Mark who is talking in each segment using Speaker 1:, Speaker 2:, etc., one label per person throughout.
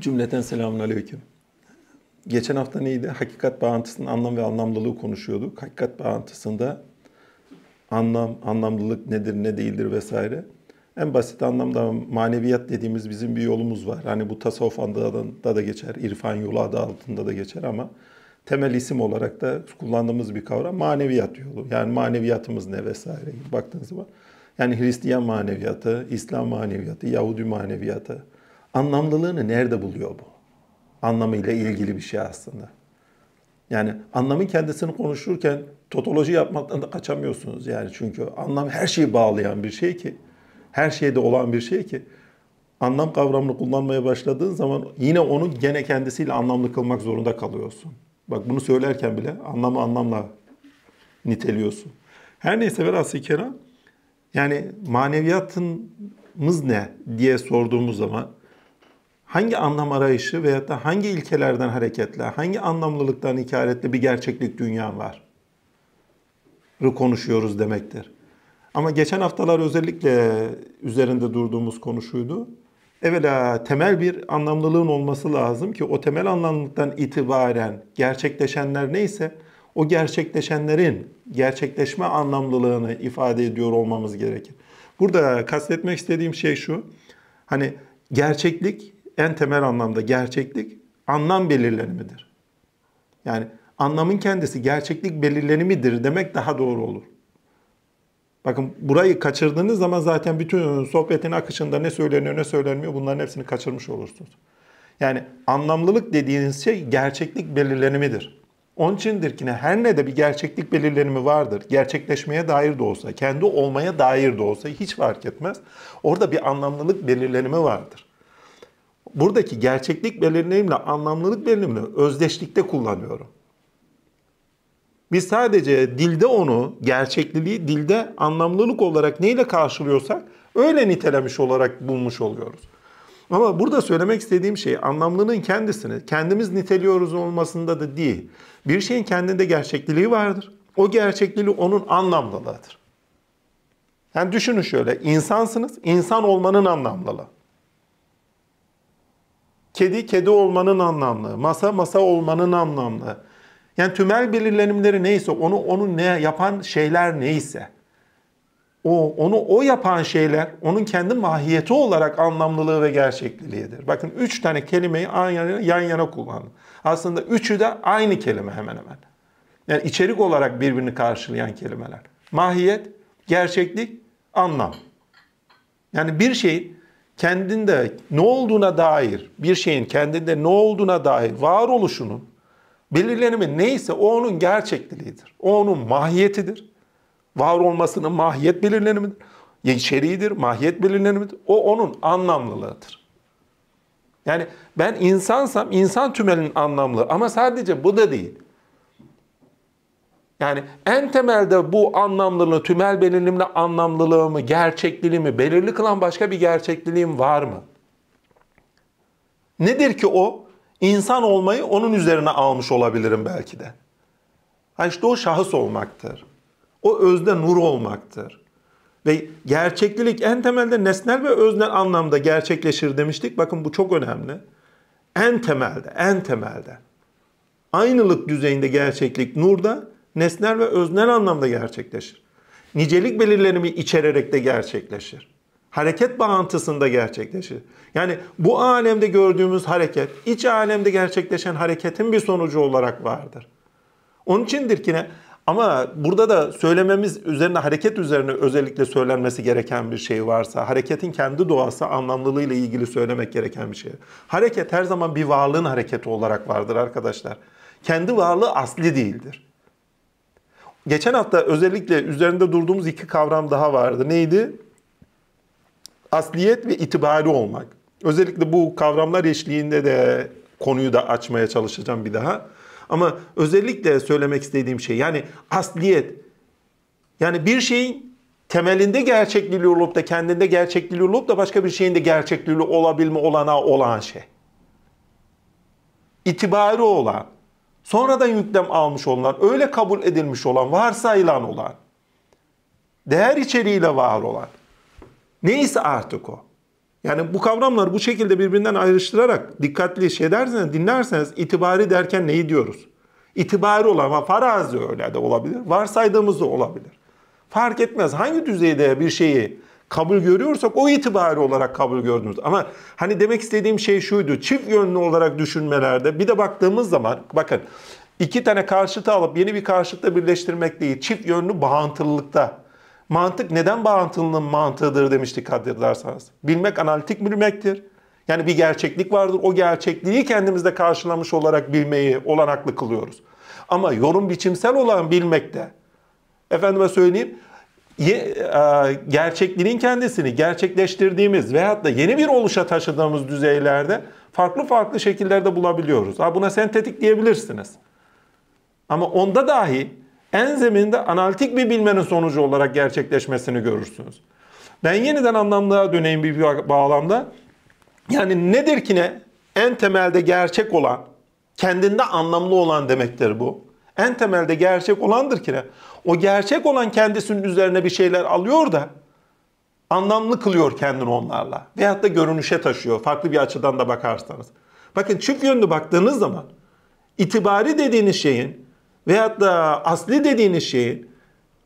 Speaker 1: Cümleten selamun aleyküm. Geçen hafta neydi? Hakikat bağıntısının anlam ve anlamlılığı konuşuyorduk. Hakikat bağıntısında anlam, anlamlılık nedir, ne değildir vesaire. En basit anlamda maneviyat dediğimiz bizim bir yolumuz var. Hani bu tasavvuf adında da geçer, irfan yolu adı altında da geçer ama temel isim olarak da kullandığımız bir kavram maneviyat yolu. Yani maneviyatımız ne vesaire gibi baktığınız zaman. Yani Hristiyan maneviyatı, İslam maneviyatı, Yahudi maneviyatı, anlamlılığını nerede buluyor bu? Anlamıyla ilgili bir şey aslında. Yani anlamın kendisini konuşurken totoloji yapmaktan da kaçamıyorsunuz yani çünkü anlam her şeyi bağlayan bir şey ki her şeyde olan bir şey ki anlam kavramını kullanmaya başladığın zaman yine onu gene kendisiyle anlamlı kılmak zorunda kalıyorsun. Bak bunu söylerken bile anlamı anlamla niteliyorsun. Her neyse velhasıl kelam yani maneviyatımız ne diye sorduğumuz zaman hangi anlam arayışı veyahut da hangi ilkelerden hareketle, hangi anlamlılıktan hikaretle bir gerçeklik dünya var? konuşuyoruz demektir. Ama geçen haftalar özellikle üzerinde durduğumuz konuşuydu. Evvela temel bir anlamlılığın olması lazım ki o temel anlamlılıktan itibaren gerçekleşenler neyse o gerçekleşenlerin gerçekleşme anlamlılığını ifade ediyor olmamız gerekir. Burada kastetmek istediğim şey şu. Hani gerçeklik en temel anlamda gerçeklik anlam belirlenimidir. Yani anlamın kendisi gerçeklik belirlenimidir demek daha doğru olur. Bakın burayı kaçırdığınız zaman zaten bütün sohbetin akışında ne söyleniyor ne söylenmiyor bunların hepsini kaçırmış olursunuz. Yani anlamlılık dediğiniz şey gerçeklik belirlenimidir. Onun içindir ki ne, her ne de bir gerçeklik belirlenimi vardır. Gerçekleşmeye dair de olsa, kendi olmaya dair de olsa hiç fark etmez. Orada bir anlamlılık belirlenimi vardır buradaki gerçeklik belirlenimle anlamlılık belirlenimini özdeşlikte kullanıyorum. Biz sadece dilde onu, gerçekliliği dilde anlamlılık olarak neyle karşılıyorsak öyle nitelemiş olarak bulmuş oluyoruz. Ama burada söylemek istediğim şey anlamlının kendisini kendimiz niteliyoruz olmasında da değil. Bir şeyin kendinde gerçekliliği vardır. O gerçekliliği onun anlamlılığıdır. Yani düşünün şöyle insansınız, insan olmanın anlamlılığı. Kedi kedi olmanın anlamlı. Masa masa olmanın anlamlı. Yani tümel belirlenimleri neyse onu onu ne yapan şeyler neyse. O onu o yapan şeyler onun kendi mahiyeti olarak anlamlılığı ve gerçekliliğidir. Bakın üç tane kelimeyi yan yan yana kullandım. Aslında üçü de aynı kelime hemen hemen. Yani içerik olarak birbirini karşılayan kelimeler. Mahiyet, gerçeklik, anlam. Yani bir şeyin kendinde ne olduğuna dair, bir şeyin kendinde ne olduğuna dair varoluşunun belirlenimi neyse o onun gerçekliğidir. O onun mahiyetidir. Var olmasının mahiyet belirlenimidir. Şeridir, mahiyet belirlenimidir. O onun anlamlılığıdır. Yani ben insansam insan tümelinin anlamlı ama sadece bu da değil. Yani en temelde bu anlamlılığı, tümel belirlimle anlamlılığımı, gerçekliliğimi belirli kılan başka bir gerçekliliğim var mı? Nedir ki o? İnsan olmayı onun üzerine almış olabilirim belki de. Ha işte o şahıs olmaktır. O özde nur olmaktır. Ve gerçeklik en temelde nesnel ve öznel anlamda gerçekleşir demiştik. Bakın bu çok önemli. En temelde, en temelde. Aynılık düzeyinde gerçeklik nurda, nesnel ve öznel anlamda gerçekleşir. Nicelik belirlenimi içererek de gerçekleşir. Hareket bağıntısında gerçekleşir. Yani bu alemde gördüğümüz hareket, iç alemde gerçekleşen hareketin bir sonucu olarak vardır. Onun içindir ki ne? Ama burada da söylememiz üzerine hareket üzerine özellikle söylenmesi gereken bir şey varsa, hareketin kendi doğası anlamlılığıyla ilgili söylemek gereken bir şey. Hareket her zaman bir varlığın hareketi olarak vardır arkadaşlar. Kendi varlığı asli değildir. Geçen hafta özellikle üzerinde durduğumuz iki kavram daha vardı. Neydi? Asliyet ve itibari olmak. Özellikle bu kavramlar eşliğinde de konuyu da açmaya çalışacağım bir daha. Ama özellikle söylemek istediğim şey yani asliyet. Yani bir şeyin temelinde gerçekliliği olup da kendinde gerçekliliği olup da başka bir şeyin de gerçekliliği olabilme olana olan şey. İtibarı olan, sonradan yüklem almış olan, öyle kabul edilmiş olan, varsayılan olan, değer içeriğiyle var olan, neyse artık o. Yani bu kavramları bu şekilde birbirinden ayrıştırarak dikkatli şey derseniz, dinlerseniz itibari derken neyi diyoruz? İtibari olan, ama farazi öyle de olabilir, varsaydığımız da olabilir. Fark etmez hangi düzeyde bir şeyi kabul görüyorsak o itibarı olarak kabul gördünüz. Ama hani demek istediğim şey şuydu. Çift yönlü olarak düşünmelerde bir de baktığımız zaman bakın iki tane karşıtı alıp yeni bir karşıtla birleştirmek değil. Çift yönlü bağıntılılıkta Mantık neden bağıntılının mantığıdır demiştik hatırlarsanız. Bilmek analitik bilmektir. Yani bir gerçeklik vardır. O gerçekliği kendimizde karşılamış olarak bilmeyi olanaklı kılıyoruz. Ama yorum biçimsel olan bilmekte efendime söyleyeyim e, gerçekliğin kendisini gerçekleştirdiğimiz veyahut da yeni bir oluşa taşıdığımız düzeylerde farklı farklı şekillerde bulabiliyoruz. Ha buna sentetik diyebilirsiniz. Ama onda dahi en zeminde analitik bir bilmenin sonucu olarak gerçekleşmesini görürsünüz. Ben yeniden anlamlığa döneyim bir bağlamda. Yani nedir ki ne? En temelde gerçek olan, kendinde anlamlı olan demektir bu. En temelde gerçek olandır ki ne? o gerçek olan kendisinin üzerine bir şeyler alıyor da anlamlı kılıyor kendini onlarla. Veyahut da görünüşe taşıyor farklı bir açıdan da bakarsanız. Bakın çift yönlü baktığınız zaman itibari dediğiniz şeyin veyahut da asli dediğiniz şeyin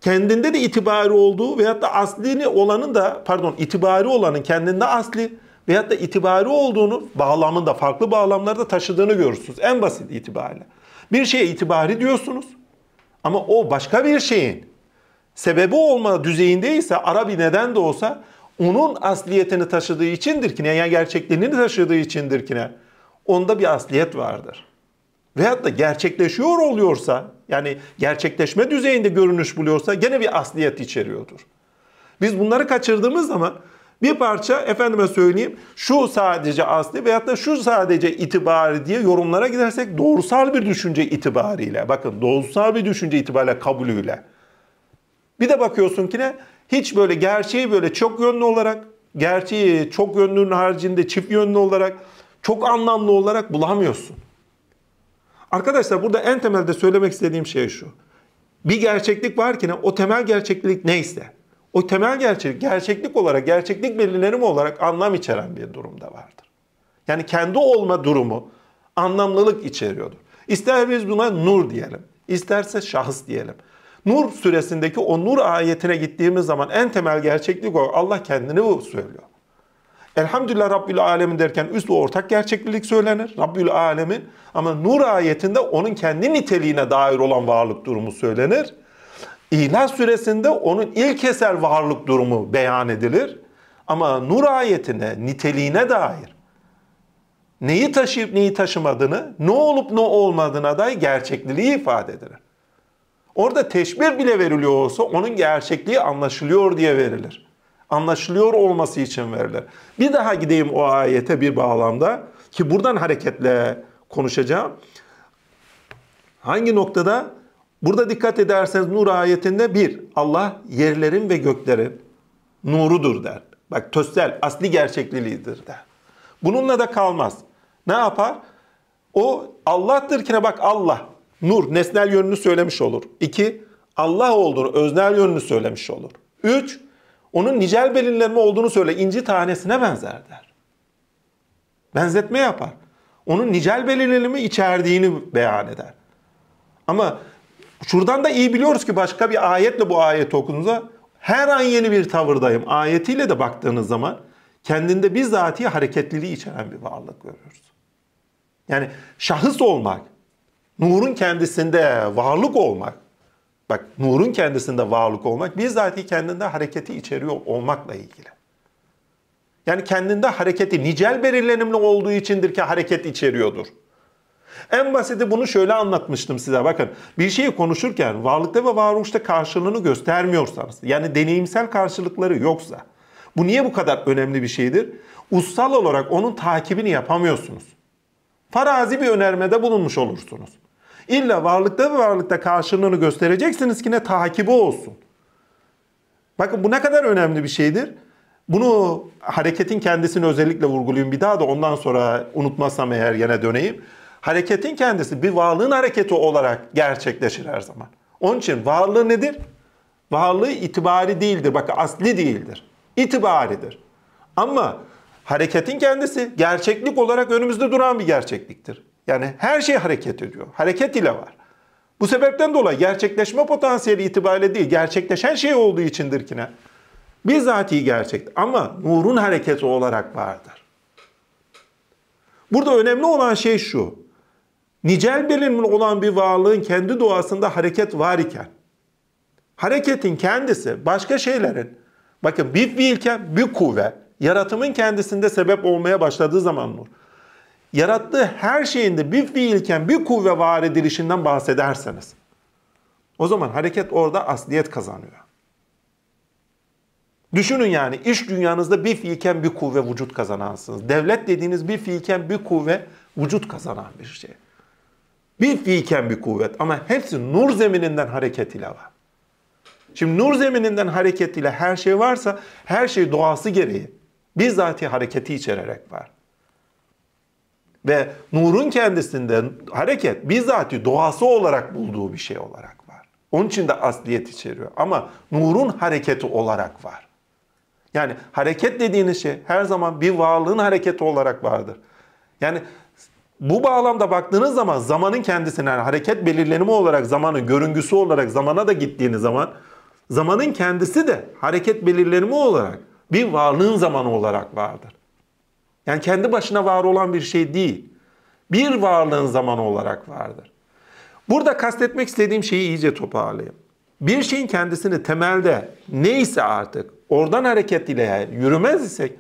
Speaker 1: kendinde de itibari olduğu veyahut da aslini olanın da pardon itibari olanın kendinde asli veyahut da itibari olduğunu bağlamında farklı bağlamlarda taşıdığını görürsünüz. En basit itibariyle. Bir şeye itibari diyorsunuz. Ama o başka bir şeyin sebebi olma düzeyindeyse ara bir neden de olsa onun asliyetini taşıdığı içindir ki ne yani gerçekliğini taşıdığı içindir ki ne onda bir asliyet vardır. Veyahut da gerçekleşiyor oluyorsa yani gerçekleşme düzeyinde görünüş buluyorsa gene bir asliyet içeriyordur. Biz bunları kaçırdığımız zaman bir parça efendime söyleyeyim şu sadece asli veyahut da şu sadece itibari diye yorumlara gidersek doğrusal bir düşünce itibariyle bakın doğrusal bir düşünce itibariyle kabulüyle. Bir de bakıyorsun ki ne? Hiç böyle gerçeği böyle çok yönlü olarak, gerçeği çok yönlünün haricinde çift yönlü olarak, çok anlamlı olarak bulamıyorsun. Arkadaşlar burada en temelde söylemek istediğim şey şu. Bir gerçeklik var ki ne? O temel gerçeklik neyse o temel gerçeklik, gerçeklik olarak, gerçeklik belirlenimi olarak anlam içeren bir durumda vardır. Yani kendi olma durumu anlamlılık içeriyordur. İster biz buna nur diyelim, isterse şahıs diyelim. Nur süresindeki o nur ayetine gittiğimiz zaman en temel gerçeklik o. Allah kendini bu söylüyor. Elhamdülillah Rabbül Alemin derken üst ortak gerçeklik söylenir. Rabbül Alemin. Ama Nur ayetinde onun kendi niteliğine dair olan varlık durumu söylenir. İlan süresinde onun ilk eser varlık durumu beyan edilir. Ama nur ayetine, niteliğine dair neyi taşıyıp neyi taşımadığını, ne olup ne olmadığına dair gerçekliliği ifade eder. Orada teşbih bile veriliyor olsa onun gerçekliği anlaşılıyor diye verilir. Anlaşılıyor olması için verilir. Bir daha gideyim o ayete bir bağlamda ki buradan hareketle konuşacağım. Hangi noktada? Burada dikkat ederseniz nur ayetinde bir, Allah yerlerin ve göklerin nurudur der. Bak tösel, asli gerçekliliğidir der. Bununla da kalmaz. Ne yapar? O Allah'tır ki bak Allah, nur, nesnel yönünü söylemiş olur. İki, Allah olduğunu, öznel yönünü söylemiş olur. Üç, onun nicel belirlenme olduğunu söyle, inci tanesine benzer der. Benzetme yapar. Onun nicel belirlenimi içerdiğini beyan eder. Ama Şuradan da iyi biliyoruz ki başka bir ayetle bu ayet okuduğunuzda her an yeni bir tavırdayım ayetiyle de baktığınız zaman kendinde bizzatihi hareketliliği içeren bir varlık görüyoruz. Yani şahıs olmak, nurun kendisinde varlık olmak, bak nurun kendisinde varlık olmak bizzatihi kendinde hareketi içeriyor olmakla ilgili. Yani kendinde hareketi nicel belirlenimli olduğu içindir ki hareket içeriyordur. En basiti bunu şöyle anlatmıştım size. Bakın bir şeyi konuşurken varlıkta ve varoluşta karşılığını göstermiyorsanız yani deneyimsel karşılıkları yoksa bu niye bu kadar önemli bir şeydir? Ustal olarak onun takibini yapamıyorsunuz. Farazi bir önermede bulunmuş olursunuz. İlla varlıkta ve varlıkta karşılığını göstereceksiniz ki ne takibi olsun. Bakın bu ne kadar önemli bir şeydir. Bunu hareketin kendisini özellikle vurgulayayım bir daha da ondan sonra unutmazsam eğer yine döneyim hareketin kendisi bir varlığın hareketi olarak gerçekleşir her zaman. Onun için varlığı nedir? Varlığı itibari değildir. Bakın asli değildir. İtibaridir. Ama hareketin kendisi gerçeklik olarak önümüzde duran bir gerçekliktir. Yani her şey hareket ediyor. Hareket ile var. Bu sebepten dolayı gerçekleşme potansiyeli itibariyle değil, gerçekleşen şey olduğu içindir ki ne? Bizatihi gerçek ama nurun hareketi olarak vardır. Burada önemli olan şey şu nicel bilim olan bir varlığın kendi doğasında hareket var iken, hareketin kendisi başka şeylerin, bakın bir fiilken bir kuvve, yaratımın kendisinde sebep olmaya başladığı zaman nur, Yarattığı her şeyinde bir fiilken bir kuvve var edilişinden bahsederseniz, o zaman hareket orada asliyet kazanıyor. Düşünün yani iş dünyanızda bir fiilken bir kuvve vücut kazanansınız. Devlet dediğiniz bir fiilken bir kuvve vücut kazanan bir şey. Bir fiiken bir kuvvet ama hepsi nur zemininden hareket ile var. Şimdi nur zemininden hareket ile her şey varsa her şey doğası gereği bizzati hareketi içererek var. Ve nurun kendisinde hareket bizzati doğası olarak bulduğu bir şey olarak var. Onun için de asliyet içeriyor ama nurun hareketi olarak var. Yani hareket dediğiniz şey her zaman bir varlığın hareketi olarak vardır. Yani bu bağlamda baktığınız zaman zamanın kendisine yani hareket belirlenimi olarak zamanın görüngüsü olarak zamana da gittiğiniz zaman zamanın kendisi de hareket belirlenimi olarak bir varlığın zamanı olarak vardır. Yani kendi başına var olan bir şey değil. Bir varlığın zamanı olarak vardır. Burada kastetmek istediğim şeyi iyice toparlayayım. Bir şeyin kendisini temelde neyse artık oradan hareket ile yürümez isek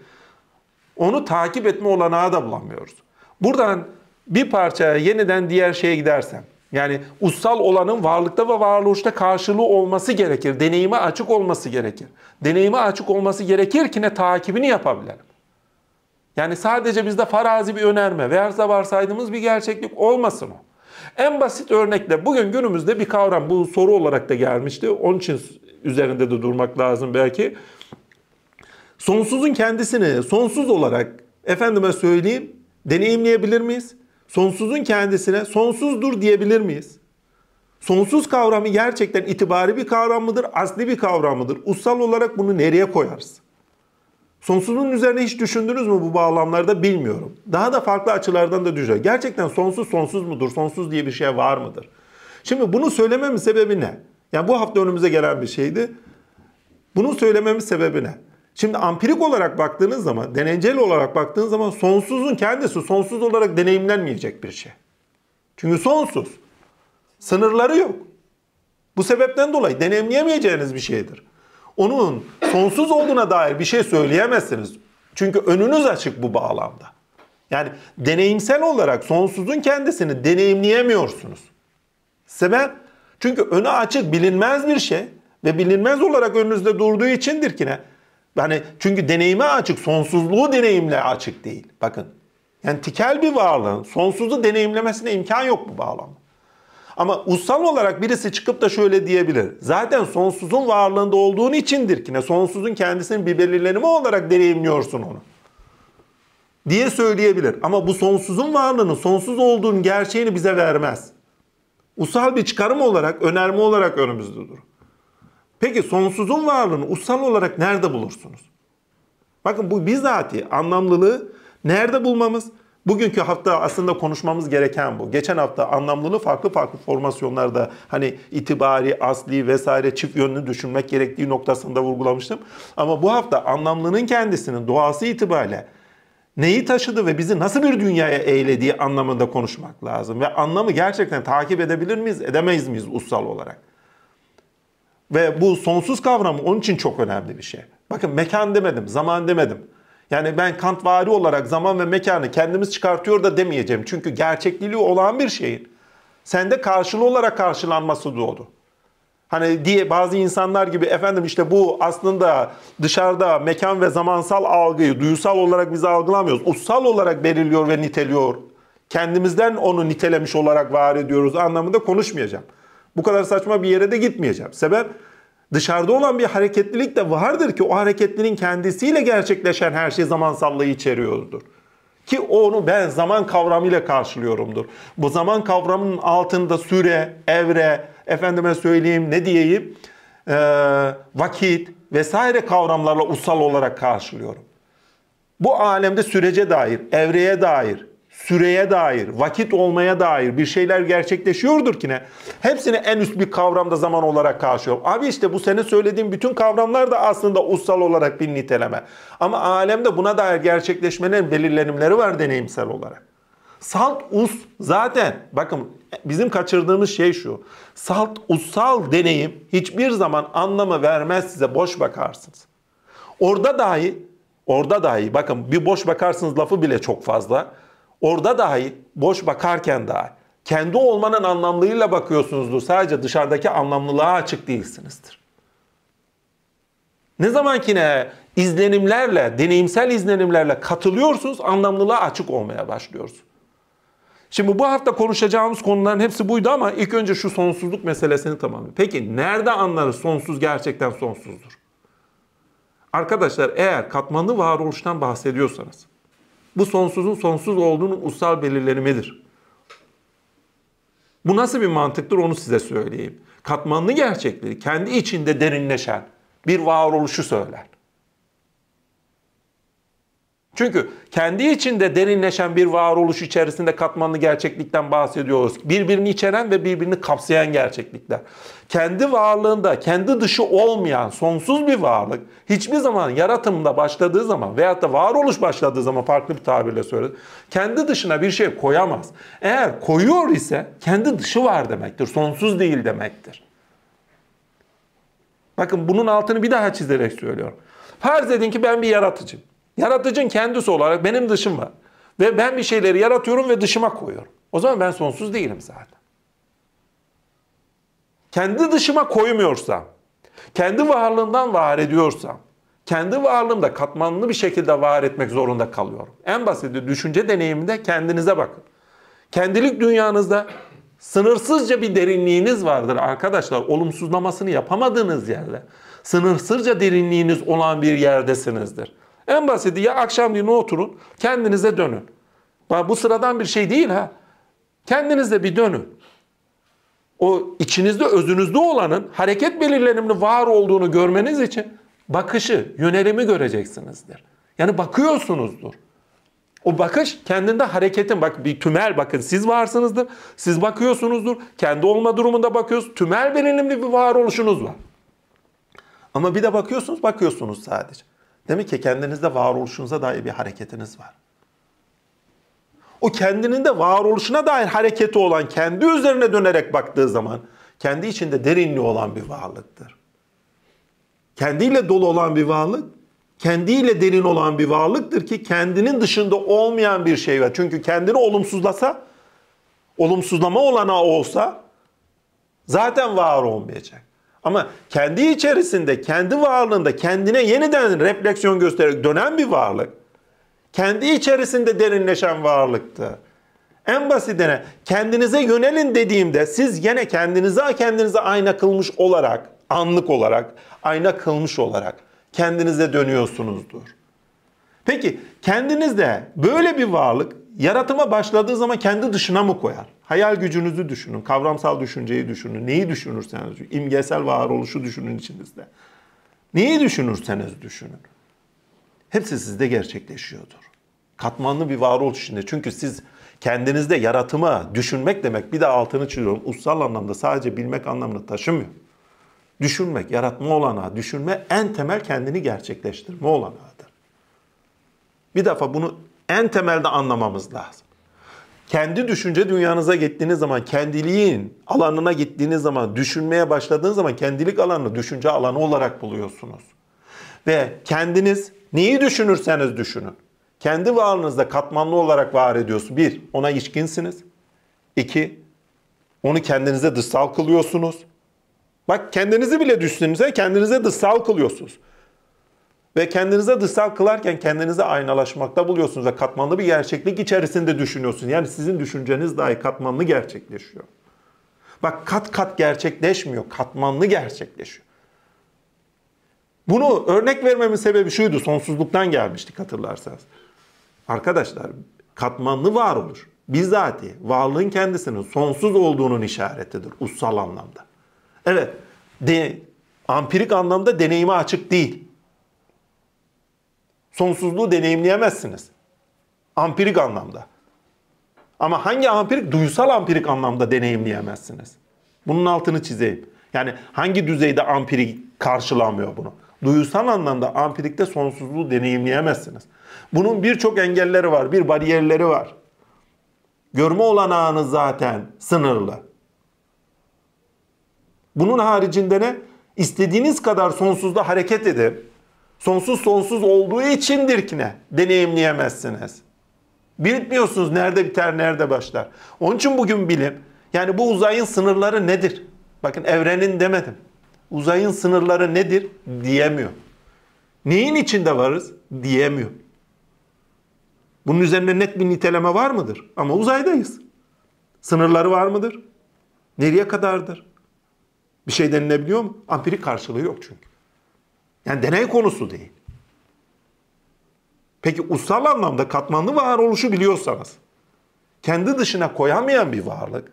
Speaker 1: onu takip etme olanağı da bulamıyoruz. Buradan bir parça yeniden diğer şeye gidersem, yani ussal olanın varlıkta ve varoluşta karşılığı olması gerekir. Deneyime açık olması gerekir. Deneyime açık olması gerekir ki ne takibini yapabilirim. Yani sadece bizde farazi bir önerme veya varsaydığımız bir gerçeklik olmasın o. En basit örnekle bugün günümüzde bir kavram bu soru olarak da gelmişti. Onun için üzerinde de durmak lazım belki. Sonsuzun kendisini sonsuz olarak efendime söyleyeyim deneyimleyebilir miyiz? sonsuzun kendisine sonsuzdur diyebilir miyiz? Sonsuz kavramı gerçekten itibari bir kavram mıdır, asli bir kavram mıdır? Ussal olarak bunu nereye koyarız? Sonsuzun üzerine hiç düşündünüz mü bu bağlamlarda bilmiyorum. Daha da farklı açılardan da düşünüyorum. Gerçekten sonsuz sonsuz mudur? Sonsuz diye bir şey var mıdır? Şimdi bunu söylememin sebebi ne? Yani bu hafta önümüze gelen bir şeydi. Bunu söylememin sebebi ne? Şimdi ampirik olarak baktığınız zaman, deneysel olarak baktığınız zaman sonsuzun kendisi sonsuz olarak deneyimlenmeyecek bir şey. Çünkü sonsuz. Sınırları yok. Bu sebepten dolayı deneyimleyemeyeceğiniz bir şeydir. Onun sonsuz olduğuna dair bir şey söyleyemezsiniz. Çünkü önünüz açık bu bağlamda. Yani deneyimsel olarak sonsuzun kendisini deneyimleyemiyorsunuz. Sebep? Çünkü önü açık bilinmez bir şey ve bilinmez olarak önünüzde durduğu içindir ki ne? Hani çünkü deneyime açık, sonsuzluğu deneyimle açık değil. Bakın. Yani tikel bir varlığın sonsuzu deneyimlemesine imkan yok bu bağlamda. Ama ussal olarak birisi çıkıp da şöyle diyebilir. Zaten sonsuzun varlığında olduğun içindir ki ne sonsuzun kendisinin bir belirlenimi olarak deneyimliyorsun onu. Diye söyleyebilir. Ama bu sonsuzun varlığını, sonsuz olduğun gerçeğini bize vermez. Usal bir çıkarım olarak, önerme olarak önümüzde durur. Peki sonsuzun varlığını ussal olarak nerede bulursunuz? Bakın bu bizatihi anlamlılığı nerede bulmamız? Bugünkü hafta aslında konuşmamız gereken bu. Geçen hafta anlamlılığı farklı farklı formasyonlarda hani itibari, asli vesaire çift yönlü düşünmek gerektiği noktasında vurgulamıştım. Ama bu hafta anlamlının kendisinin doğası itibariyle neyi taşıdı ve bizi nasıl bir dünyaya eylediği anlamında konuşmak lazım. Ve anlamı gerçekten takip edebilir miyiz, edemeyiz miyiz ussal olarak? Ve bu sonsuz kavramı onun için çok önemli bir şey. Bakın mekan demedim, zaman demedim. Yani ben kantvari olarak zaman ve mekanı kendimiz çıkartıyor da demeyeceğim. Çünkü gerçekliliği olan bir şeyin. Sende karşılığı olarak karşılanması doğdu. Hani diye bazı insanlar gibi efendim işte bu aslında dışarıda mekan ve zamansal algıyı duyusal olarak biz algılamıyoruz. Ussal olarak belirliyor ve niteliyor. Kendimizden onu nitelemiş olarak var ediyoruz anlamında konuşmayacağım. Bu kadar saçma bir yere de gitmeyeceğim. Sebep dışarıda olan bir hareketlilik de vardır ki o hareketliliğin kendisiyle gerçekleşen her şey zamansallığı içeriyordur. Ki onu ben zaman kavramıyla karşılıyorumdur. Bu zaman kavramının altında süre, evre, efendime söyleyeyim ne diyeyim, e, vakit vesaire kavramlarla usal olarak karşılıyorum. Bu alemde sürece dair, evreye dair, süreye dair, vakit olmaya dair bir şeyler gerçekleşiyordur ki ne? Hepsini en üst bir kavramda zaman olarak karşılıyorum. Abi işte bu senin söylediğin bütün kavramlar da aslında ussal olarak bir niteleme. Ama alemde buna dair gerçekleşmenin belirlenimleri var deneyimsel olarak. Salt us zaten bakın bizim kaçırdığımız şey şu. Salt ussal deneyim hiçbir zaman anlamı vermez size boş bakarsınız. Orada dahi orada dahi bakın bir boş bakarsınız lafı bile çok fazla. Orada dahi boş bakarken dahi kendi olmanın anlamlığıyla bakıyorsunuzdur. Sadece dışarıdaki anlamlılığa açık değilsinizdir. Ne zaman ki ne izlenimlerle, deneyimsel izlenimlerle katılıyorsunuz, anlamlılığa açık olmaya başlıyorsunuz. Şimdi bu hafta konuşacağımız konuların hepsi buydu ama ilk önce şu sonsuzluk meselesini tamamlayalım. Peki nerede anlarız sonsuz gerçekten sonsuzdur? Arkadaşlar eğer katmanlı varoluştan bahsediyorsanız, bu sonsuzun sonsuz olduğunun ussal belirlenimidir. Bu nasıl bir mantıktır onu size söyleyeyim. Katmanlı gerçekleri kendi içinde derinleşen bir varoluşu söyler. Çünkü kendi içinde derinleşen bir varoluş içerisinde katmanlı gerçeklikten bahsediyoruz. Birbirini içeren ve birbirini kapsayan gerçeklikler kendi varlığında, kendi dışı olmayan sonsuz bir varlık hiçbir zaman yaratımda başladığı zaman veyahut da varoluş başladığı zaman farklı bir tabirle söyledim. Kendi dışına bir şey koyamaz. Eğer koyuyor ise kendi dışı var demektir. Sonsuz değil demektir. Bakın bunun altını bir daha çizerek söylüyorum. Farz edin ki ben bir yaratıcım. Yaratıcın kendisi olarak benim dışım var. Ve ben bir şeyleri yaratıyorum ve dışıma koyuyorum. O zaman ben sonsuz değilim zaten kendi dışıma koymuyorsam, kendi varlığından var ediyorsam, kendi varlığımda katmanlı bir şekilde var etmek zorunda kalıyorum. En basit düşünce deneyiminde kendinize bakın. Kendilik dünyanızda sınırsızca bir derinliğiniz vardır arkadaşlar. Olumsuzlamasını yapamadığınız yerde. Sınırsızca derinliğiniz olan bir yerdesinizdir. En basit, ya akşam akşamleyin oturun kendinize dönün. Bu sıradan bir şey değil ha. Kendinize bir dönün o içinizde özünüzde olanın hareket belirleniminin var olduğunu görmeniz için bakışı, yönelimi göreceksinizdir. Yani bakıyorsunuzdur. O bakış kendinde hareketin bak bir tümel bakın siz varsınızdır. Siz bakıyorsunuzdur. Kendi olma durumunda bakıyoruz, Tümel belirlimli bir varoluşunuz var. Ama bir de bakıyorsunuz bakıyorsunuz sadece. Demek ki kendinizde varoluşunuza dair bir hareketiniz var o kendinin de varoluşuna dair hareketi olan, kendi üzerine dönerek baktığı zaman kendi içinde derinliği olan bir varlıktır. Kendiyle dolu olan bir varlık, kendiyle derin olan bir varlıktır ki kendinin dışında olmayan bir şey var. Çünkü kendini olumsuzlasa, olumsuzlama olana olsa zaten var olmayacak. Ama kendi içerisinde, kendi varlığında kendine yeniden refleksiyon göstererek dönen bir varlık kendi içerisinde derinleşen varlıktı. En basitine kendinize yönelin dediğimde siz yine kendinize kendinize ayna kılmış olarak, anlık olarak, ayna kılmış olarak kendinize dönüyorsunuzdur. Peki kendinizde böyle bir varlık yaratıma başladığı zaman kendi dışına mı koyar? Hayal gücünüzü düşünün, kavramsal düşünceyi düşünün, neyi düşünürseniz, imgesel varoluşu düşünün içinizde. Neyi düşünürseniz düşünün. Hepsi sizde gerçekleşiyordur katmanlı bir varoluş içinde. Çünkü siz kendinizde yaratıma düşünmek demek bir de altını çiziyorum. Ussal anlamda sadece bilmek anlamını taşımıyor. Düşünmek, yaratma olanağı, düşünme en temel kendini gerçekleştirme olanağıdır. Bir defa bunu en temelde anlamamız lazım. Kendi düşünce dünyanıza gittiğiniz zaman, kendiliğin alanına gittiğiniz zaman, düşünmeye başladığınız zaman kendilik alanını düşünce alanı olarak buluyorsunuz. Ve kendiniz neyi düşünürseniz düşünün kendi varlığınızda katmanlı olarak var ediyorsunuz. Bir, ona içkinsiniz. İki, onu kendinize dışsal kılıyorsunuz. Bak kendinizi bile düşsünüze kendinize dışsal kılıyorsunuz. Ve kendinize dışsal kılarken kendinize aynalaşmakta buluyorsunuz ve katmanlı bir gerçeklik içerisinde düşünüyorsunuz. Yani sizin düşünceniz dahi katmanlı gerçekleşiyor. Bak kat kat gerçekleşmiyor, katmanlı gerçekleşiyor. Bunu örnek vermemin sebebi şuydu, sonsuzluktan gelmiştik hatırlarsanız. Arkadaşlar katmanlı var olur. Bizzati varlığın kendisinin sonsuz olduğunun işaretidir ussal anlamda. Evet, de, ampirik anlamda deneyime açık değil. Sonsuzluğu deneyimleyemezsiniz. Ampirik anlamda. Ama hangi ampirik? Duysal ampirik anlamda deneyimleyemezsiniz. Bunun altını çizeyim. Yani hangi düzeyde ampirik karşılamıyor bunu? Duysal anlamda ampirikte sonsuzluğu deneyimleyemezsiniz. Bunun birçok engelleri var, bir bariyerleri var. Görme olanağınız zaten sınırlı. Bunun haricinde ne? İstediğiniz kadar sonsuzda hareket edip sonsuz sonsuz olduğu içindir ki ne? Deneyimleyemezsiniz. Bilmiyorsunuz nerede biter, nerede başlar. Onun için bugün bilim, yani bu uzayın sınırları nedir? Bakın evrenin demedim. Uzayın sınırları nedir diyemiyor. Neyin içinde varız diyemiyor. Bunun üzerine net bir niteleme var mıdır? Ama uzaydayız. Sınırları var mıdır? Nereye kadardır? Bir şey denilebiliyor mu? Ampirik karşılığı yok çünkü. Yani deney konusu değil. Peki ussal anlamda katmanlı varoluşu biliyorsanız, kendi dışına koyamayan bir varlık,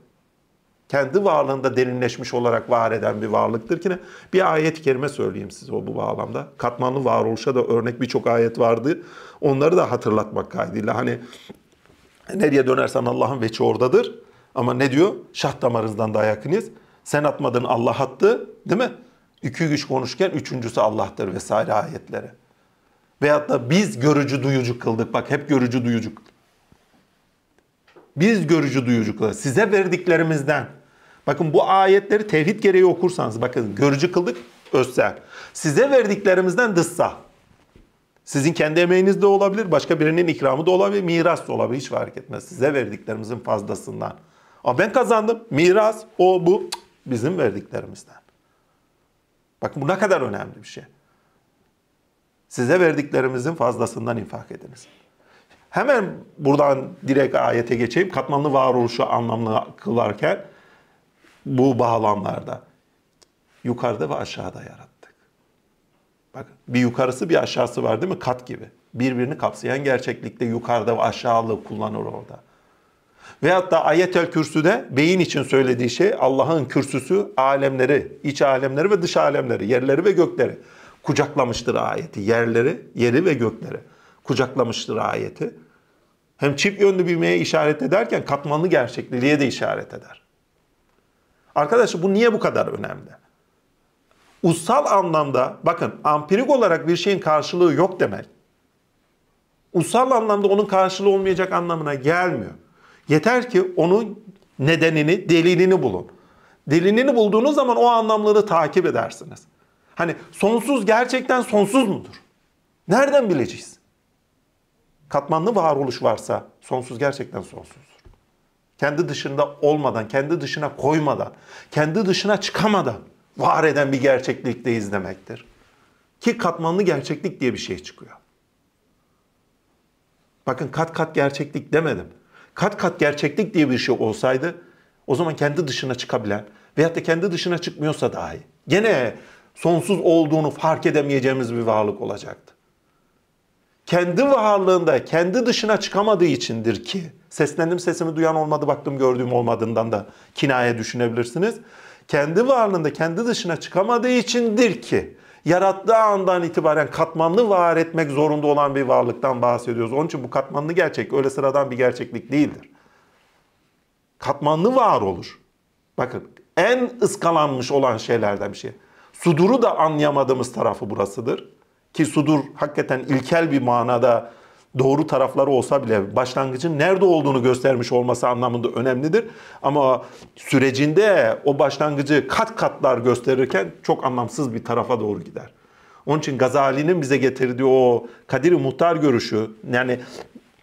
Speaker 1: kendi varlığında derinleşmiş olarak var eden bir varlıktır ki bir ayet-i kerime söyleyeyim size o bu bağlamda. Katmanlı varoluşa da örnek birçok ayet vardı. Onları da hatırlatmak kaydıyla hani nereye dönersen Allah'ın veçi oradadır. Ama ne diyor? Şah damarınızdan daha yakınız. Sen atmadın Allah attı değil mi? İki güç konuşken üçüncüsü Allah'tır vesaire ayetleri. Veyahut da biz görücü duyucu kıldık. Bak hep görücü duyucu Biz görücü duyucu kıldık. Size verdiklerimizden Bakın bu ayetleri tevhid gereği okursanız bakın görücü kıldık özsel. Size verdiklerimizden dışsa. Sizin kendi emeğiniz de olabilir, başka birinin ikramı da olabilir, miras da olabilir. Hiç fark etmez. Size verdiklerimizin fazlasından. Ama ben kazandım. Miras, o, bu bizim verdiklerimizden. Bakın bu ne kadar önemli bir şey. Size verdiklerimizin fazlasından infak ediniz. Hemen buradan direkt ayete geçeyim. Katmanlı varoluşu anlamlı kılarken bu bağlamlarda. Yukarıda ve aşağıda yarattık. Bak bir yukarısı bir aşağısı var değil mi? Kat gibi. Birbirini kapsayan gerçeklikte yukarıda ve aşağılı kullanır orada. Ve hatta ayetel kürsüde beyin için söylediği şey Allah'ın kürsüsü alemleri, iç alemleri ve dış alemleri, yerleri ve gökleri kucaklamıştır ayeti. Yerleri, yeri ve gökleri kucaklamıştır ayeti. Hem çift yönlü büyümeye işaret ederken katmanlı gerçekliğe de işaret eder. Arkadaşlar bu niye bu kadar önemli? Ussal anlamda bakın ampirik olarak bir şeyin karşılığı yok demek. Ussal anlamda onun karşılığı olmayacak anlamına gelmiyor. Yeter ki onun nedenini, delilini bulun. Delilini bulduğunuz zaman o anlamları takip edersiniz. Hani sonsuz gerçekten sonsuz mudur? Nereden bileceğiz? Katmanlı varoluş varsa sonsuz gerçekten sonsuz kendi dışında olmadan, kendi dışına koymadan, kendi dışına çıkamadan var eden bir gerçeklikteyiz demektir. Ki katmanlı gerçeklik diye bir şey çıkıyor. Bakın kat kat gerçeklik demedim. Kat kat gerçeklik diye bir şey olsaydı o zaman kendi dışına çıkabilen veyahut da kendi dışına çıkmıyorsa dahi gene sonsuz olduğunu fark edemeyeceğimiz bir varlık olacaktı kendi varlığında kendi dışına çıkamadığı içindir ki seslendim sesimi duyan olmadı baktım gördüğüm olmadığından da kinaye düşünebilirsiniz. Kendi varlığında kendi dışına çıkamadığı içindir ki yarattığı andan itibaren katmanlı var etmek zorunda olan bir varlıktan bahsediyoruz. Onun için bu katmanlı gerçek öyle sıradan bir gerçeklik değildir. Katmanlı var olur. Bakın en ıskalanmış olan şeylerden bir şey. Suduru da anlayamadığımız tarafı burasıdır ki sudur hakikaten ilkel bir manada doğru tarafları olsa bile başlangıcın nerede olduğunu göstermiş olması anlamında önemlidir. Ama sürecinde o başlangıcı kat katlar gösterirken çok anlamsız bir tarafa doğru gider. Onun için Gazali'nin bize getirdiği o Kadir-i Muhtar görüşü yani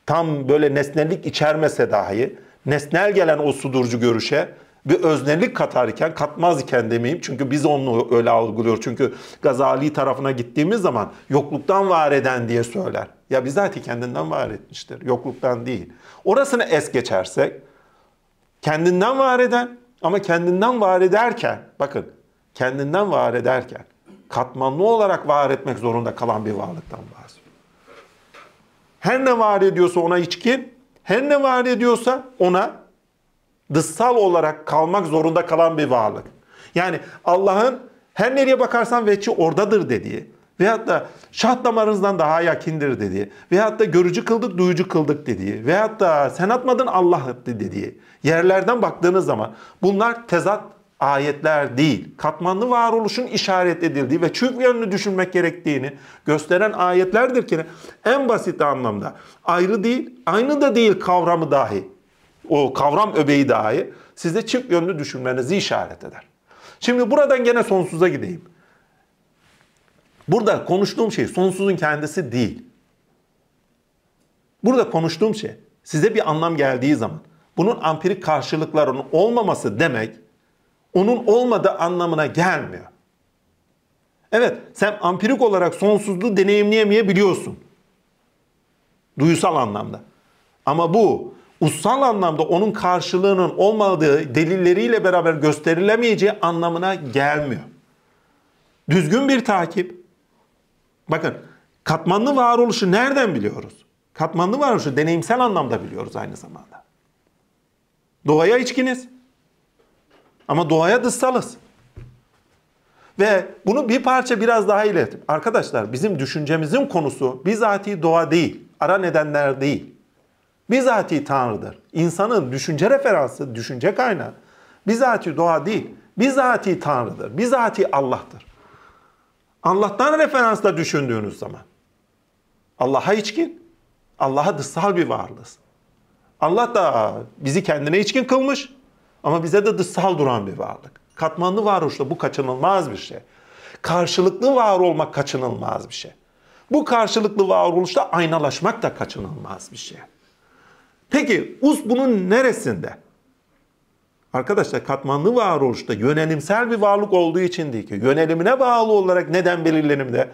Speaker 1: tam böyle nesnellik içermese dahi nesnel gelen o sudurcu görüşe bir öznelik katarken, katmaz iken demeyeyim. Çünkü biz onu öyle algılıyor. Çünkü Gazali tarafına gittiğimiz zaman yokluktan var eden diye söyler. Ya bizatihi kendinden var etmiştir. Yokluktan değil. Orasını es geçersek kendinden var eden ama kendinden var ederken bakın kendinden var ederken katmanlı olarak var etmek zorunda kalan bir varlıktan bahsediyor. Her ne var ediyorsa ona içkin, her ne var ediyorsa ona dışsal olarak kalmak zorunda kalan bir varlık. Yani Allah'ın her nereye bakarsan veçi oradadır dediği veyahut da şah damarınızdan daha yakindir dediği veyahut da görücü kıldık duyucu kıldık dediği veyahut da sen atmadın Allah etti dediği yerlerden baktığınız zaman bunlar tezat ayetler değil. Katmanlı varoluşun işaret edildiği ve çift yönlü düşünmek gerektiğini gösteren ayetlerdir ki en basit anlamda ayrı değil, aynı da değil kavramı dahi o kavram öbeği dahi sizde çift yönlü düşünmenizi işaret eder. Şimdi buradan gene sonsuza gideyim. Burada konuştuğum şey sonsuzun kendisi değil. Burada konuştuğum şey size bir anlam geldiği zaman bunun ampirik karşılıklarının olmaması demek onun olmadığı anlamına gelmiyor. Evet sen ampirik olarak sonsuzluğu deneyimleyemeyebiliyorsun. Duysal anlamda. Ama bu ussal anlamda onun karşılığının olmadığı delilleriyle beraber gösterilemeyeceği anlamına gelmiyor. Düzgün bir takip. Bakın katmanlı varoluşu nereden biliyoruz? Katmanlı varoluşu deneyimsel anlamda biliyoruz aynı zamanda. Doğaya içkiniz. Ama doğaya dışsalız. Ve bunu bir parça biraz daha iletim. Arkadaşlar bizim düşüncemizin konusu bizatihi doğa değil. Ara nedenler değil. Bizatihi Tanrı'dır. İnsanın düşünce referansı, düşünce kaynağı. Bizatihi doğa değil. Bizatihi Tanrı'dır. Bizatihi Allah'tır. Allah'tan referansla düşündüğünüz zaman. Allah'a içkin, Allah'a dışsal bir varlığız. Allah da bizi kendine içkin kılmış ama bize de dışsal duran bir varlık. Katmanlı varoluşla bu kaçınılmaz bir şey. Karşılıklı var olmak kaçınılmaz bir şey. Bu karşılıklı varoluşta aynalaşmak da kaçınılmaz bir şey. Peki us bunun neresinde? Arkadaşlar katmanlı varoluşta yönelimsel bir varlık olduğu için değil ki. Yönelimine bağlı olarak neden belirlenimde?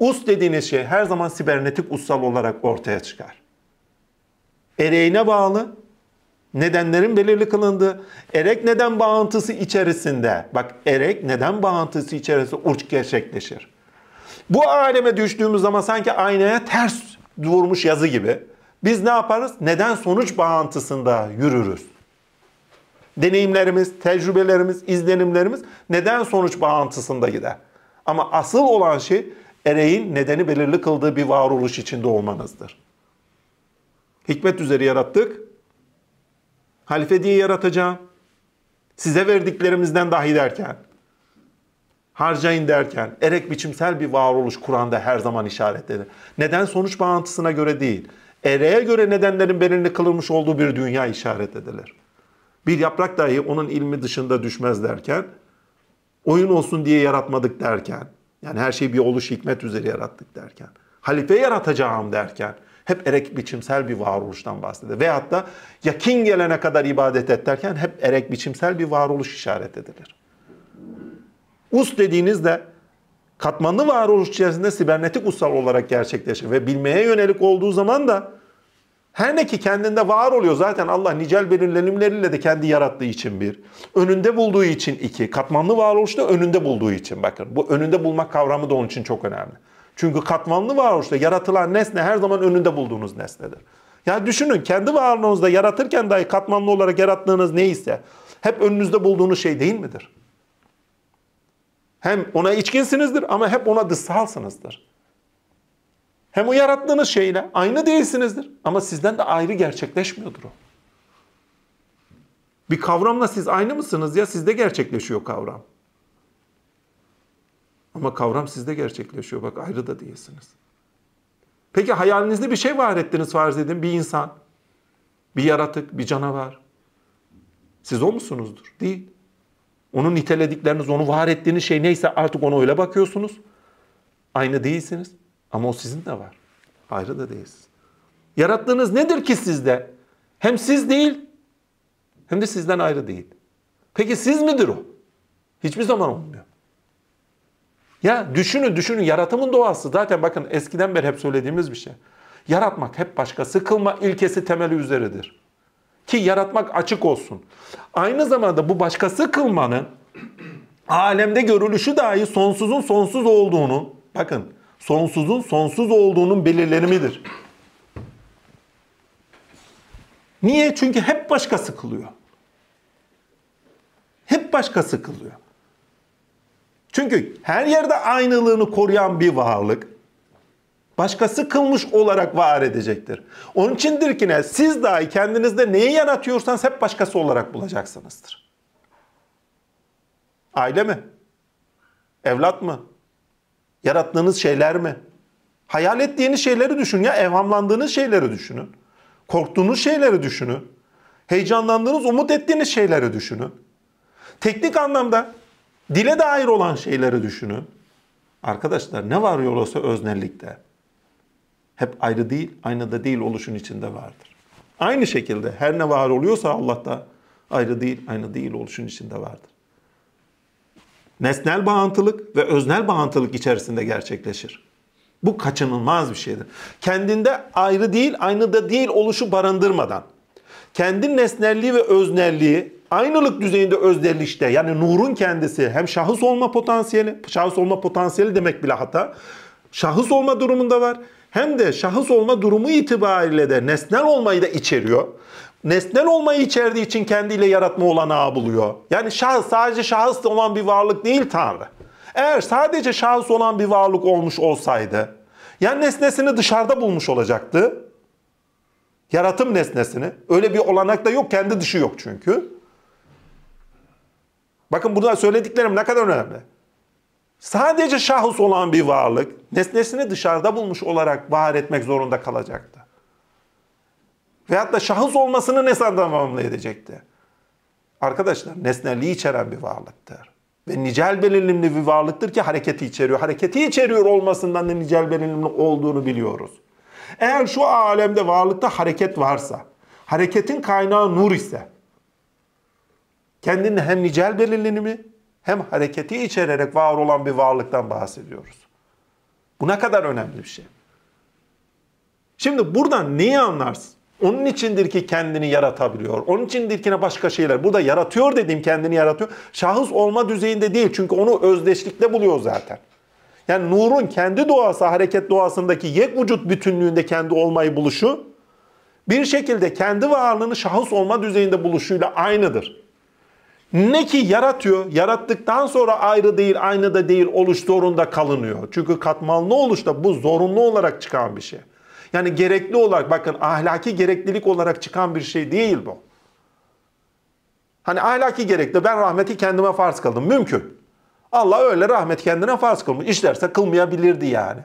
Speaker 1: Us dediğiniz şey her zaman sibernetik ussal olarak ortaya çıkar. Ereğine bağlı, nedenlerin belirli kılındığı, erek neden bağıntısı içerisinde, bak erek neden bağıntısı içerisinde uç gerçekleşir. Bu aleme düştüğümüz zaman sanki aynaya ters durmuş yazı gibi biz ne yaparız? Neden sonuç bağıntısında yürürüz. Deneyimlerimiz, tecrübelerimiz, izlenimlerimiz neden sonuç bağıntısında gider. Ama asıl olan şey ereğin nedeni belirli kıldığı bir varoluş içinde olmanızdır. Hikmet üzere yarattık. Halife diye yaratacağım. Size verdiklerimizden dahi derken, harcayın derken, erek biçimsel bir varoluş Kur'an'da her zaman işaretlenir. Neden sonuç bağıntısına göre değil ereğe göre nedenlerin belirli kılınmış olduğu bir dünya işaret edilir. Bir yaprak dahi onun ilmi dışında düşmez derken, oyun olsun diye yaratmadık derken, yani her şeyi bir oluş hikmet üzere yarattık derken, halife yaratacağım derken, hep erek biçimsel bir varoluştan bahsedilir. Ve da yakin gelene kadar ibadet et derken hep erek biçimsel bir varoluş işaret edilir. Us dediğinizde katmanlı varoluş içerisinde sibernetik ussal olarak gerçekleşir ve bilmeye yönelik olduğu zaman da her ne ki kendinde var oluyor zaten Allah nicel belirlenimleriyle de kendi yarattığı için bir. Önünde bulduğu için iki. Katmanlı varoluşta önünde bulduğu için bakın. Bu önünde bulmak kavramı da onun için çok önemli. Çünkü katmanlı varoluşta yaratılan nesne her zaman önünde bulduğunuz nesnedir. Ya düşünün kendi varlığınızda yaratırken dahi katmanlı olarak yarattığınız neyse hep önünüzde bulduğunuz şey değil midir? Hem ona içkinsinizdir ama hep ona dışsalsınızdır. Hem o yarattığınız şeyle aynı değilsinizdir. Ama sizden de ayrı gerçekleşmiyordur o. Bir kavramla siz aynı mısınız ya sizde gerçekleşiyor kavram. Ama kavram sizde gerçekleşiyor. Bak ayrı da değilsiniz. Peki hayalinizde bir şey var ettiniz farz edin. Bir insan, bir yaratık, bir canavar. Siz o musunuzdur? Değil. Onu niteledikleriniz, onu var ettiğiniz şey neyse artık ona öyle bakıyorsunuz. Aynı değilsiniz. Ama o sizin de var. Ayrı da değilsiniz. Yarattığınız nedir ki sizde? Hem siz değil hem de sizden ayrı değil. Peki siz midir o? Hiçbir zaman olmuyor. Ya düşünün düşünün yaratımın doğası zaten bakın eskiden beri hep söylediğimiz bir şey. Yaratmak hep başka, sıkılma ilkesi temeli üzeredir. Ki yaratmak açık olsun. Aynı zamanda bu başka sıkılmanın alemde görülüşü dahi sonsuzun sonsuz olduğunu bakın sonsuzun sonsuz olduğunun belirlenimidir. Niye? Çünkü hep başkası kılıyor. Hep başkası kılıyor. Çünkü her yerde aynılığını koruyan bir varlık başkası kılmış olarak var edecektir. Onun içindir ki ne? Siz dahi kendinizde neyi yaratıyorsanız hep başkası olarak bulacaksınızdır. Aile mi? Evlat mı? Yarattığınız şeyler mi? Hayal ettiğiniz şeyleri düşün ya. Evhamlandığınız şeyleri düşünün. Korktuğunuz şeyleri düşünün. Heyecanlandığınız, umut ettiğiniz şeyleri düşünün. Teknik anlamda dile dair olan şeyleri düşünün. Arkadaşlar ne var yolası öznellikte? Hep ayrı değil, aynı da değil oluşun içinde vardır. Aynı şekilde her ne var oluyorsa Allah'ta ayrı değil, aynı değil oluşun içinde vardır nesnel bağıntılık ve öznel bağıntılık içerisinde gerçekleşir. Bu kaçınılmaz bir şeydir. Kendinde ayrı değil, aynı da değil oluşu barındırmadan kendi nesnelliği ve öznelliği aynılık düzeyinde öznellikte yani nurun kendisi hem şahıs olma potansiyeli, şahıs olma potansiyeli demek bile hata. Şahıs olma durumunda var. Hem de şahıs olma durumu itibariyle de nesnel olmayı da içeriyor nesnel olmayı içerdiği için kendiyle yaratma olanağı buluyor. Yani şahıs sadece şahıs olan bir varlık değil Tanrı. Eğer sadece şahıs olan bir varlık olmuş olsaydı, yani nesnesini dışarıda bulmuş olacaktı. Yaratım nesnesini. Öyle bir olanak da yok, kendi dışı yok çünkü. Bakın burada söylediklerim ne kadar önemli. Sadece şahıs olan bir varlık nesnesini dışarıda bulmuş olarak var etmek zorunda kalacaktı. Veyahut da şahıs olmasını nesneden tamamlı edecekti. Arkadaşlar nesneliği içeren bir varlıktır. Ve nicel belirlimli bir varlıktır ki hareketi içeriyor. Hareketi içeriyor olmasından da nicel belirlimli olduğunu biliyoruz. Eğer şu alemde varlıkta hareket varsa, hareketin kaynağı nur ise, kendinin hem nicel belirlenimi hem hareketi içererek var olan bir varlıktan bahsediyoruz. Bu ne kadar önemli bir şey. Şimdi buradan neyi anlarsın? Onun içindir ki kendini yaratabiliyor. Onun içindir ki başka şeyler. Burada yaratıyor dediğim kendini yaratıyor. Şahıs olma düzeyinde değil. Çünkü onu özdeşlikte buluyor zaten. Yani nurun kendi doğası, hareket doğasındaki yek vücut bütünlüğünde kendi olmayı buluşu bir şekilde kendi varlığını şahıs olma düzeyinde buluşuyla aynıdır. Ne ki yaratıyor, yarattıktan sonra ayrı değil, aynı da değil oluş zorunda kalınıyor. Çünkü katmanlı oluşta bu zorunlu olarak çıkan bir şey. Yani gerekli olarak bakın ahlaki gereklilik olarak çıkan bir şey değil bu. Hani ahlaki gerekli ben rahmeti kendime farz kıldım. Mümkün. Allah öyle rahmet kendine farz kılmış. İşlerse kılmayabilirdi yani.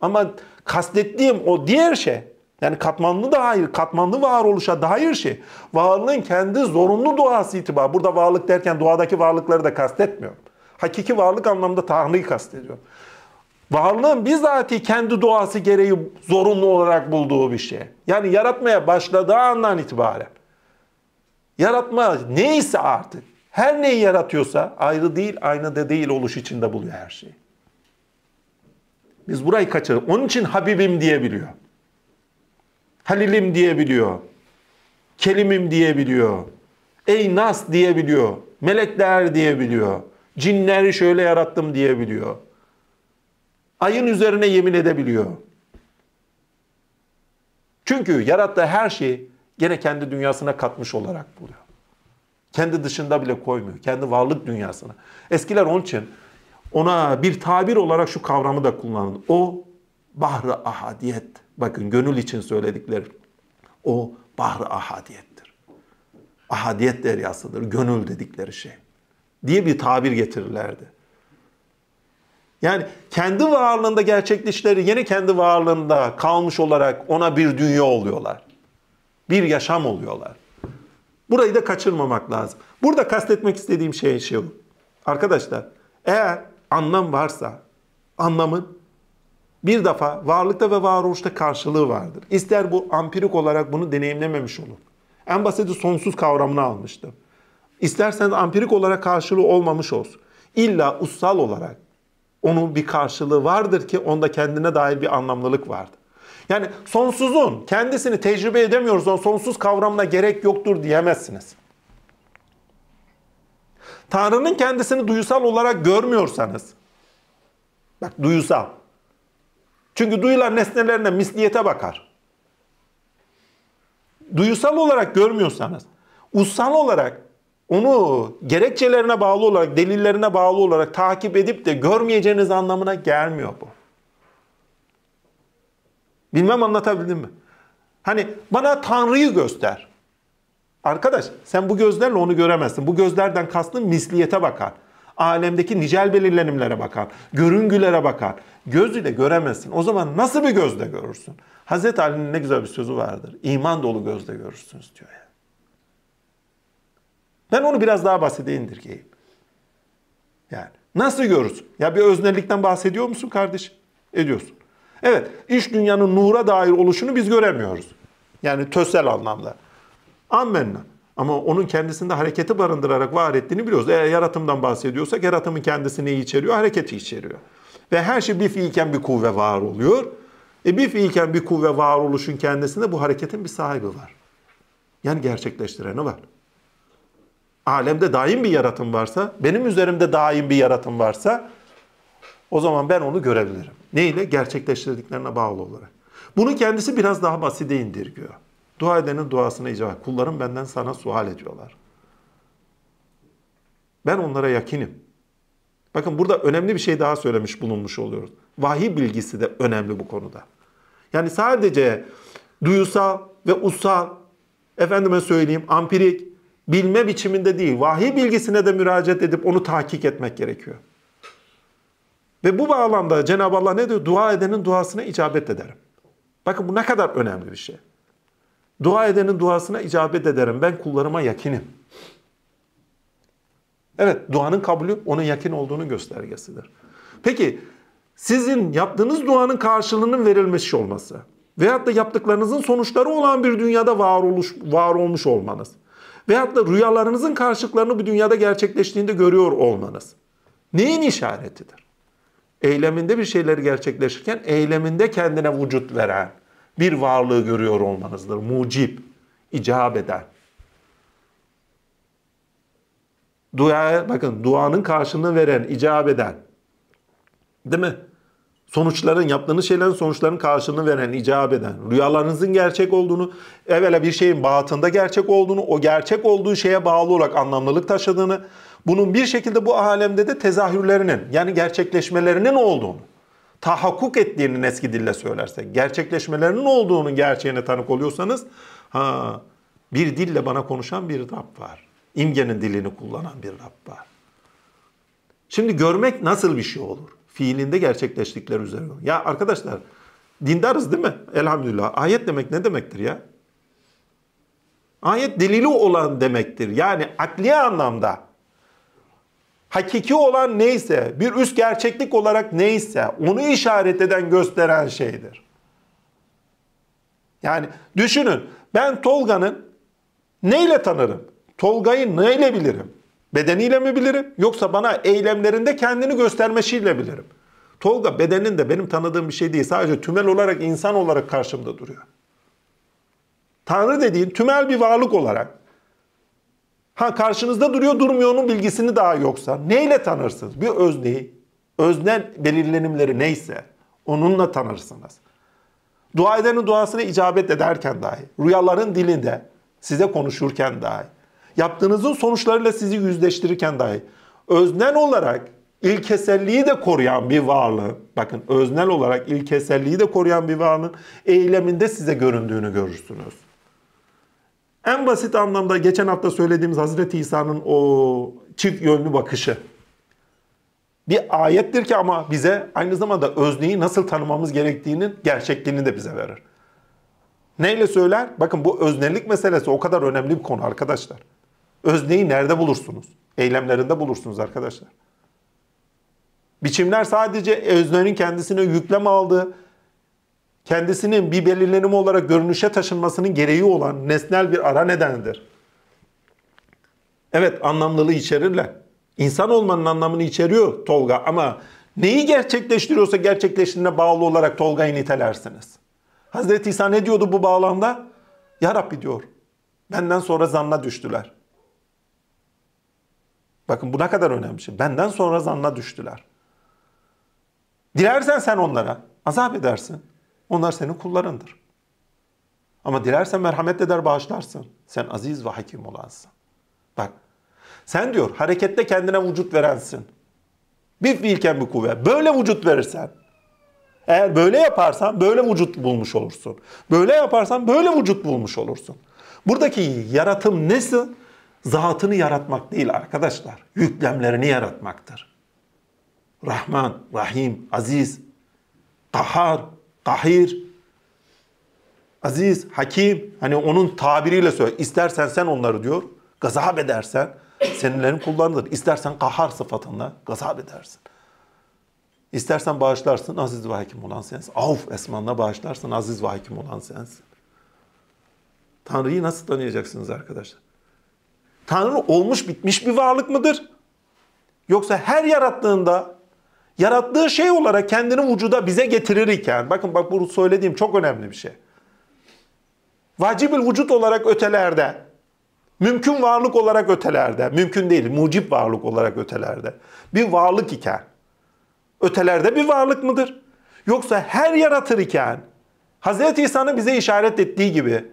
Speaker 1: Ama kastettiğim o diğer şey. Yani katmanlı da hayır, katmanlı varoluşa dair şey. Varlığın kendi zorunlu doğası itibar. Burada varlık derken doğadaki varlıkları da kastetmiyorum. Hakiki varlık anlamında Tanrı'yı kastediyorum varlığın bizatihi kendi doğası gereği zorunlu olarak bulduğu bir şey. Yani yaratmaya başladığı andan itibaren. Yaratma neyse artık. Her neyi yaratıyorsa ayrı değil, aynı da değil oluş içinde buluyor her şeyi. Biz burayı kaçırdık. Onun için Habibim diyebiliyor. Halilim diyebiliyor. Kelimim diyebiliyor. Ey Nas diyebiliyor. Melekler diyebiliyor. Cinleri şöyle yarattım diyebiliyor ayın üzerine yemin edebiliyor. Çünkü yarattığı her şeyi gene kendi dünyasına katmış olarak buluyor. Kendi dışında bile koymuyor. Kendi varlık dünyasına. Eskiler onun için ona bir tabir olarak şu kavramı da kullanın. O bahrı ahadiyet. Bakın gönül için söyledikleri. O bahrı ahadiyettir. Ahadiyet deryasıdır. Gönül dedikleri şey. Diye bir tabir getirirlerdi. Yani kendi varlığında gerçekleşleri yine kendi varlığında kalmış olarak ona bir dünya oluyorlar. Bir yaşam oluyorlar. Burayı da kaçırmamak lazım. Burada kastetmek istediğim şey şu. Arkadaşlar eğer anlam varsa anlamın bir defa varlıkta ve varoluşta karşılığı vardır. İster bu ampirik olarak bunu deneyimlememiş olun. En basiti sonsuz kavramını almıştım. İsterseniz ampirik olarak karşılığı olmamış olsun. İlla ussal olarak onun bir karşılığı vardır ki onda kendine dair bir anlamlılık vardır. Yani sonsuzun kendisini tecrübe edemiyoruz. O sonsuz kavramına gerek yoktur diyemezsiniz. Tanrı'nın kendisini duysal olarak görmüyorsanız, bak duysal. Çünkü duyular nesnelerine misliyete bakar. Duysal olarak görmüyorsanız, ussal olarak onu gerekçelerine bağlı olarak, delillerine bağlı olarak takip edip de görmeyeceğiniz anlamına gelmiyor bu. Bilmem anlatabildim mi? Hani bana Tanrı'yı göster. Arkadaş sen bu gözlerle onu göremezsin. Bu gözlerden kastın misliyete bakar. Alemdeki nicel belirlenimlere bakar. Görüngülere bakar. Gözüyle göremezsin. O zaman nasıl bir gözle görürsün? Hazreti Ali'nin ne güzel bir sözü vardır. İman dolu gözle görürsünüz diyor ya. Ben onu biraz daha basite indirgeyim. Yani nasıl görürsün? Ya bir öznellikten bahsediyor musun kardeş? Ediyorsun. Evet, iş dünyanın nura dair oluşunu biz göremiyoruz. Yani tösel anlamda. Ammenna. Ama onun kendisinde hareketi barındırarak var ettiğini biliyoruz. Eğer yaratımdan bahsediyorsak yaratımın kendisi neyi içeriyor? Hareketi içeriyor. Ve her şey bir fiilken bir kuvve var oluyor. E bir fiilken bir kuvve var oluşun kendisinde bu hareketin bir sahibi var. Yani gerçekleştireni var alemde daim bir yaratım varsa, benim üzerimde daim bir yaratım varsa o zaman ben onu görebilirim. Neyle? Gerçekleştirdiklerine bağlı olarak. Bunu kendisi biraz daha basite indirgiyor. Dua edenin duasına icabet. Kullarım benden sana sual ediyorlar. Ben onlara yakinim. Bakın burada önemli bir şey daha söylemiş bulunmuş oluyoruz. Vahiy bilgisi de önemli bu konuda. Yani sadece duyusal ve ussal, efendime söyleyeyim ampirik bilme biçiminde değil, vahiy bilgisine de müracaat edip onu tahkik etmek gerekiyor. Ve bu bağlamda Cenab-ı Allah ne diyor? Dua edenin duasına icabet ederim. Bakın bu ne kadar önemli bir şey. Dua edenin duasına icabet ederim. Ben kullarıma yakinim. Evet duanın kabulü onun yakin olduğunu göstergesidir. Peki sizin yaptığınız duanın karşılığının verilmiş olması veyahut da yaptıklarınızın sonuçları olan bir dünyada var, oluş, var olmuş olmanız veyahut da rüyalarınızın karşılıklarını bu dünyada gerçekleştiğinde görüyor olmanız. Neyin işaretidir? Eyleminde bir şeyleri gerçekleşirken eyleminde kendine vücut veren bir varlığı görüyor olmanızdır. Mucip, icap eden. Duaya bakın duanın karşılığını veren, icap eden. Değil mi? sonuçların, yaptığınız şeylerin sonuçların karşılığını veren, icap eden, rüyalarınızın gerçek olduğunu, evvela bir şeyin batında gerçek olduğunu, o gerçek olduğu şeye bağlı olarak anlamlılık taşıdığını, bunun bir şekilde bu alemde de tezahürlerinin yani gerçekleşmelerinin olduğunu, tahakkuk ettiğinin eski dille söylerse, gerçekleşmelerinin olduğunu gerçeğine tanık oluyorsanız, ha bir dille bana konuşan bir Rab var. İmgenin dilini kullanan bir Rab var. Şimdi görmek nasıl bir şey olur? fiilinde gerçekleştikler üzerine. Ya arkadaşlar dindarız değil mi? Elhamdülillah. Ayet demek ne demektir ya? Ayet delili olan demektir. Yani akli anlamda hakiki olan neyse, bir üst gerçeklik olarak neyse onu işaret eden, gösteren şeydir. Yani düşünün ben Tolga'nın neyle tanırım? Tolga'yı neyle bilirim? Bedeniyle mi bilirim yoksa bana eylemlerinde kendini göstermesiyle bilirim. Tolga bedenin de benim tanıdığım bir şey değil. Sadece tümel olarak insan olarak karşımda duruyor. Tanrı dediğin tümel bir varlık olarak. Ha karşınızda duruyor durmuyor onun bilgisini daha yoksa. Neyle tanırsınız? Bir özneyi, özne belirlenimleri neyse onunla tanırsınız. Dua edenin duasına icabet ederken dahi, rüyaların dilinde, size konuşurken dahi. Yaptığınızın sonuçlarıyla sizi yüzleştirirken dahi. Öznel olarak ilkeselliği de koruyan bir varlığın, bakın öznel olarak ilkeselliği de koruyan bir varlığın eyleminde size göründüğünü görürsünüz. En basit anlamda geçen hafta söylediğimiz Hazreti İsa'nın o çift yönlü bakışı. Bir ayettir ki ama bize aynı zamanda özneyi nasıl tanımamız gerektiğinin gerçekliğini de bize verir. Neyle söyler? Bakın bu öznelik meselesi o kadar önemli bir konu arkadaşlar. Özneyi nerede bulursunuz? Eylemlerinde bulursunuz arkadaşlar. Biçimler sadece öznenin kendisine yüklem aldığı, kendisinin bir belirlenimi olarak görünüşe taşınmasının gereği olan nesnel bir ara nedendir. Evet anlamlılığı içerirler. İnsan olmanın anlamını içeriyor Tolga ama neyi gerçekleştiriyorsa gerçekleştiğine bağlı olarak Tolga'yı nitelersiniz. Hazreti İsa ne diyordu bu bağlamda? Ya Rabbi diyor, benden sonra zanna düştüler. Bakın bu ne kadar önemli şey. Benden sonra zanna düştüler. Dilersen sen onlara azap edersin. Onlar senin kullarındır. Ama dilersen merhamet eder bağışlarsın. Sen aziz ve hakim olansın. Bak sen diyor harekette kendine vücut verensin. Bir fiilken bir kuvvet. Böyle vücut verirsen. Eğer böyle yaparsan böyle vücut bulmuş olursun. Böyle yaparsan böyle vücut bulmuş olursun. Buradaki yaratım nasıl? zatını yaratmak değil arkadaşlar. Yüklemlerini yaratmaktır. Rahman, Rahim, Aziz, Kahar, Kahir, Aziz, Hakim. Hani onun tabiriyle söyle. İstersen sen onları diyor. Gazap edersen seninlerin kullanılır. İstersen kahar sıfatınla gazap edersin. İstersen bağışlarsın aziz ve hakim olan sensin. Avf esmanla bağışlarsın aziz ve hakim olan sensin. Tanrı'yı nasıl tanıyacaksınız arkadaşlar? Tanrı olmuş bitmiş bir varlık mıdır? Yoksa her yarattığında yarattığı şey olarak kendini vücuda bize getirir iken, bakın bak bu söylediğim çok önemli bir şey. Vacibül vücut olarak ötelerde, mümkün varlık olarak ötelerde, mümkün değil, mucip varlık olarak ötelerde bir varlık iken, ötelerde bir varlık mıdır? Yoksa her yaratır iken, Hz. İsa'nın bize işaret ettiği gibi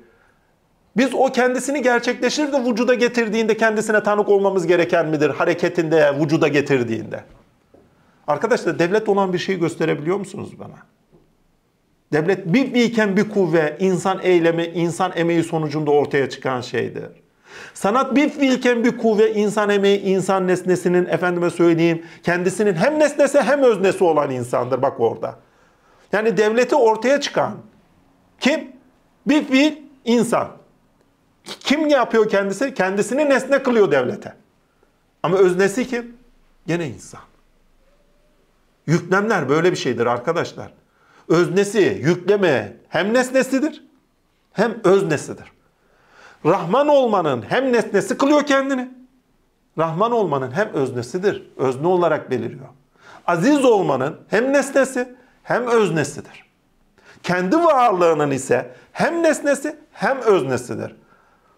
Speaker 1: biz o kendisini gerçekleşir de vücuda getirdiğinde kendisine tanık olmamız gereken midir? Hareketinde, vücuda getirdiğinde. Arkadaşlar devlet olan bir şeyi gösterebiliyor musunuz bana? Devlet bir iken bir kuvve, insan eylemi, insan emeği sonucunda ortaya çıkan şeydir. Sanat bir fiilken bir kuvve, insan emeği, insan nesnesinin, efendime söyleyeyim, kendisinin hem nesnesi hem öznesi olan insandır. Bak orada. Yani devleti ortaya çıkan kim? Bir fiil insan. Kim yapıyor kendisi? Kendisini nesne kılıyor devlete. Ama öznesi kim? Gene insan. Yüklemler böyle bir şeydir arkadaşlar. Öznesi, yükleme hem nesnesidir hem öznesidir. Rahman olmanın hem nesnesi kılıyor kendini. Rahman olmanın hem öznesidir, özne olarak beliriyor. Aziz olmanın hem nesnesi hem öznesidir. Kendi varlığının ise hem nesnesi hem öznesidir.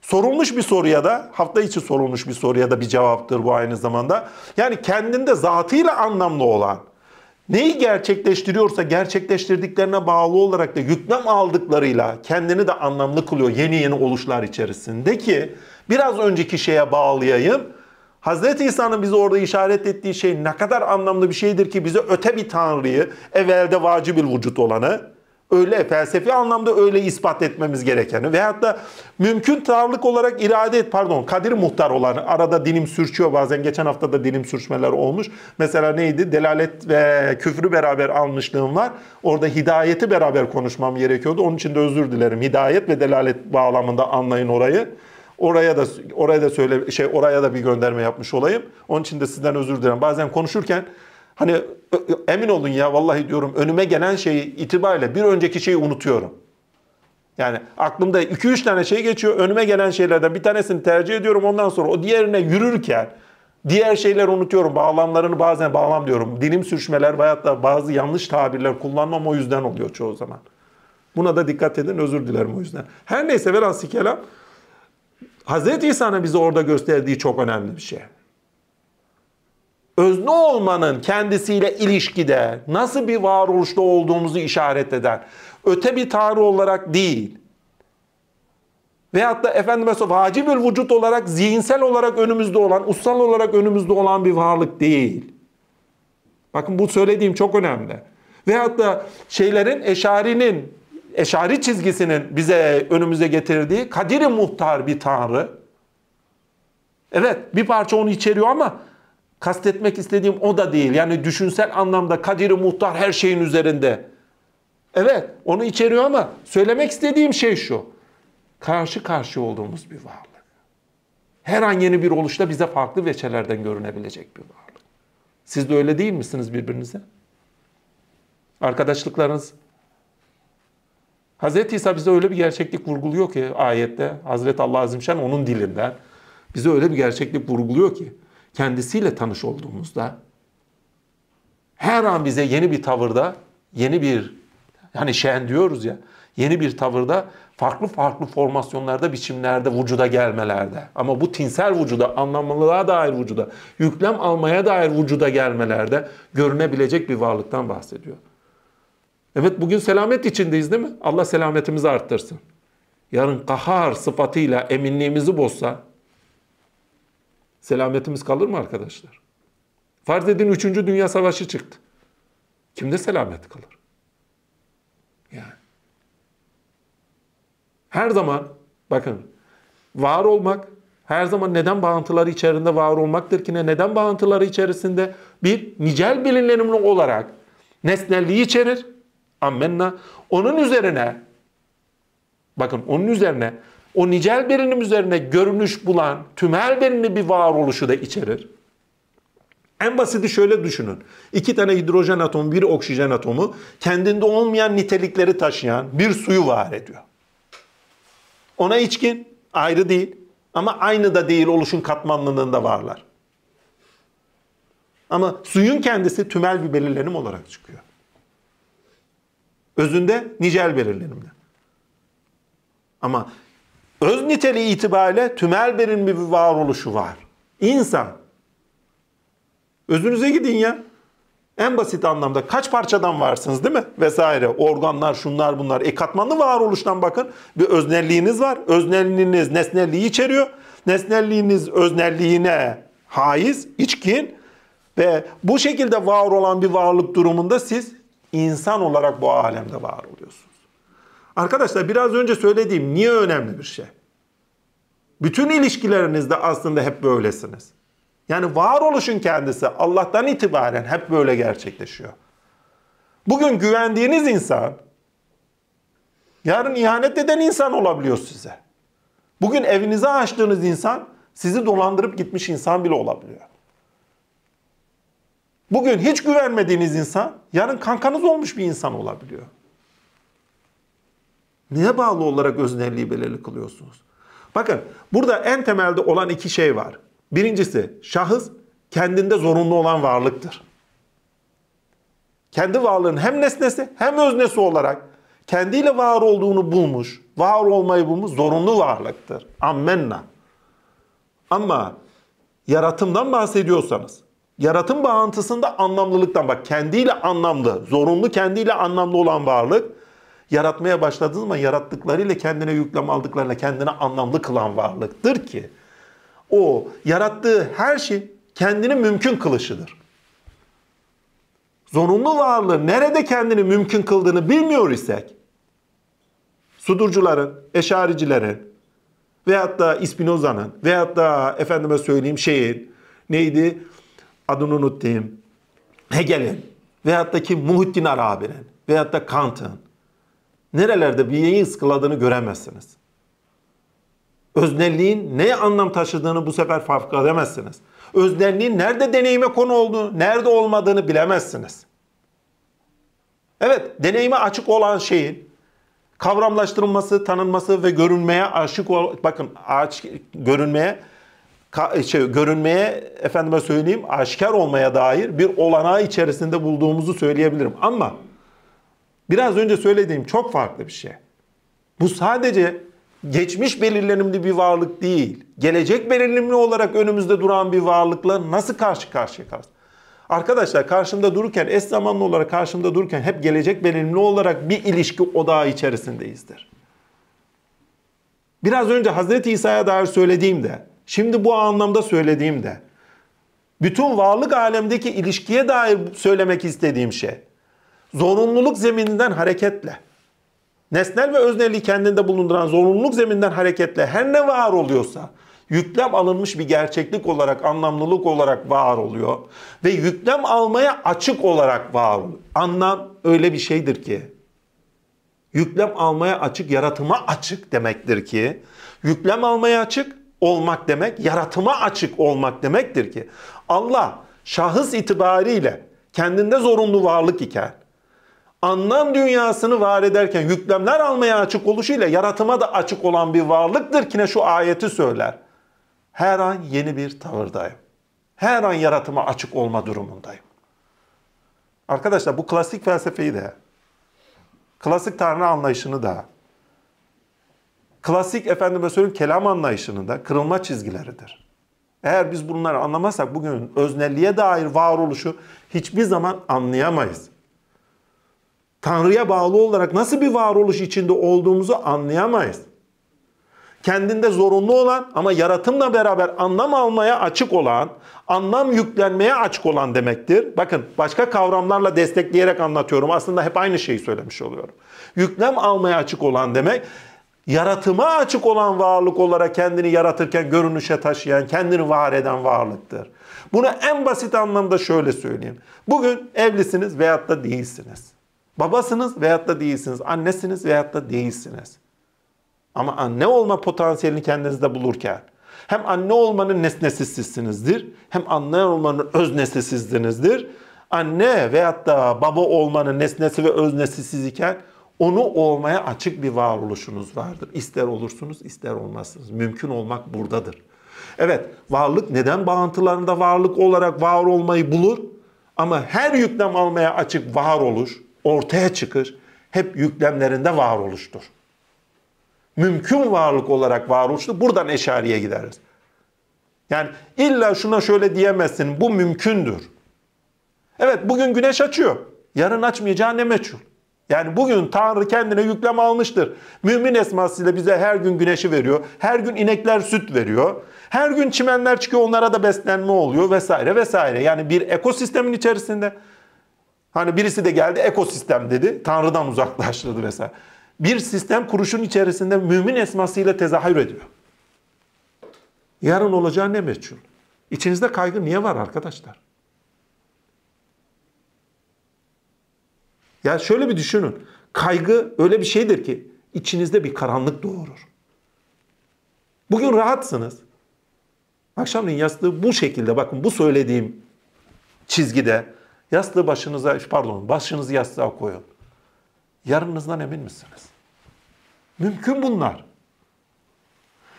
Speaker 1: Sorulmuş bir soruya da, hafta içi sorulmuş bir soruya da bir cevaptır bu aynı zamanda. Yani kendinde zatıyla anlamlı olan, neyi gerçekleştiriyorsa gerçekleştirdiklerine bağlı olarak da yüklem aldıklarıyla kendini de anlamlı kılıyor yeni yeni oluşlar içerisinde ki biraz önceki şeye bağlayayım. Hz. İsa'nın bize orada işaret ettiği şey ne kadar anlamlı bir şeydir ki bize öte bir tanrıyı, evvelde vacibül vücut olanı, öyle felsefi anlamda öyle ispat etmemiz gerekeni veyahut da mümkün tavrlık olarak irade et pardon kadir muhtar olan arada dilim sürçüyor bazen geçen hafta da dilim sürçmeler olmuş. Mesela neydi? Delalet ve küfrü beraber almışlığım var. Orada hidayeti beraber konuşmam gerekiyordu. Onun için de özür dilerim. Hidayet ve delalet bağlamında anlayın orayı. Oraya da oraya da söyle şey oraya da bir gönderme yapmış olayım. Onun için de sizden özür dilerim. Bazen konuşurken Hani emin olun ya vallahi diyorum önüme gelen şey itibariyle bir önceki şeyi unutuyorum. Yani aklımda 2-3 tane şey geçiyor. Önüme gelen şeylerden bir tanesini tercih ediyorum. Ondan sonra o diğerine yürürken diğer şeyler unutuyorum. Bağlamlarını bazen bağlam diyorum. Dilim sürçmeler veyahut da bazı yanlış tabirler kullanmam o yüzden oluyor çoğu zaman. Buna da dikkat edin özür dilerim o yüzden. Her neyse velhasıl kelam Hz. İsa'nın bize orada gösterdiği çok önemli bir şey özne olmanın kendisiyle ilişkide nasıl bir varoluşta olduğumuzu işaret eder. Öte bir tanrı olarak değil. Veyahut da efendime vacibül vücut olarak zihinsel olarak önümüzde olan, ussal olarak önümüzde olan bir varlık değil. Bakın bu söylediğim çok önemli. Veyahut da şeylerin, eşarinin, eşari çizgisinin bize önümüze getirdiği kadiri muhtar bir tanrı. Evet bir parça onu içeriyor ama kastetmek istediğim o da değil. Yani düşünsel anlamda kadiri i Muhtar her şeyin üzerinde. Evet onu içeriyor ama söylemek istediğim şey şu. Karşı karşı olduğumuz bir varlık. Her an yeni bir oluşta bize farklı veçelerden görünebilecek bir varlık. Siz de öyle değil misiniz birbirinize? Arkadaşlıklarınız. Hazreti İsa bize öyle bir gerçeklik vurguluyor ki ayette. Hazreti Allah Azimşan onun dilinden. Bize öyle bir gerçeklik vurguluyor ki kendisiyle tanış olduğumuzda her an bize yeni bir tavırda, yeni bir hani şen diyoruz ya, yeni bir tavırda farklı farklı formasyonlarda, biçimlerde, vücuda gelmelerde. Ama bu tinsel vücuda, anlamlılığa dair vücuda, yüklem almaya dair vücuda gelmelerde görünebilecek bir varlıktan bahsediyor. Evet bugün selamet içindeyiz değil mi? Allah selametimizi arttırsın. Yarın kahar sıfatıyla eminliğimizi bozsa, Selametimiz kalır mı arkadaşlar? Farz edin 3. Dünya Savaşı çıktı. Kimde selamet kalır? Yani. Her zaman bakın var olmak her zaman neden bağıntıları içerisinde var olmaktır ki ne neden bağıntıları içerisinde bir nicel bilinenimli olarak nesnelliği içerir. Ammenna. Onun üzerine bakın onun üzerine o nicel berinim üzerine görünüş bulan tümel berinli bir varoluşu da içerir. En basiti şöyle düşünün. İki tane hidrojen atomu, bir oksijen atomu kendinde olmayan nitelikleri taşıyan bir suyu var ediyor. Ona içkin, ayrı değil ama aynı da değil oluşun katmanlılığında varlar. Ama suyun kendisi tümel bir belirlenim olarak çıkıyor. Özünde nicel belirlenimle. Ama öz niteliği itibariyle tümel verin bir varoluşu var. İnsan. Özünüze gidin ya. En basit anlamda kaç parçadan varsınız değil mi? Vesaire. Organlar, şunlar, bunlar. E katmanlı varoluştan bakın. Bir öznelliğiniz var. Öznelliğiniz nesnelliği içeriyor. Nesnelliğiniz öznelliğine haiz, içkin ve bu şekilde var olan bir varlık durumunda siz insan olarak bu alemde var oluyorsunuz. Arkadaşlar biraz önce söylediğim niye önemli bir şey? Bütün ilişkilerinizde aslında hep böylesiniz. Yani varoluşun kendisi Allah'tan itibaren hep böyle gerçekleşiyor. Bugün güvendiğiniz insan yarın ihanet eden insan olabiliyor size. Bugün evinize açtığınız insan sizi dolandırıp gitmiş insan bile olabiliyor. Bugün hiç güvenmediğiniz insan yarın kankanız olmuş bir insan olabiliyor. Neye bağlı olarak öznelliği belirli kılıyorsunuz? Bakın burada en temelde olan iki şey var. Birincisi şahıs kendinde zorunlu olan varlıktır. Kendi varlığın hem nesnesi hem öznesi olarak kendiyle var olduğunu bulmuş, var olmayı bulmuş zorunlu varlıktır. Ammenna. Ama yaratımdan bahsediyorsanız, yaratım bağıntısında anlamlılıktan bak kendiyle anlamlı, zorunlu kendiyle anlamlı olan varlık yaratmaya başladığın zaman yarattıklarıyla kendine yüklem aldıklarıyla kendine anlamlı kılan varlıktır ki o yarattığı her şey kendini mümkün kılışıdır. Zorunlu varlığı nerede kendini mümkün kıldığını bilmiyor isek sudurcuların, eşaricilerin veyahut da İspinoza'nın veyahut da efendime söyleyeyim şeyin neydi adını unuttum Hegel'in veyahut da ki Muhittin Arabi'nin veyahut da Kant'ın nerelerde bir yeyi ıskıladığını göremezsiniz. Öznelliğin ne anlam taşıdığını bu sefer fark edemezsiniz. Öznelliğin nerede deneyime konu olduğunu, nerede olmadığını bilemezsiniz. Evet, deneyime açık olan şeyin kavramlaştırılması, tanınması ve görünmeye aşık ol bakın aç görünmeye şey, görünmeye efendime söyleyeyim aşikar olmaya dair bir olanağı içerisinde bulduğumuzu söyleyebilirim. Ama biraz önce söylediğim çok farklı bir şey. Bu sadece geçmiş belirlenimli bir varlık değil. Gelecek belirlenimli olarak önümüzde duran bir varlıkla nasıl karşı karşıya karşı? Arkadaşlar karşımda dururken, eş zamanlı olarak karşımda dururken hep gelecek belirlenimli olarak bir ilişki odağı içerisindeyizdir. Biraz önce Hazreti İsa'ya dair söylediğimde, şimdi bu anlamda söylediğimde, bütün varlık alemdeki ilişkiye dair söylemek istediğim şey zorunluluk zemininden hareketle, nesnel ve özneliği kendinde bulunduran zorunluluk zemininden hareketle her ne var oluyorsa, yüklem alınmış bir gerçeklik olarak, anlamlılık olarak var oluyor. Ve yüklem almaya açık olarak var oluyor. Anlam öyle bir şeydir ki, yüklem almaya açık, yaratıma açık demektir ki, yüklem almaya açık olmak demek, yaratıma açık olmak demektir ki, Allah şahıs itibariyle kendinde zorunlu varlık iken, anlam dünyasını var ederken yüklemler almaya açık oluşuyla yaratıma da açık olan bir varlıktır ki ne şu ayeti söyler. Her an yeni bir tavırdayım. Her an yaratıma açık olma durumundayım. Arkadaşlar bu klasik felsefeyi de, klasik tanrı anlayışını da, klasik efendime söyleyeyim kelam anlayışını da kırılma çizgileridir. Eğer biz bunları anlamazsak bugünün öznelliğe dair varoluşu hiçbir zaman anlayamayız. Tanrı'ya bağlı olarak nasıl bir varoluş içinde olduğumuzu anlayamayız. Kendinde zorunlu olan ama yaratımla beraber anlam almaya açık olan, anlam yüklenmeye açık olan demektir. Bakın başka kavramlarla destekleyerek anlatıyorum. Aslında hep aynı şeyi söylemiş oluyorum. Yüklem almaya açık olan demek, yaratıma açık olan varlık olarak kendini yaratırken görünüşe taşıyan, kendini var eden varlıktır. Bunu en basit anlamda şöyle söyleyeyim. Bugün evlisiniz veyahut da değilsiniz. Babasınız veyahut da değilsiniz. Annesiniz veyahut da değilsiniz. Ama anne olma potansiyelini kendinizde bulurken hem anne olmanın nesnesi hem anne olmanın öznesi Anne veyahut da baba olmanın nesnesi ve öznesi iken onu olmaya açık bir varoluşunuz vardır. İster olursunuz, ister olmazsınız. Mümkün olmak buradadır. Evet, varlık neden bağıntılarında varlık olarak var olmayı bulur? Ama her yüklem almaya açık var olur ortaya çıkır. Hep yüklemlerinde varoluştur. Mümkün varlık olarak varoluştur. Buradan eşariye gideriz. Yani illa şuna şöyle diyemezsin. Bu mümkündür. Evet bugün güneş açıyor. Yarın açmayacağı ne meçhul. Yani bugün Tanrı kendine yüklem almıştır. Mümin esmasıyla bize her gün güneşi veriyor. Her gün inekler süt veriyor. Her gün çimenler çıkıyor onlara da beslenme oluyor vesaire vesaire. Yani bir ekosistemin içerisinde Hani birisi de geldi ekosistem dedi. Tanrı'dan uzaklaştırdı vesaire. Bir sistem kuruşun içerisinde mümin esmasıyla tezahür ediyor. Yarın olacağı ne meçhul? İçinizde kaygı niye var arkadaşlar? Ya şöyle bir düşünün. Kaygı öyle bir şeydir ki içinizde bir karanlık doğurur. Bugün rahatsınız. Akşamleyin yastığı bu şekilde bakın bu söylediğim çizgide Yastığı başınıza, pardon başınızı yastığa koyun. Yarınınızdan emin misiniz? Mümkün bunlar.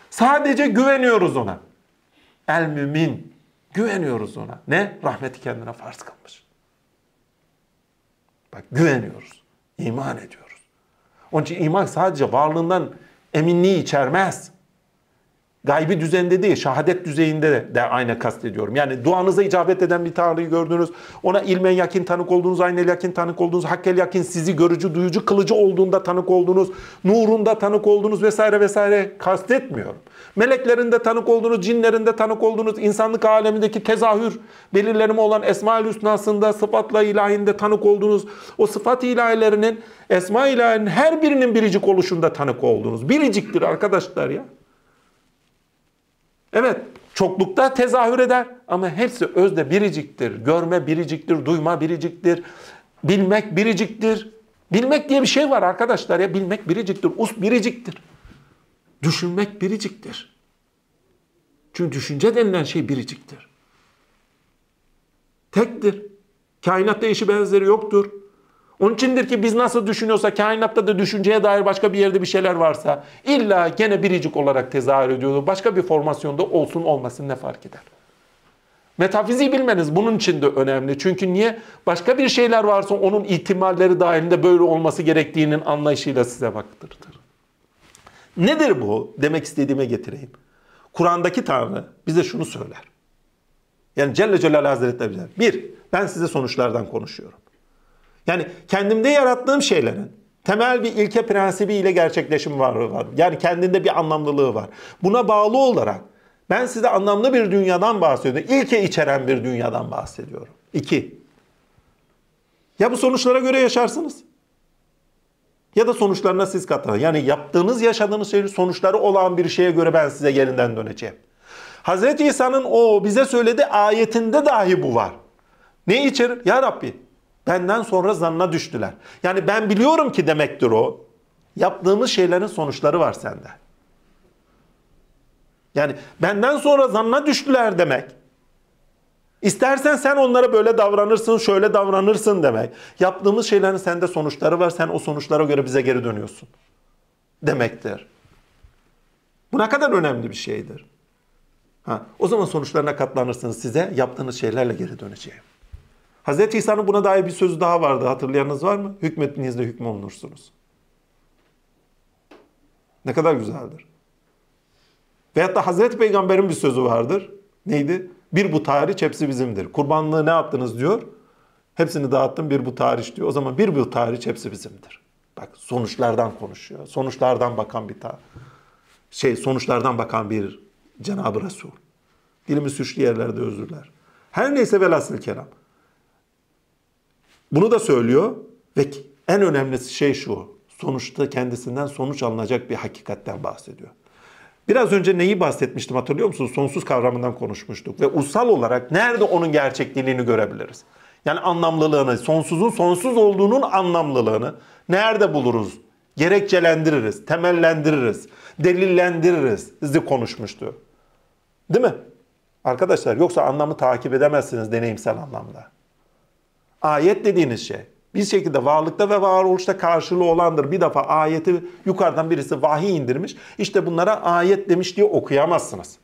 Speaker 1: Sadece güveniyoruz ona. El mümin. Güveniyoruz ona. Ne? Rahmeti kendine farz kılmış. Bak güveniyoruz. İman ediyoruz. Onun için iman sadece varlığından eminliği içermez gaybi düzende değil, şahadet düzeyinde de aynı kastediyorum. Yani duanıza icabet eden bir Tanrı'yı gördünüz. Ona ilmen yakin tanık olduğunuz, aynel yakin tanık olduğunuz, hakkel yakin sizi görücü, duyucu, kılıcı olduğunda tanık olduğunuz, nurunda tanık olduğunuz vesaire vesaire kastetmiyorum. Meleklerinde tanık olduğunuz, cinlerinde tanık olduğunuz, insanlık alemindeki tezahür belirlerimi olan Esma-ül Hüsna'sında sıfatla ilahinde tanık olduğunuz, o sıfat ilahilerinin, Esma ilahinin her birinin biricik oluşunda tanık olduğunuz. Biriciktir arkadaşlar ya. Evet çoklukta tezahür eder ama hepsi özde biriciktir. Görme biriciktir, duyma biriciktir, bilmek biriciktir. Bilmek diye bir şey var arkadaşlar ya bilmek biriciktir, us biriciktir. Düşünmek biriciktir. Çünkü düşünce denilen şey biriciktir. Tektir. Kainatta eşi benzeri yoktur. Onun içindir ki biz nasıl düşünüyorsa kainatta da düşünceye dair başka bir yerde bir şeyler varsa illa gene biricik olarak tezahür ediyordu. Başka bir formasyonda olsun olmasın ne fark eder? Metafiziği bilmeniz bunun için de önemli. Çünkü niye? Başka bir şeyler varsa onun ihtimalleri dahilinde böyle olması gerektiğinin anlayışıyla size baktırtır. Nedir bu? Demek istediğime getireyim. Kur'an'daki Tanrı bize şunu söyler. Yani Celle Celal Hazretleri bize. Bir, ben size sonuçlardan konuşuyorum. Yani kendimde yarattığım şeylerin temel bir ilke prensibiyle gerçekleşim var, var. Yani kendinde bir anlamlılığı var. Buna bağlı olarak ben size anlamlı bir dünyadan bahsediyorum. İlke içeren bir dünyadan bahsediyorum. İki. Ya bu sonuçlara göre yaşarsınız. Ya da sonuçlarına siz katlanın. Yani yaptığınız, yaşadığınız şeyin sonuçları olan bir şeye göre ben size yerinden döneceğim. Hazreti İsa'nın o bize söyledi ayetinde dahi bu var. Ne içerir? Ya Rabbi Benden sonra zanna düştüler. Yani ben biliyorum ki demektir o. Yaptığımız şeylerin sonuçları var sende. Yani benden sonra zanna düştüler demek. İstersen sen onlara böyle davranırsın, şöyle davranırsın demek. Yaptığımız şeylerin sende sonuçları var. Sen o sonuçlara göre bize geri dönüyorsun. Demektir. Bu ne kadar önemli bir şeydir. Ha, o zaman sonuçlarına katlanırsınız size yaptığınız şeylerle geri döneceğim. Hz. İsa'nın buna dair bir sözü daha vardı hatırlayanınız var mı? Hükmettiğinizde hükmü olunursunuz. Ne kadar güzeldir. Veyahut da Hazreti Peygamber'in bir sözü vardır. Neydi? Bir bu tarih hepsi bizimdir. Kurbanlığı ne yaptınız diyor. Hepsini dağıttım bir bu tarih diyor. O zaman bir bu tarih hepsi bizimdir. Bak sonuçlardan konuşuyor. Sonuçlardan bakan bir ta şey sonuçlardan bakan bir Cenab-ı Resul. Dilimi suçlu yerlerde özürler. Her neyse velhasıl kelam. Bunu da söylüyor ve en önemlisi şey şu. Sonuçta kendisinden sonuç alınacak bir hakikatten bahsediyor. Biraz önce neyi bahsetmiştim hatırlıyor musunuz? Sonsuz kavramından konuşmuştuk ve ussal olarak nerede onun gerçekliğini görebiliriz? Yani anlamlılığını, sonsuzun sonsuz olduğunun anlamlılığını nerede buluruz? Gerekçelendiririz, temellendiririz, delillendiririz. Bizi konuşmuştu. Değil mi? Arkadaşlar yoksa anlamı takip edemezsiniz deneyimsel anlamda. Ayet dediğiniz şey bir şekilde varlıkta ve varoluşta karşılığı olandır. Bir defa ayeti yukarıdan birisi vahiy indirmiş. İşte bunlara ayet demiş diye okuyamazsınız.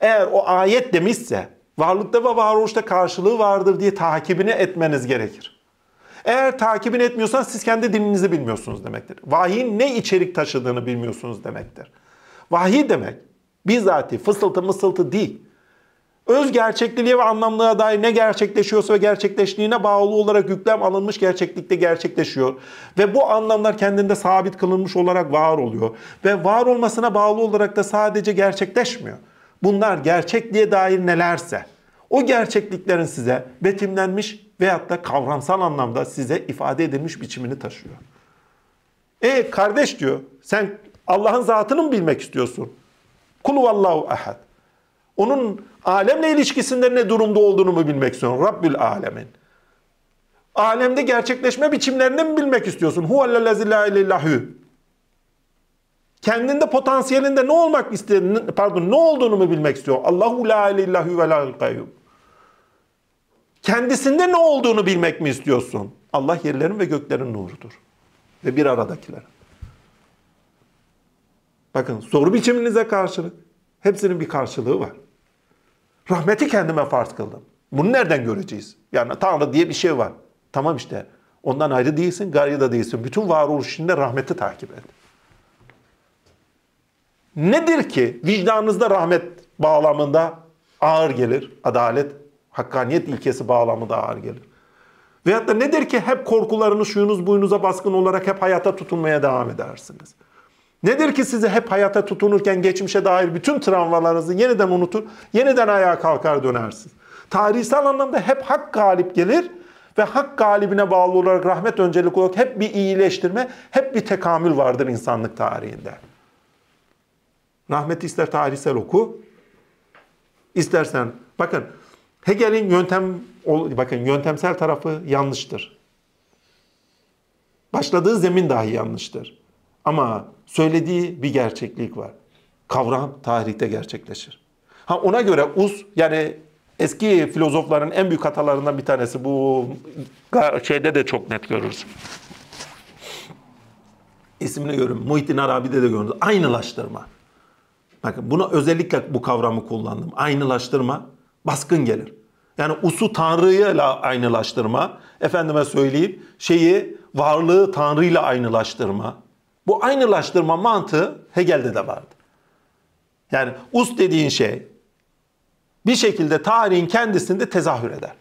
Speaker 1: Eğer o ayet demişse varlıkta ve varoluşta karşılığı vardır diye takibini etmeniz gerekir. Eğer takibini etmiyorsan siz kendi dininizi bilmiyorsunuz demektir. Vahiyin ne içerik taşıdığını bilmiyorsunuz demektir. Vahiy demek bizatihi fısıltı mısıltı değil öz gerçekliliğe ve anlamlığa dair ne gerçekleşiyorsa ve gerçekleştiğine bağlı olarak yüklem alınmış gerçeklikte gerçekleşiyor. Ve bu anlamlar kendinde sabit kılınmış olarak var oluyor. Ve var olmasına bağlı olarak da sadece gerçekleşmiyor. Bunlar gerçekliğe dair nelerse o gerçekliklerin size betimlenmiş veyahut da kavramsal anlamda size ifade edilmiş biçimini taşıyor. E kardeş diyor sen Allah'ın zatını mı bilmek istiyorsun? Kulu vallahu ahad. Onun alemle ilişkisinde ne durumda olduğunu mu bilmek istiyorsun? Rabbül alemin. Alemde gerçekleşme biçimlerini mi bilmek istiyorsun? Huvellezî lâ ilâhü. Kendinde potansiyelinde ne olmak istediğini, pardon ne olduğunu mu bilmek istiyor? Allahu la ilâhü ve lâ kayyum. Kendisinde ne olduğunu bilmek mi istiyorsun? Allah yerlerin ve göklerin nurudur. Ve bir aradakiler. Bakın soru biçiminize karşılık hepsinin bir karşılığı var. Rahmeti kendime farz kıldım. Bunu nereden göreceğiz? Yani Tanrı diye bir şey var. Tamam işte. Ondan ayrı değilsin, gayrı da değilsin. Bütün varoluşunda rahmeti takip et. Nedir ki vicdanınızda rahmet bağlamında ağır gelir? Adalet, hakkaniyet ilkesi bağlamında ağır gelir. Veyahut da nedir ki hep korkularınız, şuyunuz, buyunuza baskın olarak hep hayata tutunmaya devam edersiniz? Nedir ki sizi hep hayata tutunurken geçmişe dair bütün travmalarınızı yeniden unutur, yeniden ayağa kalkar dönersiniz. Tarihsel anlamda hep hak galip gelir ve hak galibine bağlı olarak rahmet öncelik olarak hep bir iyileştirme, hep bir tekamül vardır insanlık tarihinde. Rahmet ister tarihsel oku, istersen bakın Hegel'in yöntem bakın yöntemsel tarafı yanlıştır. Başladığı zemin dahi yanlıştır. Ama söylediği bir gerçeklik var. Kavram tarihte gerçekleşir. Ha ona göre us yani eski filozofların en büyük hatalarından bir tanesi bu şeyde de çok net görürüz. İsmini görün. Muhittin Arabi'de de görürsün. Aynılaştırma. Bakın buna özellikle bu kavramı kullandım. Aynılaştırma baskın gelir. Yani usu Tanrı'yla aynılaştırma, efendime söyleyeyim şeyi varlığı Tanrı'yla aynılaştırma. Bu aynılaştırma mantığı Hegel'de de vardı. Yani us dediğin şey bir şekilde tarihin kendisinde tezahür eder.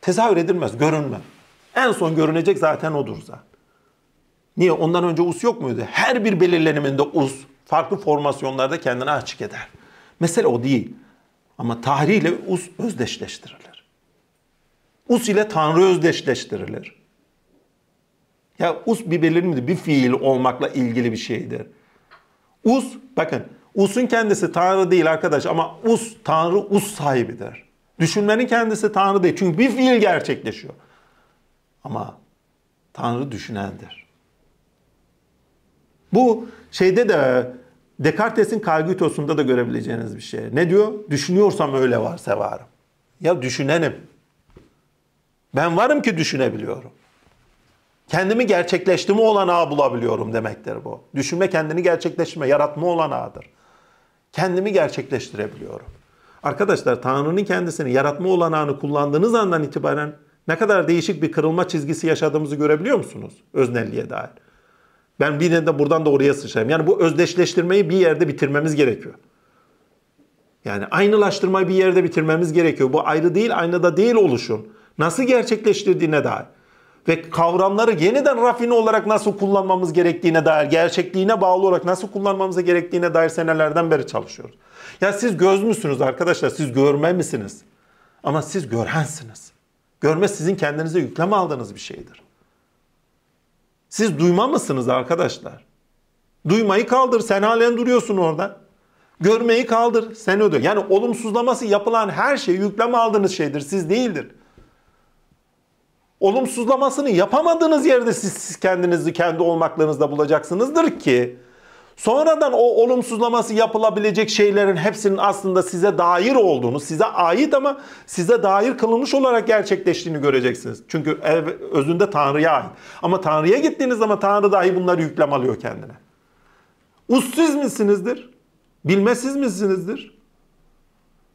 Speaker 1: Tezahür edilmez, görünmez. En son görünecek zaten odur zaten. Niye? Ondan önce us yok muydu? Her bir belirleniminde us farklı formasyonlarda kendini açık eder. Mesele o değil. Ama tarihle us özdeşleştirilir. Us ile Tanrı özdeşleştirilir. Ya us bir belirli bir fiil olmakla ilgili bir şeydir. Us bakın usun kendisi tanrı değil arkadaş ama us tanrı us sahibidir. Düşünmenin kendisi tanrı değil çünkü bir fiil gerçekleşiyor. Ama tanrı düşünendir. Bu şeyde de Descartes'in Kalgütos'unda da görebileceğiniz bir şey. Ne diyor? Düşünüyorsam öyle varsa varım. Ya düşünenim. Ben varım ki düşünebiliyorum. Kendimi gerçekleştirme olanağı bulabiliyorum demektir bu. Düşünme kendini gerçekleştirme, yaratma olanağıdır. Kendimi gerçekleştirebiliyorum. Arkadaşlar Tanrı'nın kendisini yaratma olanağını kullandığınız andan itibaren ne kadar değişik bir kırılma çizgisi yaşadığımızı görebiliyor musunuz? Öznelliğe dair. Ben bir de buradan da oraya sıçrayayım. Yani bu özdeşleştirmeyi bir yerde bitirmemiz gerekiyor. Yani aynılaştırmayı bir yerde bitirmemiz gerekiyor. Bu ayrı değil, aynı da değil oluşun. Nasıl gerçekleştirdiğine dair ve kavramları yeniden rafine olarak nasıl kullanmamız gerektiğine dair, gerçekliğine bağlı olarak nasıl kullanmamıza gerektiğine dair senelerden beri çalışıyoruz. Ya siz göz müsünüz arkadaşlar? Siz görme misiniz? Ama siz görensiniz. Görme sizin kendinize yükleme aldığınız bir şeydir. Siz duyma mısınız arkadaşlar? Duymayı kaldır. Sen halen duruyorsun orada. Görmeyi kaldır. Sen ödüyor. Yani olumsuzlaması yapılan her şey yükleme aldığınız şeydir. Siz değildir olumsuzlamasını yapamadığınız yerde siz, siz kendinizi kendi olmaklarınızda bulacaksınızdır ki sonradan o olumsuzlaması yapılabilecek şeylerin hepsinin aslında size dair olduğunu, size ait ama size dair kılınmış olarak gerçekleştiğini göreceksiniz. Çünkü özünde Tanrı'ya ait. Ama Tanrı'ya gittiğiniz zaman Tanrı dahi bunları yüklem alıyor kendine. Ussiz misinizdir? Bilmesiz misinizdir?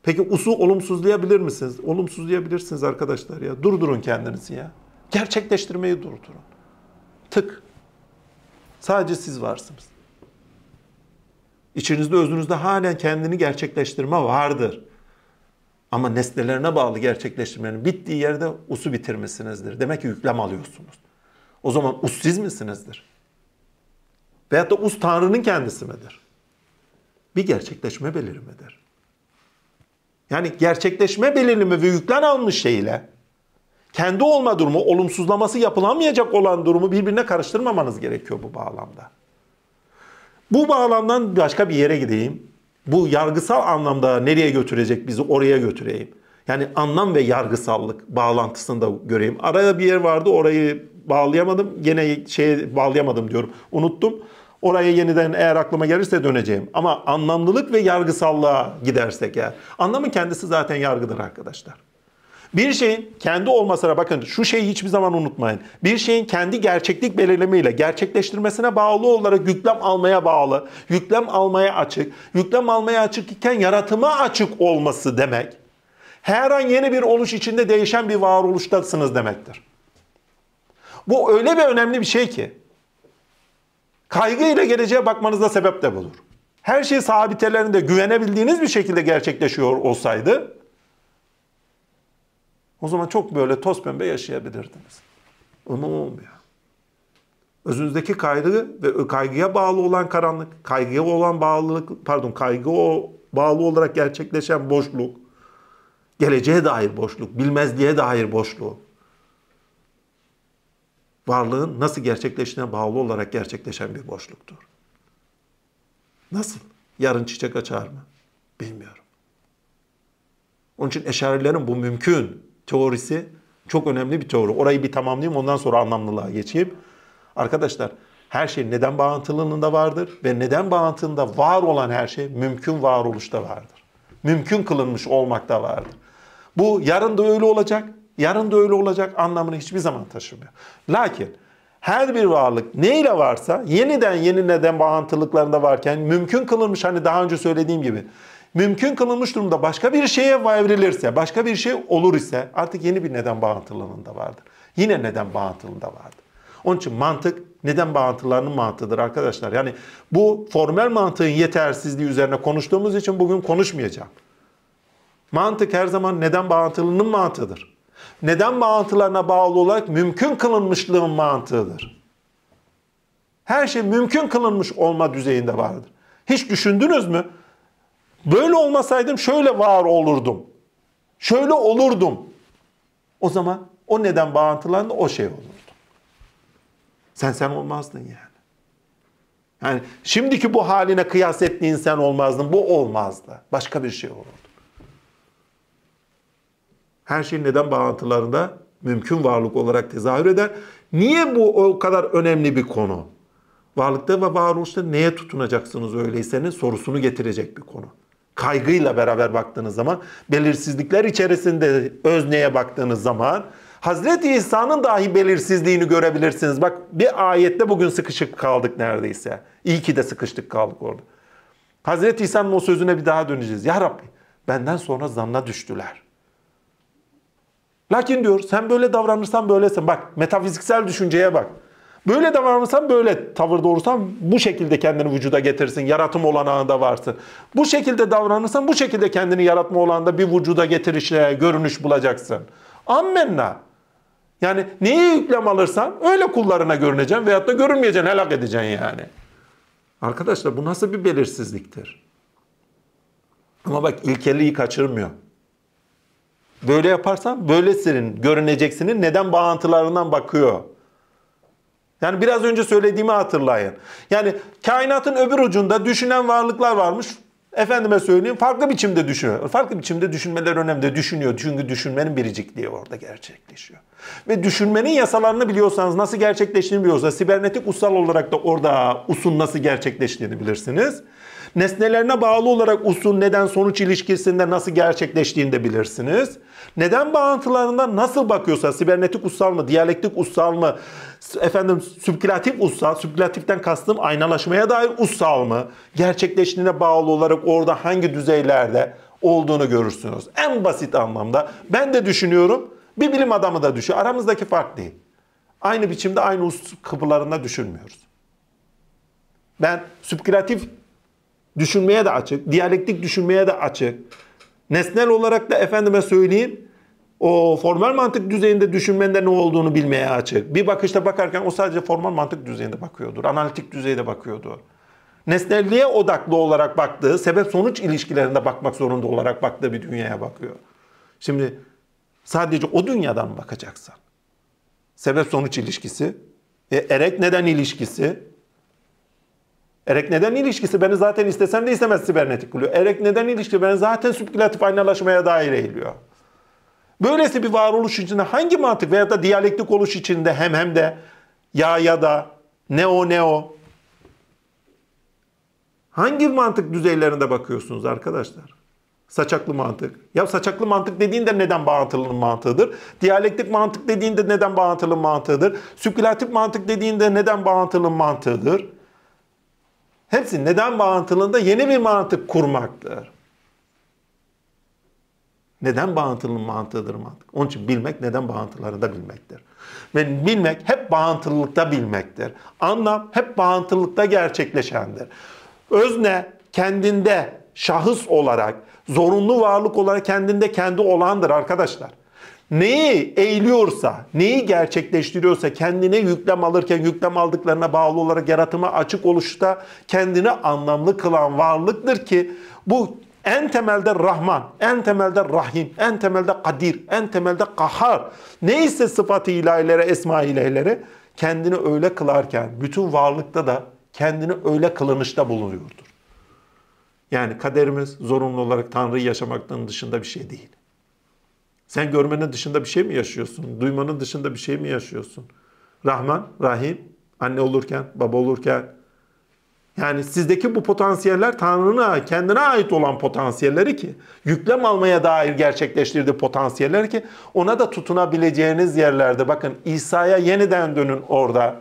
Speaker 1: Peki usu olumsuzlayabilir misiniz? Olumsuzlayabilirsiniz arkadaşlar ya. Durdurun kendinizi ya. Gerçekleştirmeyi durdurun. Tık. Sadece siz varsınız. İçinizde özünüzde halen kendini gerçekleştirme vardır. Ama nesnelerine bağlı gerçekleştirmenin bittiği yerde usu bitirmişsinizdir. Demek ki yüklem alıyorsunuz. O zaman us siz misinizdir? Veyahut da us Tanrı'nın kendisi midir? Bir gerçekleşme belirimidir yani gerçekleşme belirleme ve yüklen almış şeyle kendi olma durumu, olumsuzlaması yapılamayacak olan durumu birbirine karıştırmamanız gerekiyor bu bağlamda. Bu bağlamdan başka bir yere gideyim. Bu yargısal anlamda nereye götürecek bizi oraya götüreyim. Yani anlam ve yargısallık bağlantısını da göreyim. Arada bir yer vardı orayı bağlayamadım. Gene şeye bağlayamadım diyorum. Unuttum. Oraya yeniden eğer aklıma gelirse döneceğim. Ama anlamlılık ve yargısallığa gidersek ya. Anlamın kendisi zaten yargıdır arkadaşlar. Bir şeyin kendi olmasına bakın şu şeyi hiçbir zaman unutmayın. Bir şeyin kendi gerçeklik belirlemiyle gerçekleştirmesine bağlı olarak yüklem almaya bağlı, yüklem almaya açık, yüklem almaya açık iken yaratıma açık olması demek her an yeni bir oluş içinde değişen bir varoluştasınız demektir. Bu öyle bir önemli bir şey ki kaygı ile geleceğe bakmanıza sebep de budur. Her şey sabitelerinde güvenebildiğiniz bir şekilde gerçekleşiyor olsaydı o zaman çok böyle toz pembe yaşayabilirdiniz. Ama olmuyor. Özünüzdeki kaygı ve kaygıya bağlı olan karanlık, kaygıya olan bağlılık, pardon kaygı o bağlı olarak gerçekleşen boşluk, geleceğe dair boşluk, bilmezliğe dair boşluk, varlığın nasıl gerçekleştiğine bağlı olarak gerçekleşen bir boşluktur. Nasıl? Yarın çiçek açar mı? Bilmiyorum. Onun için eşarilerin bu mümkün teorisi çok önemli bir teori. Orayı bir tamamlayayım ondan sonra anlamlılığa geçeyim. Arkadaşlar her şey neden bağıntılılığında vardır ve neden bağıntında var olan her şey mümkün varoluşta vardır. Mümkün kılınmış olmakta vardır. Bu yarın da öyle olacak, yarın da öyle olacak anlamını hiçbir zaman taşımıyor. Lakin her bir varlık neyle varsa yeniden yeni neden bağıntılıklarında varken mümkün kılınmış hani daha önce söylediğim gibi mümkün kılınmış durumda başka bir şeye evrilirse, başka bir şey olur ise artık yeni bir neden bağıntılığında vardır. Yine neden bağıntılığında vardır. Onun için mantık neden bağıntılarının mantığıdır arkadaşlar. Yani bu formel mantığın yetersizliği üzerine konuştuğumuz için bugün konuşmayacağım. Mantık her zaman neden bağıntılığının mantığıdır neden mantılarına bağlı olarak mümkün kılınmışlığın mantığıdır. Her şey mümkün kılınmış olma düzeyinde vardır. Hiç düşündünüz mü? Böyle olmasaydım şöyle var olurdum. Şöyle olurdum. O zaman o neden bağıntılarında o şey olurdu. Sen sen olmazdın yani. Yani şimdiki bu haline kıyas ettiğin sen olmazdın. Bu olmazdı. Başka bir şey olurdu her şeyin neden bağlantılarında mümkün varlık olarak tezahür eder. Niye bu o kadar önemli bir konu? Varlıkta ve varoluşta neye tutunacaksınız öyleyse'nin sorusunu getirecek bir konu. Kaygıyla beraber baktığınız zaman, belirsizlikler içerisinde özneye baktığınız zaman Hazreti İsa'nın dahi belirsizliğini görebilirsiniz. Bak bir ayette bugün sıkışık kaldık neredeyse. İyi ki de sıkıştık kaldık orada. Hazreti İsa'nın o sözüne bir daha döneceğiz. Ya Rabbi benden sonra zanna düştüler. Lakin diyor sen böyle davranırsan böylesin. Bak metafiziksel düşünceye bak. Böyle davranırsan böyle tavır doğursan bu şekilde kendini vücuda getirsin. Yaratım olanağında varsın. Bu şekilde davranırsan bu şekilde kendini yaratma olanağında bir vücuda getirişle görünüş bulacaksın. Ammenna. Yani neye yüklem alırsan öyle kullarına görüneceksin veyahut da görünmeyeceksin helak edeceksin yani. Arkadaşlar bu nasıl bir belirsizliktir? Ama bak ilkeliği kaçırmıyor. Böyle yaparsan böyle senin görüneceksinin neden bağlantılarından bakıyor. Yani biraz önce söylediğimi hatırlayın. Yani kainatın öbür ucunda düşünen varlıklar varmış. Efendime söyleyeyim farklı biçimde düşünüyor. Farklı biçimde düşünmeler önemli. Düşünüyor çünkü düşünmenin biricikliği orada gerçekleşiyor. Ve düşünmenin yasalarını biliyorsanız nasıl gerçekleştiğini biliyorsanız sibernetik ussal olarak da orada usun nasıl gerçekleştiğini bilirsiniz. Nesnelerine bağlı olarak usun neden sonuç ilişkisinde nasıl gerçekleştiğini de bilirsiniz. Neden bağlantılarından nasıl bakıyorsa sibernetik ussal mı, diyalektik ussal mı, efendim sübkülatif ussal, sübkülatiften kastım aynalaşmaya dair ussal mı, gerçekleştiğine bağlı olarak orada hangi düzeylerde olduğunu görürsünüz. En basit anlamda ben de düşünüyorum, bir bilim adamı da düşünüyor. Aramızdaki fark değil. Aynı biçimde aynı us kapılarında düşünmüyoruz. Ben sübkülatif düşünmeye de açık, diyalektik düşünmeye de açık Nesnel olarak da efendime söyleyeyim o formal mantık düzeyinde düşünmende ne olduğunu bilmeye açık. Bir bakışta bakarken o sadece formal mantık düzeyinde bakıyordur. Analitik düzeyde bakıyordu. Nesnelliğe odaklı olarak baktığı, sebep sonuç ilişkilerinde bakmak zorunda olarak baktığı bir dünyaya bakıyor. Şimdi sadece o dünyadan bakacaksan. Sebep sonuç ilişkisi, e, erek neden ilişkisi, Erek neden ilişkisi beni zaten istesem de istemez sibernetik kılıyor. Erek neden ilişkisi beni zaten süpkülatif aynalaşmaya dair eğiliyor. Böylesi bir varoluş içinde hangi mantık veya da diyalektik oluş içinde hem hem de ya ya da ne o ne o hangi mantık düzeylerinde bakıyorsunuz arkadaşlar? Saçaklı mantık. Ya saçaklı mantık dediğinde neden bağıntılı mantığıdır? Diyalektik mantık dediğinde neden bağıntılı mantığıdır? Sükülatif mantık dediğinde neden bağıntılı mantığıdır? hepsi neden bağıntılığında yeni bir mantık kurmaktır. Neden bağıntılı mantığıdır mantık? Onun için bilmek neden bağıntılarında bilmektir. Ve bilmek hep bağıntılılıkta bilmektir. Anlam hep bağıntılılıkta gerçekleşendir. Özne kendinde şahıs olarak, zorunlu varlık olarak kendinde kendi olandır arkadaşlar neyi eğiliyorsa, neyi gerçekleştiriyorsa kendine yüklem alırken yüklem aldıklarına bağlı olarak yaratıma açık oluşta kendini anlamlı kılan varlıktır ki bu en temelde Rahman, en temelde Rahim, en temelde Kadir, en temelde Kahar. Neyse sıfatı ilahilere, esma ilahilere kendini öyle kılarken bütün varlıkta da kendini öyle kılınışta bulunuyordur. Yani kaderimiz zorunlu olarak Tanrı'yı yaşamaktan dışında bir şey değil. Sen görmenin dışında bir şey mi yaşıyorsun? Duymanın dışında bir şey mi yaşıyorsun? Rahman, Rahim, anne olurken, baba olurken. Yani sizdeki bu potansiyeller Tanrı'na, kendine ait olan potansiyelleri ki, yüklem almaya dair gerçekleştirdiği potansiyeller ki, ona da tutunabileceğiniz yerlerde bakın İsa'ya yeniden dönün orada.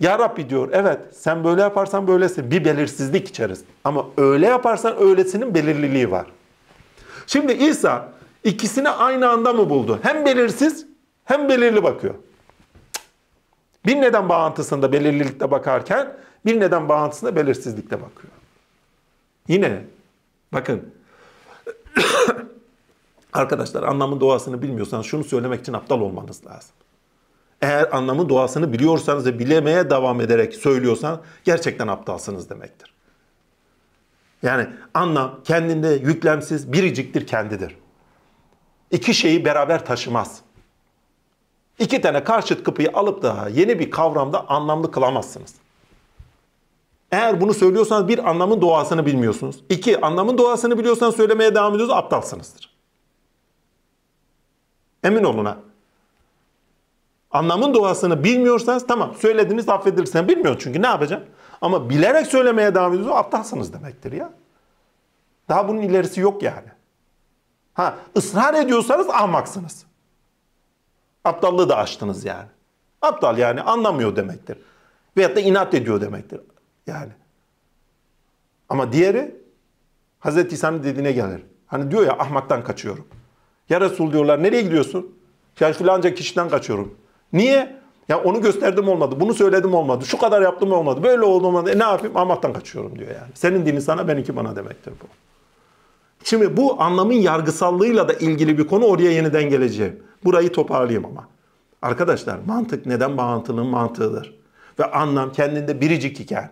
Speaker 1: Ya Rabbi diyor evet sen böyle yaparsan böylesin. Bir belirsizlik içeriz. Ama öyle yaparsan öylesinin belirliliği var. Şimdi İsa İkisini aynı anda mı buldu? Hem belirsiz hem belirli bakıyor. Bir neden bağıntısında belirlilikte bakarken bir neden bağıntısında belirsizlikte bakıyor. Yine bakın arkadaşlar anlamın doğasını bilmiyorsanız şunu söylemek için aptal olmanız lazım. Eğer anlamın doğasını biliyorsanız ve bilemeye devam ederek söylüyorsan gerçekten aptalsınız demektir. Yani anlam kendinde yüklemsiz biriciktir kendidir iki şeyi beraber taşımaz. İki tane karşıt kıpıyı alıp da yeni bir kavramda anlamlı kılamazsınız. Eğer bunu söylüyorsanız bir anlamın doğasını bilmiyorsunuz. İki anlamın doğasını biliyorsanız söylemeye devam ediyorsunuz aptalsınızdır. Emin olun ha. Anlamın doğasını bilmiyorsanız tamam söylediniz affedilirsen bilmiyorsun çünkü ne yapacağım? Ama bilerek söylemeye devam ediyorsunuz aptalsınız demektir ya. Daha bunun ilerisi yok yani. Ha ısrar ediyorsanız ahmaksınız. Aptallığı da aştınız yani. Aptal yani anlamıyor demektir. Veyahut da inat ediyor demektir. Yani. Ama diğeri Hazreti İsa'nın dediğine gelir. Hani diyor ya ahmaktan kaçıyorum. Ya Resul diyorlar nereye gidiyorsun? Ya filanca kişiden kaçıyorum. Niye? Ya onu gösterdim olmadı, bunu söyledim olmadı, şu kadar yaptım olmadı, böyle oldu olmadı. E ne yapayım? Ahmaktan kaçıyorum diyor yani. Senin dinin sana, benimki bana demektir bu. Şimdi bu anlamın yargısallığıyla da ilgili bir konu oraya yeniden geleceğim. Burayı toparlayayım ama. Arkadaşlar mantık neden bağıntının mantığıdır? Ve anlam kendinde biricik iken,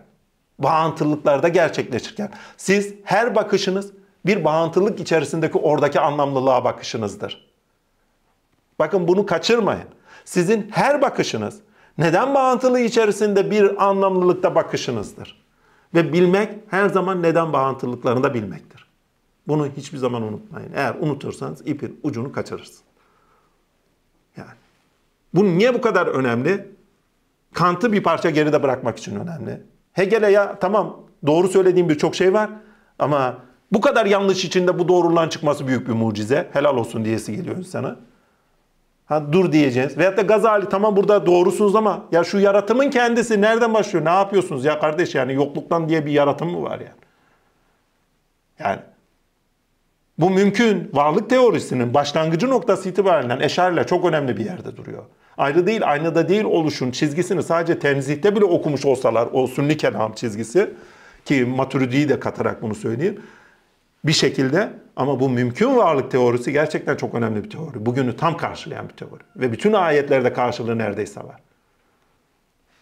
Speaker 1: bağıntılıklarda gerçekleşirken siz her bakışınız bir bağıntılık içerisindeki oradaki anlamlılığa bakışınızdır. Bakın bunu kaçırmayın. Sizin her bakışınız neden bağıntılı içerisinde bir anlamlılıkta bakışınızdır. Ve bilmek her zaman neden bağıntılıklarında bilmektir. Bunu hiçbir zaman unutmayın. Eğer unutursanız ipin ucunu kaçırırsın. Yani. Bu niye bu kadar önemli? Kant'ı bir parça geride bırakmak için önemli. Hegel'e ya tamam doğru söylediğim birçok şey var ama bu kadar yanlış içinde bu doğrulan çıkması büyük bir mucize. Helal olsun diyesi geliyor insana. Ha, dur diyeceğiz. Veyahut da Gazali tamam burada doğrusunuz ama ya şu yaratımın kendisi nereden başlıyor? Ne yapıyorsunuz ya kardeş yani yokluktan diye bir yaratım mı var yani? Yani bu mümkün. Varlık teorisinin başlangıcı noktası itibariyle Eşer'le çok önemli bir yerde duruyor. Ayrı değil, aynada değil oluşun çizgisini sadece temzihte bile okumuş olsalar, o sünni kelam çizgisi ki maturidiyi de katarak bunu söyleyeyim. Bir şekilde ama bu mümkün varlık teorisi gerçekten çok önemli bir teori. Bugünü tam karşılayan bir teori. Ve bütün ayetlerde karşılığı neredeyse var.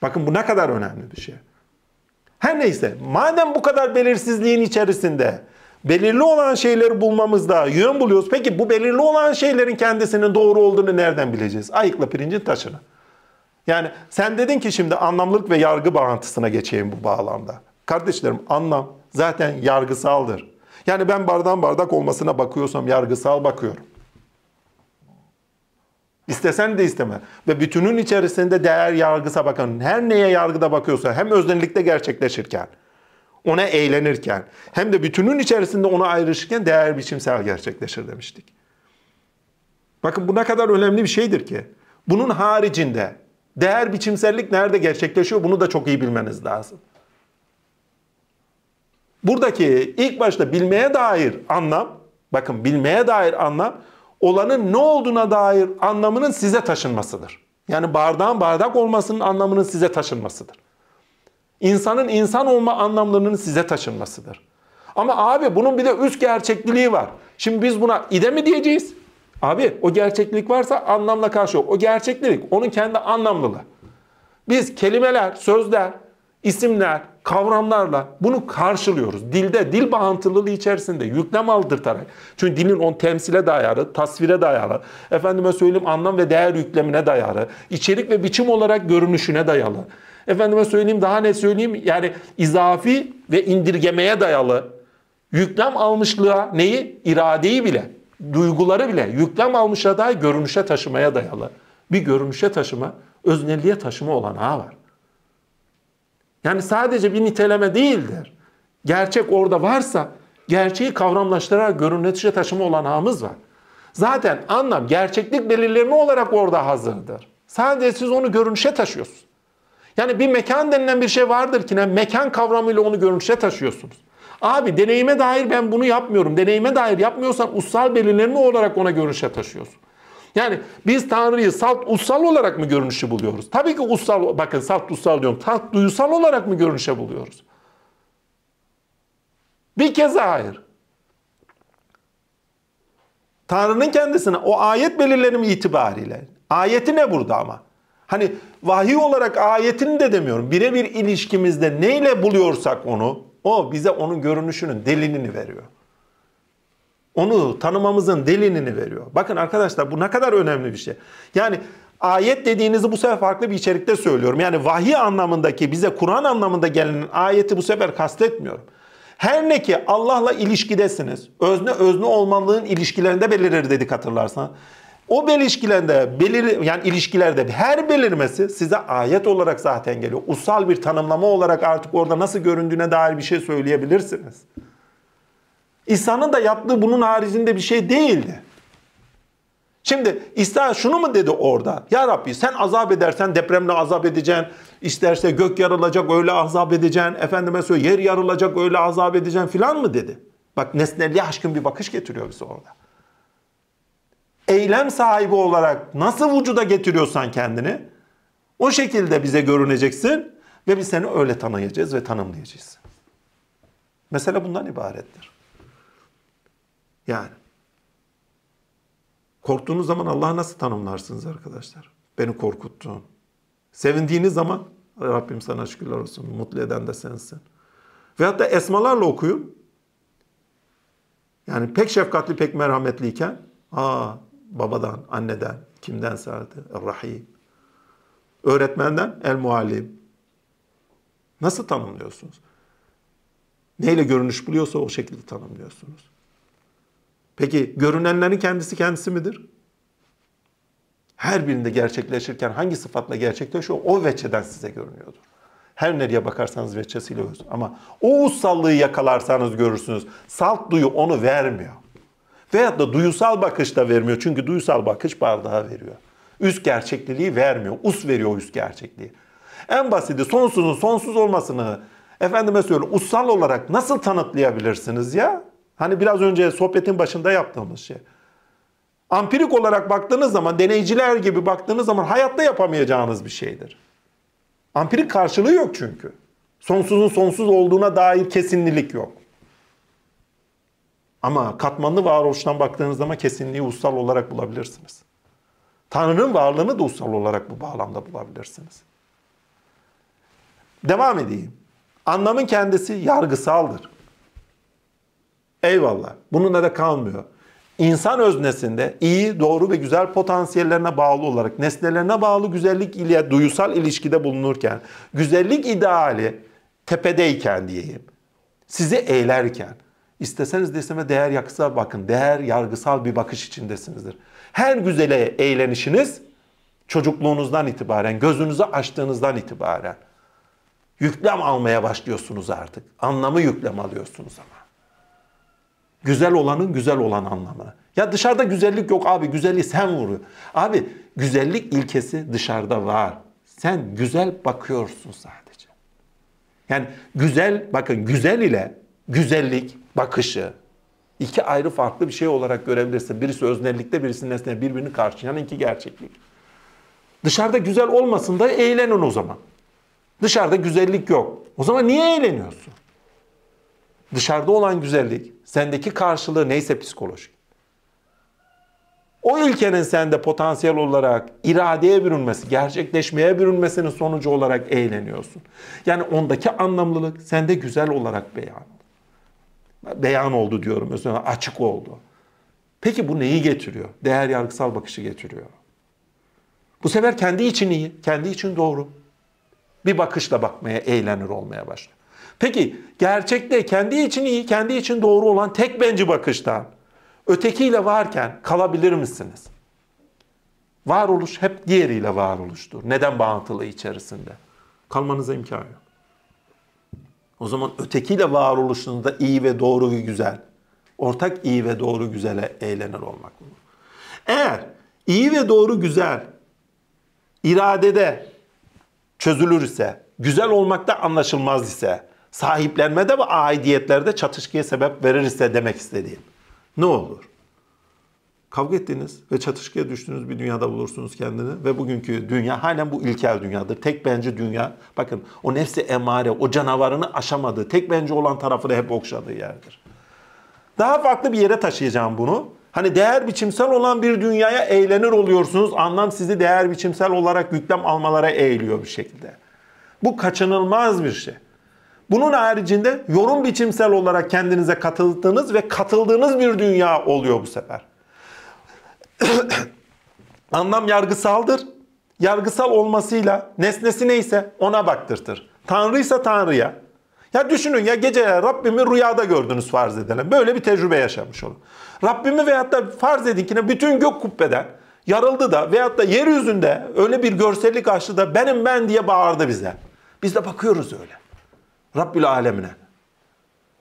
Speaker 1: Bakın bu ne kadar önemli bir şey. Her neyse madem bu kadar belirsizliğin içerisinde belirli olan şeyleri bulmamızda yön buluyoruz. Peki bu belirli olan şeylerin kendisinin doğru olduğunu nereden bileceğiz? Ayıkla pirincin taşını. Yani sen dedin ki şimdi anlamlılık ve yargı bağıntısına geçeyim bu bağlamda. Kardeşlerim anlam zaten yargısaldır. Yani ben bardan bardak olmasına bakıyorsam yargısal bakıyorum. İstesen de isteme. Ve bütünün içerisinde değer yargısa bakın. her neye yargıda bakıyorsa hem öznelikte gerçekleşirken ona eğlenirken hem de bütünün içerisinde ona ayrışırken değer biçimsel gerçekleşir demiştik. Bakın bu ne kadar önemli bir şeydir ki. Bunun haricinde değer biçimsellik nerede gerçekleşiyor bunu da çok iyi bilmeniz lazım. Buradaki ilk başta bilmeye dair anlam, bakın bilmeye dair anlam olanın ne olduğuna dair anlamının size taşınmasıdır. Yani bardağın bardak olmasının anlamının size taşınmasıdır. İnsanın insan olma anlamlarının size taşınmasıdır. Ama abi bunun bir de üst gerçekliliği var. Şimdi biz buna ide mi diyeceğiz? Abi o gerçeklik varsa anlamla karşı yok. O gerçeklik onun kendi anlamlılığı. Biz kelimeler, sözler, isimler, kavramlarla bunu karşılıyoruz. Dilde, dil bağıntılılığı içerisinde yüklem aldırtarak. Çünkü dilin on temsile dayarı, tasvire dayalı, efendime söyleyeyim anlam ve değer yüklemine dayarı, içerik ve biçim olarak görünüşüne dayalı. Efendime söyleyeyim daha ne söyleyeyim yani izafi ve indirgemeye dayalı yüklem almışlığa neyi? iradeyi bile, duyguları bile yüklem almışa dair görünüşe taşımaya dayalı. Bir görünüşe taşıma, öznelliğe taşıma olan ağ var. Yani sadece bir niteleme değildir. Gerçek orada varsa gerçeği kavramlaştırarak görünüşe taşıma olan ağımız var. Zaten anlam gerçeklik belirleme olarak orada hazırdır. Sadece siz onu görünüşe taşıyorsunuz. Yani bir mekan denilen bir şey vardır ki ne? mekan kavramıyla onu görünüşe taşıyorsunuz. Abi deneyime dair ben bunu yapmıyorum. Deneyime dair yapmıyorsan ussal belirlenme olarak ona görünüşe taşıyorsun. Yani biz Tanrı'yı salt ussal olarak mı görünüşü buluyoruz? Tabii ki ussal, bakın salt ussal diyorum. Salt duysal olarak mı görünüşe buluyoruz? Bir kez hayır. Tanrı'nın kendisine o ayet belirlenimi itibariyle. Ayeti ne burada ama? Hani vahiy olarak ayetini de demiyorum. Birebir ilişkimizde neyle buluyorsak onu, o bize onun görünüşünün delilini veriyor. Onu tanımamızın delilini veriyor. Bakın arkadaşlar bu ne kadar önemli bir şey. Yani ayet dediğinizi bu sefer farklı bir içerikte söylüyorum. Yani vahiy anlamındaki bize Kur'an anlamında gelen ayeti bu sefer kastetmiyorum. Her ne ki Allah'la ilişkidesiniz. Özne özne olmalığın ilişkilerinde belirir dedik hatırlarsanız. O belirişkilerde, belir, yani ilişkilerde her belirmesi size ayet olarak zaten geliyor. Usal bir tanımlama olarak artık orada nasıl göründüğüne dair bir şey söyleyebilirsiniz. İsa'nın da yaptığı bunun haricinde bir şey değildi. Şimdi İsa şunu mu dedi orada? Ya Rabbi sen azap edersen depremle azap edeceksin. İsterse gök yarılacak öyle azap edeceksin. Efendime söyle yer yarılacak öyle azap edeceksin filan mı dedi? Bak nesnelliğe aşkın bir bakış getiriyor bize orada eylem sahibi olarak nasıl vücuda getiriyorsan kendini o şekilde bize görüneceksin ve biz seni öyle tanıyacağız ve tanımlayacağız. Mesela bundan ibarettir. Yani korktuğunuz zaman Allah'ı nasıl tanımlarsınız arkadaşlar? Beni korkuttun. Sevindiğiniz zaman Rabbim sana şükürler olsun. Mutlu eden de sensin. Ve hatta esmalarla okuyun. Yani pek şefkatli, pek merhametliyken aa babadan, anneden, kimden sardı? Rahim. Öğretmenden el muallim. Nasıl tanımlıyorsunuz? Neyle görünüş buluyorsa o şekilde tanımlıyorsunuz. Peki görünenlerin kendisi kendisi midir? Her birinde gerçekleşirken hangi sıfatla gerçekleşiyor o veçeden size görünüyordur. Her nereye bakarsanız veçesiyle görürsünüz. Ama o ussallığı yakalarsanız görürsünüz. Salt duyu onu vermiyor. Veyahut da duyusal bakış da vermiyor. Çünkü duyusal bakış bardağı veriyor. Üst gerçekliliği vermiyor. Us veriyor üst gerçekliği. En basiti sonsuzun sonsuz olmasını efendime söylüyorum ussal olarak nasıl tanıtlayabilirsiniz ya? Hani biraz önce sohbetin başında yaptığımız şey. Ampirik olarak baktığınız zaman, deneyciler gibi baktığınız zaman hayatta yapamayacağınız bir şeydir. Ampirik karşılığı yok çünkü. Sonsuzun sonsuz olduğuna dair kesinlik yok. Ama katmanlı varoluştan baktığınız zaman kesinliği ussal olarak bulabilirsiniz. Tanrı'nın varlığını da ussal olarak bu bağlamda bulabilirsiniz. Devam edeyim. Anlamın kendisi yargısaldır. Eyvallah. Bununla da kalmıyor. İnsan öznesinde iyi, doğru ve güzel potansiyellerine bağlı olarak nesnelerine bağlı güzellik ile duyusal ilişkide bulunurken, güzellik ideali tepedeyken diyeyim, sizi eğlerken, İsteseniz de isteme değer yakısa bakın. Değer yargısal bir bakış içindesinizdir. Her güzele eğlenişiniz çocukluğunuzdan itibaren, gözünüzü açtığınızdan itibaren yüklem almaya başlıyorsunuz artık. Anlamı yüklem alıyorsunuz ama. Güzel olanın güzel olan anlamı. Ya dışarıda güzellik yok abi. Güzelliği sen vuruyor. Abi güzellik ilkesi dışarıda var. Sen güzel bakıyorsun sadece. Yani güzel bakın güzel ile güzellik bakışı iki ayrı farklı bir şey olarak görebilirse Birisi öznellikte, birisi nesne, birbirini karşılayan iki gerçeklik. Dışarıda güzel olmasın da eğlenin o zaman. Dışarıda güzellik yok. O zaman niye eğleniyorsun? Dışarıda olan güzellik, sendeki karşılığı neyse psikolojik. O ilkenin sende potansiyel olarak iradeye bürünmesi, gerçekleşmeye bürünmesinin sonucu olarak eğleniyorsun. Yani ondaki anlamlılık sende güzel olarak beyan beyan oldu diyorum özüne açık oldu. Peki bu neyi getiriyor? Değer yargısal bakışı getiriyor. Bu sefer kendi için iyi, kendi için doğru. Bir bakışla bakmaya, eğlenir olmaya başlıyor. Peki gerçekte kendi için iyi, kendi için doğru olan tek benci bakıştan ötekiyle varken kalabilir misiniz? Varoluş hep diğeriyle varoluştur. Neden bağıntılı içerisinde? Kalmanıza imkan yok. O zaman ötekiyle varoluşunda iyi ve doğru ve güzel. Ortak iyi ve doğru güzele eğlenir olmak. Eğer iyi ve doğru güzel iradede çözülürse, güzel olmakta anlaşılmaz ise, sahiplenmede ve aidiyetlerde çatışkıya sebep verir ise demek istediğim ne olur? kavga ettiğiniz ve çatışkıya düştüğünüz bir dünyada bulursunuz kendini ve bugünkü dünya halen bu ilkel dünyadır. Tek bence dünya. Bakın o nefsi emare, o canavarını aşamadığı, tek bence olan tarafı da hep okşadığı yerdir. Daha farklı bir yere taşıyacağım bunu. Hani değer biçimsel olan bir dünyaya eğlenir oluyorsunuz. Anlam sizi değer biçimsel olarak yüklem almalara eğiliyor bir şekilde. Bu kaçınılmaz bir şey. Bunun haricinde yorum biçimsel olarak kendinize katıldığınız ve katıldığınız bir dünya oluyor bu sefer. Anlam yargısaldır. Yargısal olmasıyla nesnesi neyse ona baktırtır. Tanrıysa Tanrı'ya. Ya düşünün ya gece Rabbimi rüyada gördünüz farz edelim. Böyle bir tecrübe yaşamış olun. Rabbimi veyahut da farz edinkine bütün gök kubbeden yarıldı da veyahut da yeryüzünde öyle bir görsellik açtı da benim ben diye bağırdı bize. Biz de bakıyoruz öyle. Rabbül alemine.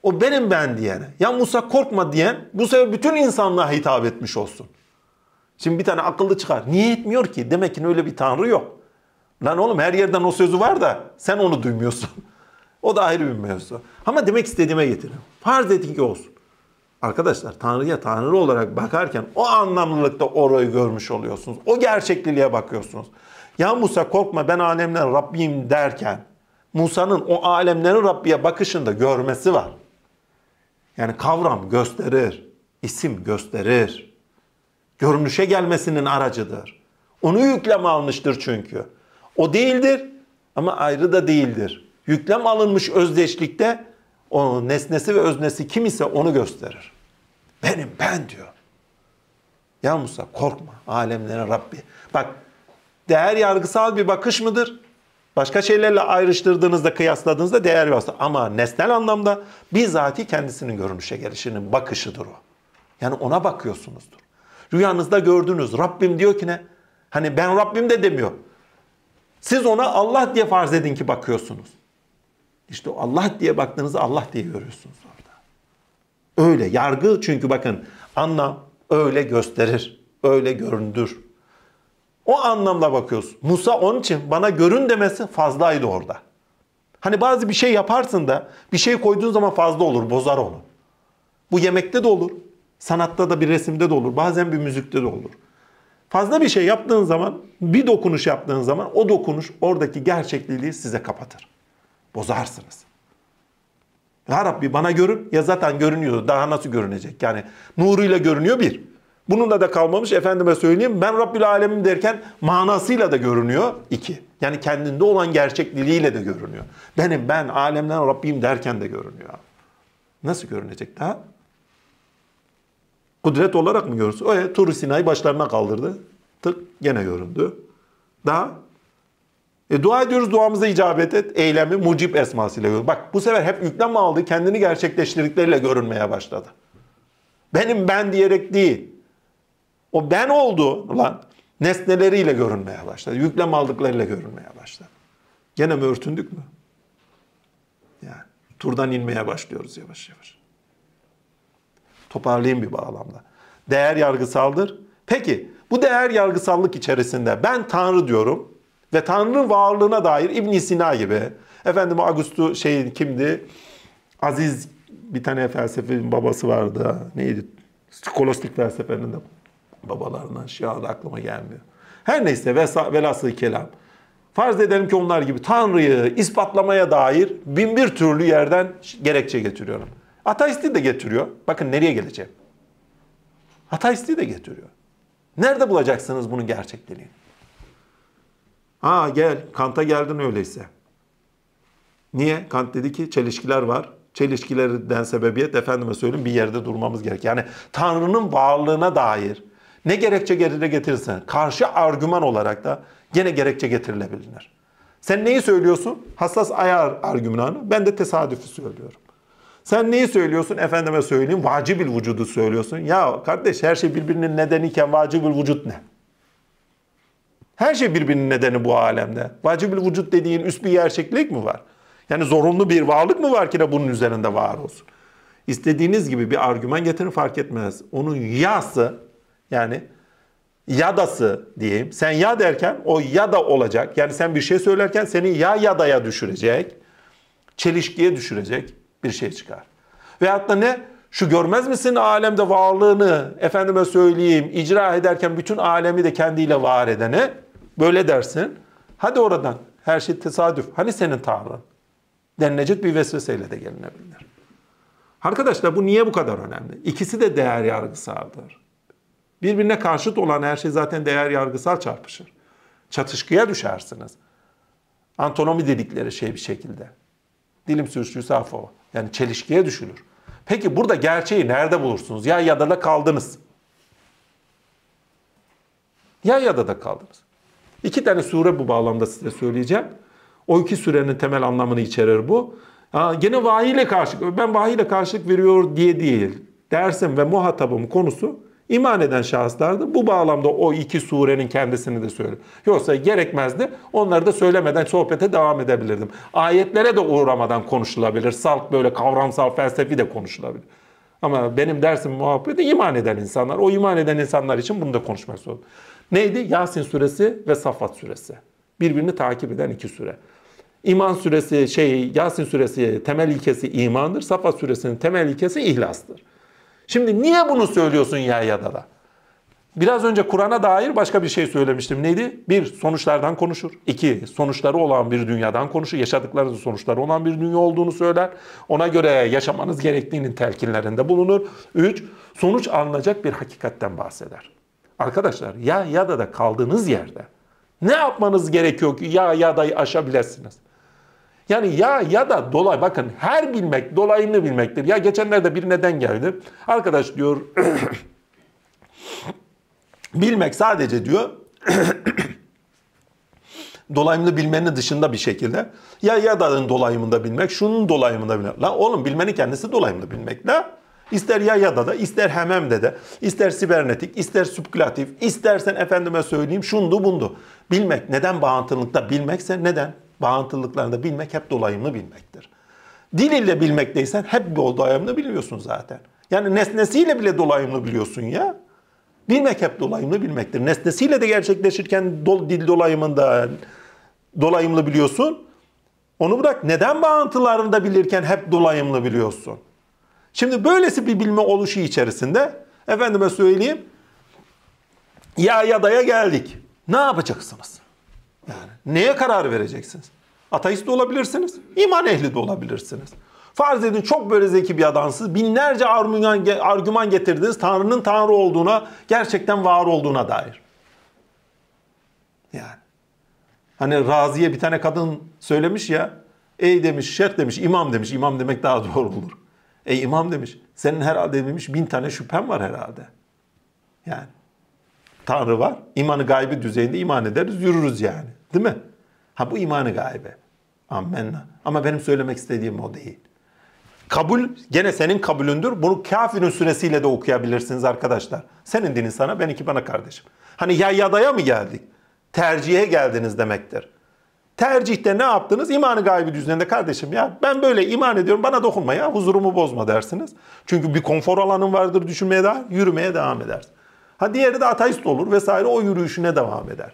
Speaker 1: O benim ben diyene. Ya Musa korkma diyen bu sefer bütün insanlığa hitap etmiş olsun. Şimdi bir tane akıllı çıkar. Niye etmiyor ki? Demek ki öyle bir tanrı yok. Lan oğlum her yerden o sözü var da sen onu duymuyorsun. o da ayrı bir mevzu. Ama demek istediğime getirin. Farz edin ki olsun. Arkadaşlar Tanrı'ya Tanrı olarak bakarken o anlamlılıkta orayı görmüş oluyorsunuz. O gerçekliliğe bakıyorsunuz. Ya Musa korkma ben alemden Rabbim derken Musa'nın o alemlerin Rabbiye bakışında görmesi var. Yani kavram gösterir, isim gösterir. Görünüşe gelmesinin aracıdır. Onu yüklem almıştır çünkü. O değildir ama ayrı da değildir. Yüklem alınmış özdeşlikte o nesnesi ve öznesi kim ise onu gösterir. Benim ben diyor. Ya Musa korkma alemlerin Rabbi. Bak değer yargısal bir bakış mıdır? Başka şeylerle ayrıştırdığınızda, kıyasladığınızda değer varsa ama nesnel anlamda bizzati kendisinin görünüşe gelişinin bakışıdır o. Yani ona bakıyorsunuzdur. Rüyanızda gördünüz. Rabbim diyor ki ne? Hani ben Rabbim de demiyor. Siz ona Allah diye farz edin ki bakıyorsunuz. İşte Allah diye baktığınızda Allah diye görüyorsunuz orada. Öyle yargı çünkü bakın anlam öyle gösterir, öyle göründür. O anlamla bakıyoruz. Musa onun için bana görün demesi fazlaydı orada. Hani bazı bir şey yaparsın da bir şey koyduğun zaman fazla olur, bozar onu. Bu yemekte de olur. Sanatta da bir resimde de olur. Bazen bir müzikte de olur. Fazla bir şey yaptığın zaman, bir dokunuş yaptığın zaman o dokunuş oradaki gerçekliliği size kapatır. Bozarsınız. Ya Rabbi bana görün. Ya zaten görünüyor. Daha nasıl görünecek? Yani nuruyla görünüyor bir. Bununla da kalmamış efendime söyleyeyim. Ben Rabbül Alemim derken manasıyla da görünüyor. iki. Yani kendinde olan gerçekliliğiyle de görünüyor. Benim ben alemden Rabbim derken de görünüyor. Nasıl görünecek daha? Kudret olarak mı görürsün? Öyle tur Sina'yı başlarına kaldırdı. Tık gene göründü. Daha e, dua ediyoruz duamıza icabet et. Eylemi mucip esmasıyla görün. Bak bu sefer hep yüklem aldı. Kendini gerçekleştirdikleriyle görünmeye başladı. Benim ben diyerek değil. O ben oldu lan. Nesneleriyle görünmeye başladı. Yüklem aldıklarıyla görünmeye başladı. Gene mi örtündük mü? Yani turdan inmeye başlıyoruz yavaş yavaş. Toparlayayım bir bağlamda. Değer yargısaldır. Peki bu değer yargısallık içerisinde ben Tanrı diyorum ve Tanrı'nın varlığına dair İbn Sina gibi efendim Augustu şey kimdi? Aziz bir tane felsefenin babası vardı. Neydi? Skolastik felsefenin de babalarından. Şia'da aklıma gelmiyor. Her neyse vesa, velası kelam. Farz edelim ki onlar gibi Tanrı'yı ispatlamaya dair bin bir türlü yerden gerekçe getiriyorum. Ateistliği de getiriyor. Bakın nereye geleceğim. Ateistliği de getiriyor. Nerede bulacaksınız bunun gerçekliğini? Aa gel Kant'a geldin öyleyse. Niye? Kant dedi ki çelişkiler var. Çelişkilerden sebebiyet efendime söyleyeyim bir yerde durmamız gerek. Yani Tanrı'nın varlığına dair ne gerekçe geride getirirsen karşı argüman olarak da gene gerekçe getirilebilir. Sen neyi söylüyorsun? Hassas ayar argümanı. Ben de tesadüfü söylüyorum. Sen neyi söylüyorsun? Efendime söyleyeyim vacibil vücudu söylüyorsun. Ya kardeş her şey birbirinin nedeniken vacibil vücut ne? Her şey birbirinin nedeni bu alemde. Vacibil vücut dediğin üst bir gerçeklik mi var? Yani zorunlu bir varlık mı var ki de bunun üzerinde var olsun? İstediğiniz gibi bir argüman getirin fark etmez. Onun yası yani yadası diyeyim. Sen ya derken o ya da olacak. Yani sen bir şey söylerken seni ya ya daya düşürecek. Çelişkiye düşürecek bir şey çıkar. Veyahut da ne? Şu görmez misin alemde varlığını, efendime söyleyeyim, icra ederken bütün alemi de kendiyle var edene? Böyle dersin. Hadi oradan. Her şey tesadüf. Hani senin tavrın? Denilecek bir vesveseyle de gelinebilir. Arkadaşlar bu niye bu kadar önemli? İkisi de değer yargısaldır. Birbirine karşıt olan her şey zaten değer yargısal çarpışır. Çatışkıya düşersiniz. Antonomi dedikleri şey bir şekilde. Dilim sürçtüyse affola. Yani çelişkiye düşülür. Peki burada gerçeği nerede bulursunuz? Ya ya da da kaldınız. Ya ya da da kaldınız. İki tane sure bu bağlamda size söyleyeceğim. O iki surenin temel anlamını içerir bu. Ha, gene vahiy ile karşılık, ben vahiy ile karşılık veriyor diye değil. Dersim ve muhatabım konusu İman eden şahıslardı. bu bağlamda o iki surenin kendisini de söylüyor. Yoksa gerekmezdi. Onları da söylemeden sohbete devam edebilirdim. Ayetlere de uğramadan konuşulabilir. Salt böyle kavramsal felsefi de konuşulabilir. Ama benim dersim muhabbeti iman eden insanlar. O iman eden insanlar için bunu da konuşmak zorunda. Neydi? Yasin suresi ve Safat suresi. Birbirini takip eden iki sure. İman suresi şey Yasin suresi temel ilkesi imandır. Safat suresinin temel ilkesi ihlastır. Şimdi niye bunu söylüyorsun Yahya'da da? Biraz önce Kur'an'a dair başka bir şey söylemiştim. Neydi? Bir, sonuçlardan konuşur. İki, sonuçları olan bir dünyadan konuşur. Yaşadıklarınızın sonuçları olan bir dünya olduğunu söyler. Ona göre yaşamanız gerektiğinin telkinlerinde bulunur. Üç, sonuç alınacak bir hakikatten bahseder. Arkadaşlar ya ya da da kaldığınız yerde ne yapmanız gerekiyor ki ya ya dayı aşabilirsiniz? Yani ya ya da dolay bakın her bilmek dolaylı bilmektir. Ya geçenlerde bir neden geldi. Arkadaş diyor bilmek sadece diyor dolayımlı bilmenin dışında bir şekilde ya ya da'nın dolayımında bilmek, şunun dolayımında bilmek. Lan oğlum bilmenin kendisi dolayımlı bilmek. Ne? İster ya ya da da, ister hemem de de, ister sibernetik, ister subkulatif, istersen efendime söyleyeyim şundu bundu. Bilmek neden bağıntılıkta bilmekse neden? bağıntılıklarını bilmek hep dolayımlı bilmektir. Dil ile bilmekteysen hep bir dolayımlı biliyorsun zaten. Yani nesnesiyle bile dolayımlı biliyorsun ya. Bilmek hep dolayımlı bilmektir. Nesnesiyle de gerçekleşirken dol, dil dolayımında dolayımlı biliyorsun. Onu bırak neden bağıntılarını da bilirken hep dolayımlı biliyorsun. Şimdi böylesi bir bilme oluşu içerisinde efendime söyleyeyim ya ya daya geldik. Ne yapacaksınız? Yani neye karar vereceksiniz? Ateist de olabilirsiniz, iman ehli de olabilirsiniz. Farz edin çok böyle zeki bir adamsınız. Binlerce argüman, getirdiniz Tanrı'nın Tanrı olduğuna, gerçekten var olduğuna dair. Yani. Hani Raziye bir tane kadın söylemiş ya. Ey demiş, şer demiş, imam demiş. İmam demek daha doğru olur. Ey imam demiş, senin herhalde demiş bin tane şüphen var herhalde. Yani. Tanrı var. İmanı gaybi düzeyinde iman ederiz, yürürüz yani. Değil mi? Ha bu imanı gaybe. Amenna. Ama benim söylemek istediğim o değil. Kabul gene senin kabulündür. Bunu kafirin süresiyle de okuyabilirsiniz arkadaşlar. Senin dinin sana, benimki bana kardeşim. Hani ya yayyadaya mı geldik? Tercihe geldiniz demektir. Tercihte ne yaptınız? İmanı gaybi düzeninde kardeşim ya ben böyle iman ediyorum bana dokunma ya huzurumu bozma dersiniz. Çünkü bir konfor alanın vardır düşünmeye daha yürümeye devam edersin. Ha diğeri de ateist olur vesaire o yürüyüşüne devam eder.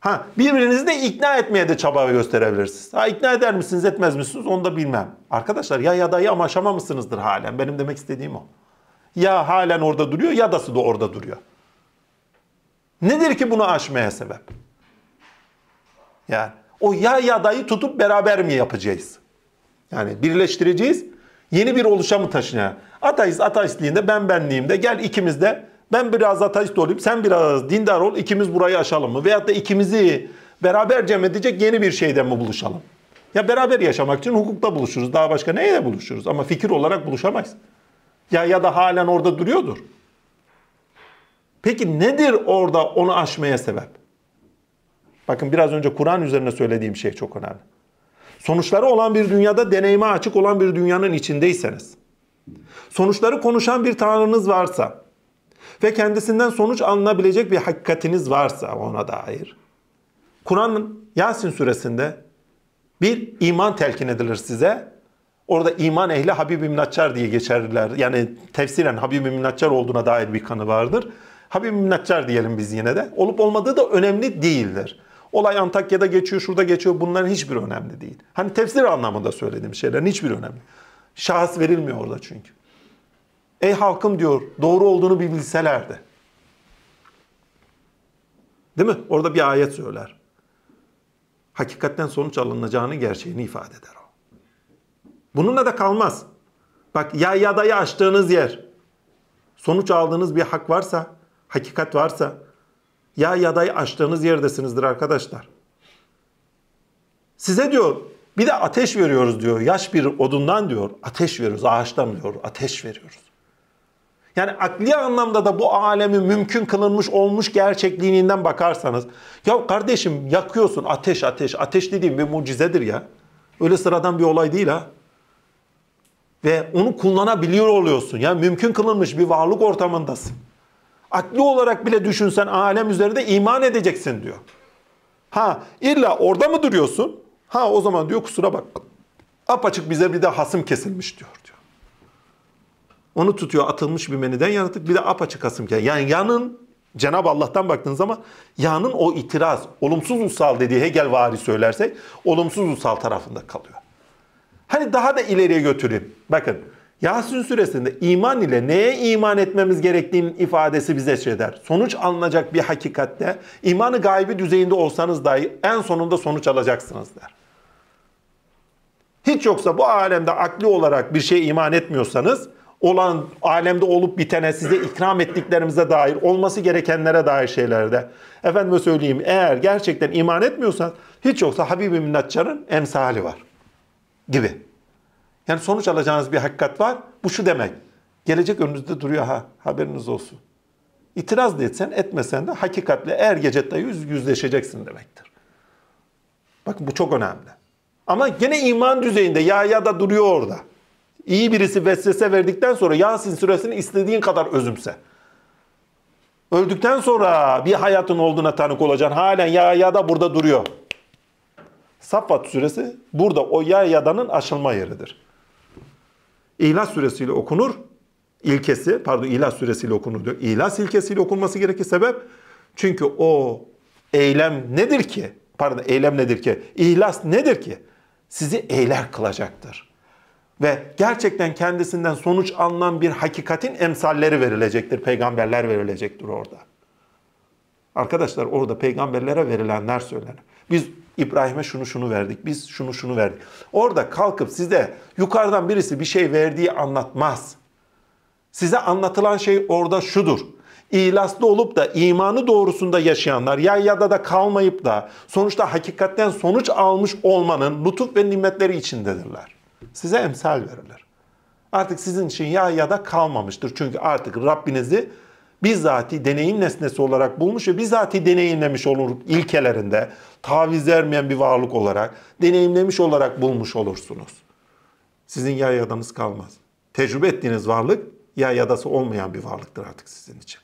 Speaker 1: Ha, birbirinizi de ikna etmeye de çaba gösterebilirsiniz. Ha, ikna eder misiniz etmez misiniz onu da bilmem. Arkadaşlar ya ya da ya amaşama mısınızdır halen? Benim demek istediğim o. Ya halen orada duruyor ya dası da orada duruyor. Nedir ki bunu aşmaya sebep? Yani o ya ya dayı tutup beraber mi yapacağız? Yani birleştireceğiz. Yeni bir oluşa mı taşınıyor? Ateist ateistliğinde ben benliğimde gel ikimiz de ben biraz ateist olayım, sen biraz dindar ol, ikimiz burayı aşalım mı? Veyahut da ikimizi beraber cem edecek yeni bir şeyden mi buluşalım? Ya beraber yaşamak için hukukta buluşuruz. Daha başka neyle buluşuruz? Ama fikir olarak buluşamayız. Ya ya da halen orada duruyordur. Peki nedir orada onu aşmaya sebep? Bakın biraz önce Kur'an üzerine söylediğim şey çok önemli. Sonuçları olan bir dünyada deneyime açık olan bir dünyanın içindeyseniz, sonuçları konuşan bir tanrınız varsa, ve kendisinden sonuç alınabilecek bir hakikatiniz varsa ona dair. Kur'an'ın Yasin suresinde bir iman telkin edilir size. Orada iman ehli Habib bin Naccar diye geçerler. Yani tefsiren Habib bin Naccar olduğuna dair bir kanı vardır. Habib bin Naccar diyelim biz yine de. Olup olmadığı da önemli değildir. Olay Antakya'da geçiyor, şurada geçiyor. Bunların hiçbir önemli değil. Hani tefsir anlamında söylediğim şeylerin hiçbir önemli. Şahıs verilmiyor orada çünkü. Ey halkım diyor doğru olduğunu bilselerdi. Değil mi? Orada bir ayet söyler. Hakikatten sonuç alınacağını gerçeğini ifade eder o. Bununla da kalmaz. Bak ya ya da ya açtığınız yer. Sonuç aldığınız bir hak varsa, hakikat varsa ya ya dayı açtığınız yerdesinizdir arkadaşlar. Size diyor bir de ateş veriyoruz diyor. Yaş bir odundan diyor. Ateş veriyoruz. Ağaçtan diyor. Ateş veriyoruz. Yani akli anlamda da bu alemi mümkün kılınmış olmuş gerçekliğinden bakarsanız. Ya kardeşim yakıyorsun ateş ateş. Ateş dediğim bir mucizedir ya. Öyle sıradan bir olay değil ha. Ve onu kullanabiliyor oluyorsun. Yani mümkün kılınmış bir varlık ortamındasın. Akli olarak bile düşünsen alem üzerinde iman edeceksin diyor. Ha illa orada mı duruyorsun? Ha o zaman diyor kusura bak. Apaçık bize bir de hasım kesilmiş diyor. Onu tutuyor atılmış bir meniden yaratık bir de apaçık kasımken. Yani yanın Cenab-ı Allah'tan baktığınız zaman, yanın o itiraz, olumsuz ulusal dediği Hegel vari söylersek olumsuz ulusal tarafında kalıyor. Hani daha da ileriye götüreyim. Bakın Yasin suresinde iman ile neye iman etmemiz gerektiğinin ifadesi bize şey Sonuç alınacak bir hakikatte imanı gaybi düzeyinde olsanız dahi en sonunda sonuç alacaksınız der. Hiç yoksa bu alemde akli olarak bir şey iman etmiyorsanız olan alemde olup bitene size ikram ettiklerimize dair olması gerekenlere dair şeylerde. Efendime söyleyeyim eğer gerçekten iman etmiyorsan hiç yoksa Habibi Minnatçar'ın emsali var gibi. Yani sonuç alacağınız bir hakikat var. Bu şu demek. Gelecek önünüzde duruyor ha haberiniz olsun. İtiraz da etsen etmesen de hakikatle er gecette yüz yüzleşeceksin demektir. Bakın bu çok önemli. Ama gene iman düzeyinde ya ya da duruyor orada. İyi birisi vesvese verdikten sonra Yasin süresini istediğin kadar özümse. Öldükten sonra bir hayatın olduğuna tanık olacaksın. Halen ya ya da burada duruyor. Saffat suresi burada o ya yadanın aşılma yeridir. İhlas suresiyle okunur. ilkesi pardon İhlas suresiyle okunur diyor. İhlas ilkesiyle okunması gerekir sebep. Çünkü o eylem nedir ki? Pardon eylem nedir ki? İhlas nedir ki? Sizi eyler kılacaktır ve gerçekten kendisinden sonuç alınan bir hakikatin emsalleri verilecektir. Peygamberler verilecektir orada. Arkadaşlar orada peygamberlere verilenler söylenir. Biz İbrahim'e şunu şunu verdik, biz şunu şunu verdik. Orada kalkıp size yukarıdan birisi bir şey verdiği anlatmaz. Size anlatılan şey orada şudur. İlaslı olup da imanı doğrusunda yaşayanlar ya ya da da kalmayıp da sonuçta hakikatten sonuç almış olmanın lütuf ve nimetleri içindedirler size emsal verilir. Artık sizin için ya ya da kalmamıştır. Çünkü artık Rabbinizi bizzati deneyim nesnesi olarak bulmuş ve bizzati deneyimlemiş olur ilkelerinde. Taviz vermeyen bir varlık olarak, deneyimlemiş olarak bulmuş olursunuz. Sizin ya yadanız kalmaz. Tecrübe ettiğiniz varlık ya yadası olmayan bir varlıktır artık sizin için.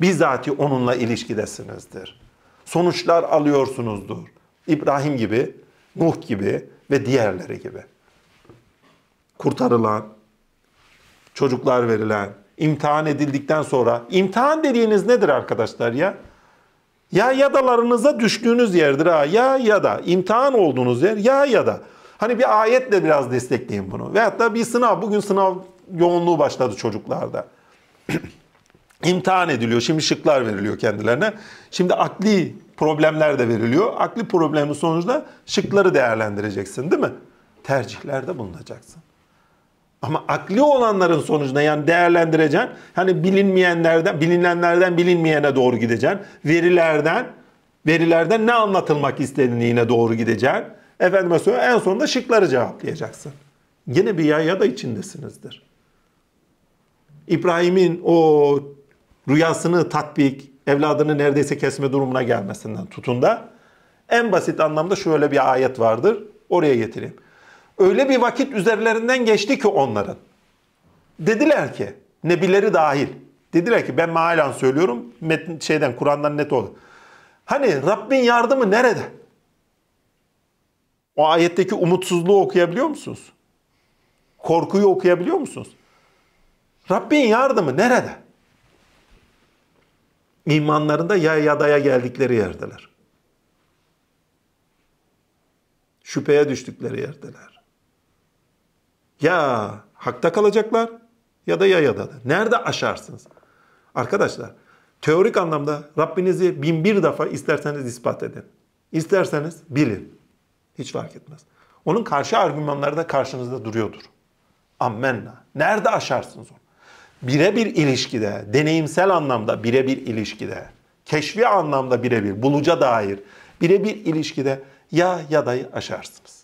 Speaker 1: Bizzati onunla ilişkidesinizdir. Sonuçlar alıyorsunuzdur. İbrahim gibi, Nuh gibi ve diğerleri gibi kurtarılan, çocuklar verilen, imtihan edildikten sonra. imtihan dediğiniz nedir arkadaşlar ya? Ya ya yadalarınıza düştüğünüz yerdir ha. Ya ya da imtihan olduğunuz yer ya ya da. Hani bir ayetle biraz destekleyin bunu. Veyahut da bir sınav. Bugün sınav yoğunluğu başladı çocuklarda. imtihan ediliyor. Şimdi şıklar veriliyor kendilerine. Şimdi akli problemler de veriliyor. Akli problemin sonucunda şıkları değerlendireceksin değil mi? Tercihlerde bulunacaksın. Ama akli olanların sonucuna yani değerlendireceksin. Hani bilinmeyenlerden, bilinenlerden bilinmeyene doğru gideceksin. Verilerden, verilerden ne anlatılmak istenildiğine doğru gideceksin. Efendime söylüyorum en sonunda şıkları cevaplayacaksın. Gene bir ya ya da içindesinizdir. İbrahim'in o rüyasını tatbik, evladını neredeyse kesme durumuna gelmesinden tutun da en basit anlamda şöyle bir ayet vardır. Oraya getireyim öyle bir vakit üzerlerinden geçti ki onların. Dediler ki nebileri dahil. Dediler ki ben malen söylüyorum metin şeyden Kur'an'dan net oldu. Hani Rabbin yardımı nerede? O ayetteki umutsuzluğu okuyabiliyor musunuz? Korkuyu okuyabiliyor musunuz? Rabbin yardımı nerede? İmanlarında ya yadaya geldikleri yerdeler. Şüpheye düştükleri yerdeler. Ya hakta kalacaklar ya da yayadadır. Nerede aşarsınız? Arkadaşlar teorik anlamda Rabbinizi bin bir defa isterseniz ispat edin. İsterseniz bilin. Hiç fark etmez. Onun karşı argümanları da karşınızda duruyordur. Ammenna. Nerede aşarsınız onu? Birebir ilişkide, deneyimsel anlamda birebir ilişkide, keşfi anlamda birebir, buluca dair birebir ilişkide ya ya da aşarsınız.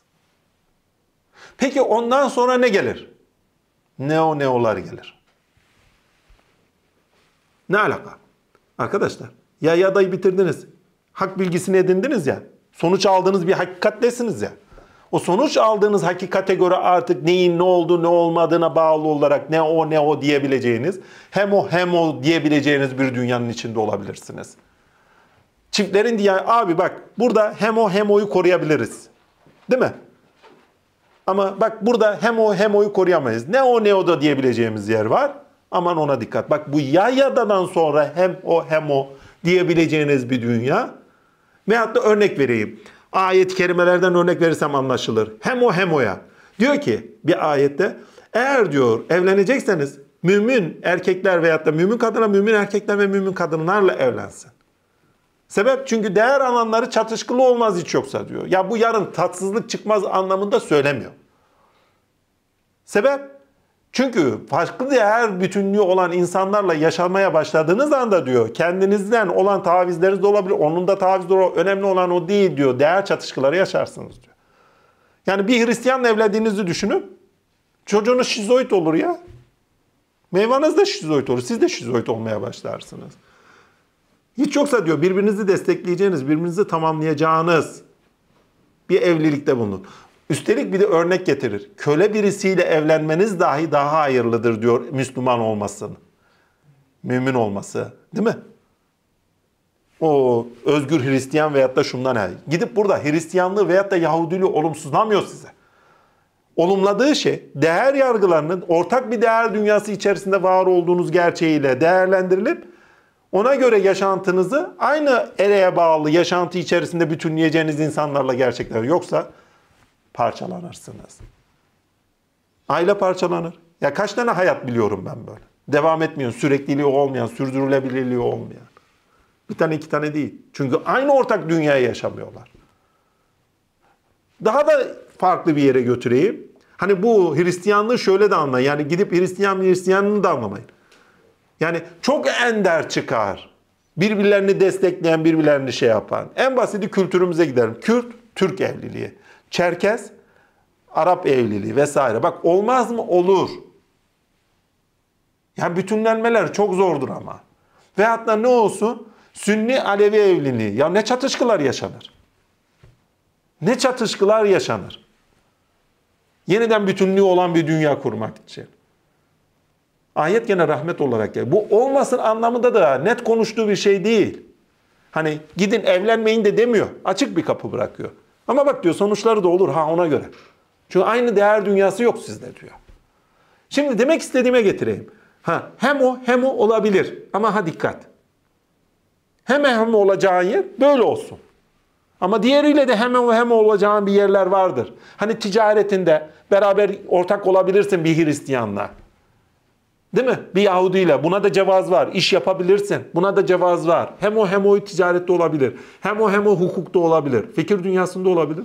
Speaker 1: Peki ondan sonra ne gelir? Neo neolar gelir. Ne alaka? Arkadaşlar ya yadayı bitirdiniz. Hak bilgisini edindiniz ya. Sonuç aldığınız bir hakikatlesiniz ya. O sonuç aldığınız hakikate göre artık neyin ne oldu ne olmadığına bağlı olarak ne o ne o diyebileceğiniz hem o hem o diyebileceğiniz bir dünyanın içinde olabilirsiniz. Çiftlerin diye abi bak burada hem o hem o'yu koruyabiliriz. Değil mi? Ama bak burada hem o hem o'yu koruyamayız. Ne o ne o da diyebileceğimiz yer var. Aman ona dikkat. Bak bu ya ya da'dan sonra hem o hem o diyebileceğiniz bir dünya. Veyahut da örnek vereyim. Ayet-i kerimelerden örnek verirsem anlaşılır. Hem o hem o'ya. Diyor ki bir ayette eğer diyor evlenecekseniz mümin erkekler veyahut da mümin kadına mümin erkekler ve mümin kadınlarla evlensin. Sebep çünkü değer alanları çatışkılı olmaz hiç yoksa diyor. Ya bu yarın tatsızlık çıkmaz anlamında söylemiyor. Sebep çünkü farklı değer bütünlüğü olan insanlarla yaşamaya başladığınız anda diyor kendinizden olan tavizleriniz de olabilir. Onun da tavizleri önemli olan o değil diyor. Değer çatışkıları yaşarsınız diyor. Yani bir Hristiyan evlendiğinizi düşünün. Çocuğunuz şizoid olur ya. Meyvanız da şizoid olur. Siz de şizoid olmaya başlarsınız. Hiç yoksa diyor birbirinizi destekleyeceğiniz, birbirinizi tamamlayacağınız bir evlilikte bulunur. Üstelik bir de örnek getirir. Köle birisiyle evlenmeniz dahi daha hayırlıdır diyor Müslüman olmasın. Mümin olması. Değil mi? O özgür Hristiyan veyahut da şundan her. Gidip burada Hristiyanlığı veyahut da Yahudiliği olumsuzlamıyor size. Olumladığı şey değer yargılarının ortak bir değer dünyası içerisinde var olduğunuz gerçeğiyle değerlendirilip ona göre yaşantınızı aynı ereğe bağlı yaşantı içerisinde bütünleyeceğiniz insanlarla gerçekler. Yoksa parçalanırsınız. Aile parçalanır. Ya kaç tane hayat biliyorum ben böyle. Devam etmiyor, sürekliliği olmayan, sürdürülebilirliği olmayan. Bir tane iki tane değil. Çünkü aynı ortak dünyaya yaşamıyorlar. Daha da farklı bir yere götüreyim. Hani bu Hristiyanlığı şöyle de anlayın. Yani gidip Hristiyan Hristiyanlığını da anlamayın. Yani çok ender çıkar. Birbirlerini destekleyen, birbirlerini şey yapan. En basiti kültürümüze gidelim. Kürt, Türk evliliği. Çerkez, Arap evliliği vesaire. Bak olmaz mı? Olur. yani bütünlenmeler çok zordur ama. Ve hatta ne olsun? Sünni Alevi evliliği. Ya ne çatışkılar yaşanır. Ne çatışkılar yaşanır. Yeniden bütünlüğü olan bir dünya kurmak için. Ayet gene rahmet olarak geliyor. Bu olmasın anlamında da net konuştuğu bir şey değil. Hani gidin evlenmeyin de demiyor. Açık bir kapı bırakıyor. Ama bak diyor sonuçları da olur ha ona göre. Çünkü aynı değer dünyası yok sizde diyor. Şimdi demek istediğime getireyim. Ha, hem o hem o olabilir. Ama ha dikkat. Hem hem olacağın yer böyle olsun. Ama diğeriyle de hem o hem olacağın bir yerler vardır. Hani ticaretinde beraber ortak olabilirsin bir Hristiyanla. Değil mi? Bir Yahudiyle. Buna da cevaz var. İş yapabilirsin. Buna da cevaz var. Hem o hem o ticarette olabilir. Hem o hem o hukukta olabilir. Fikir dünyasında olabilir.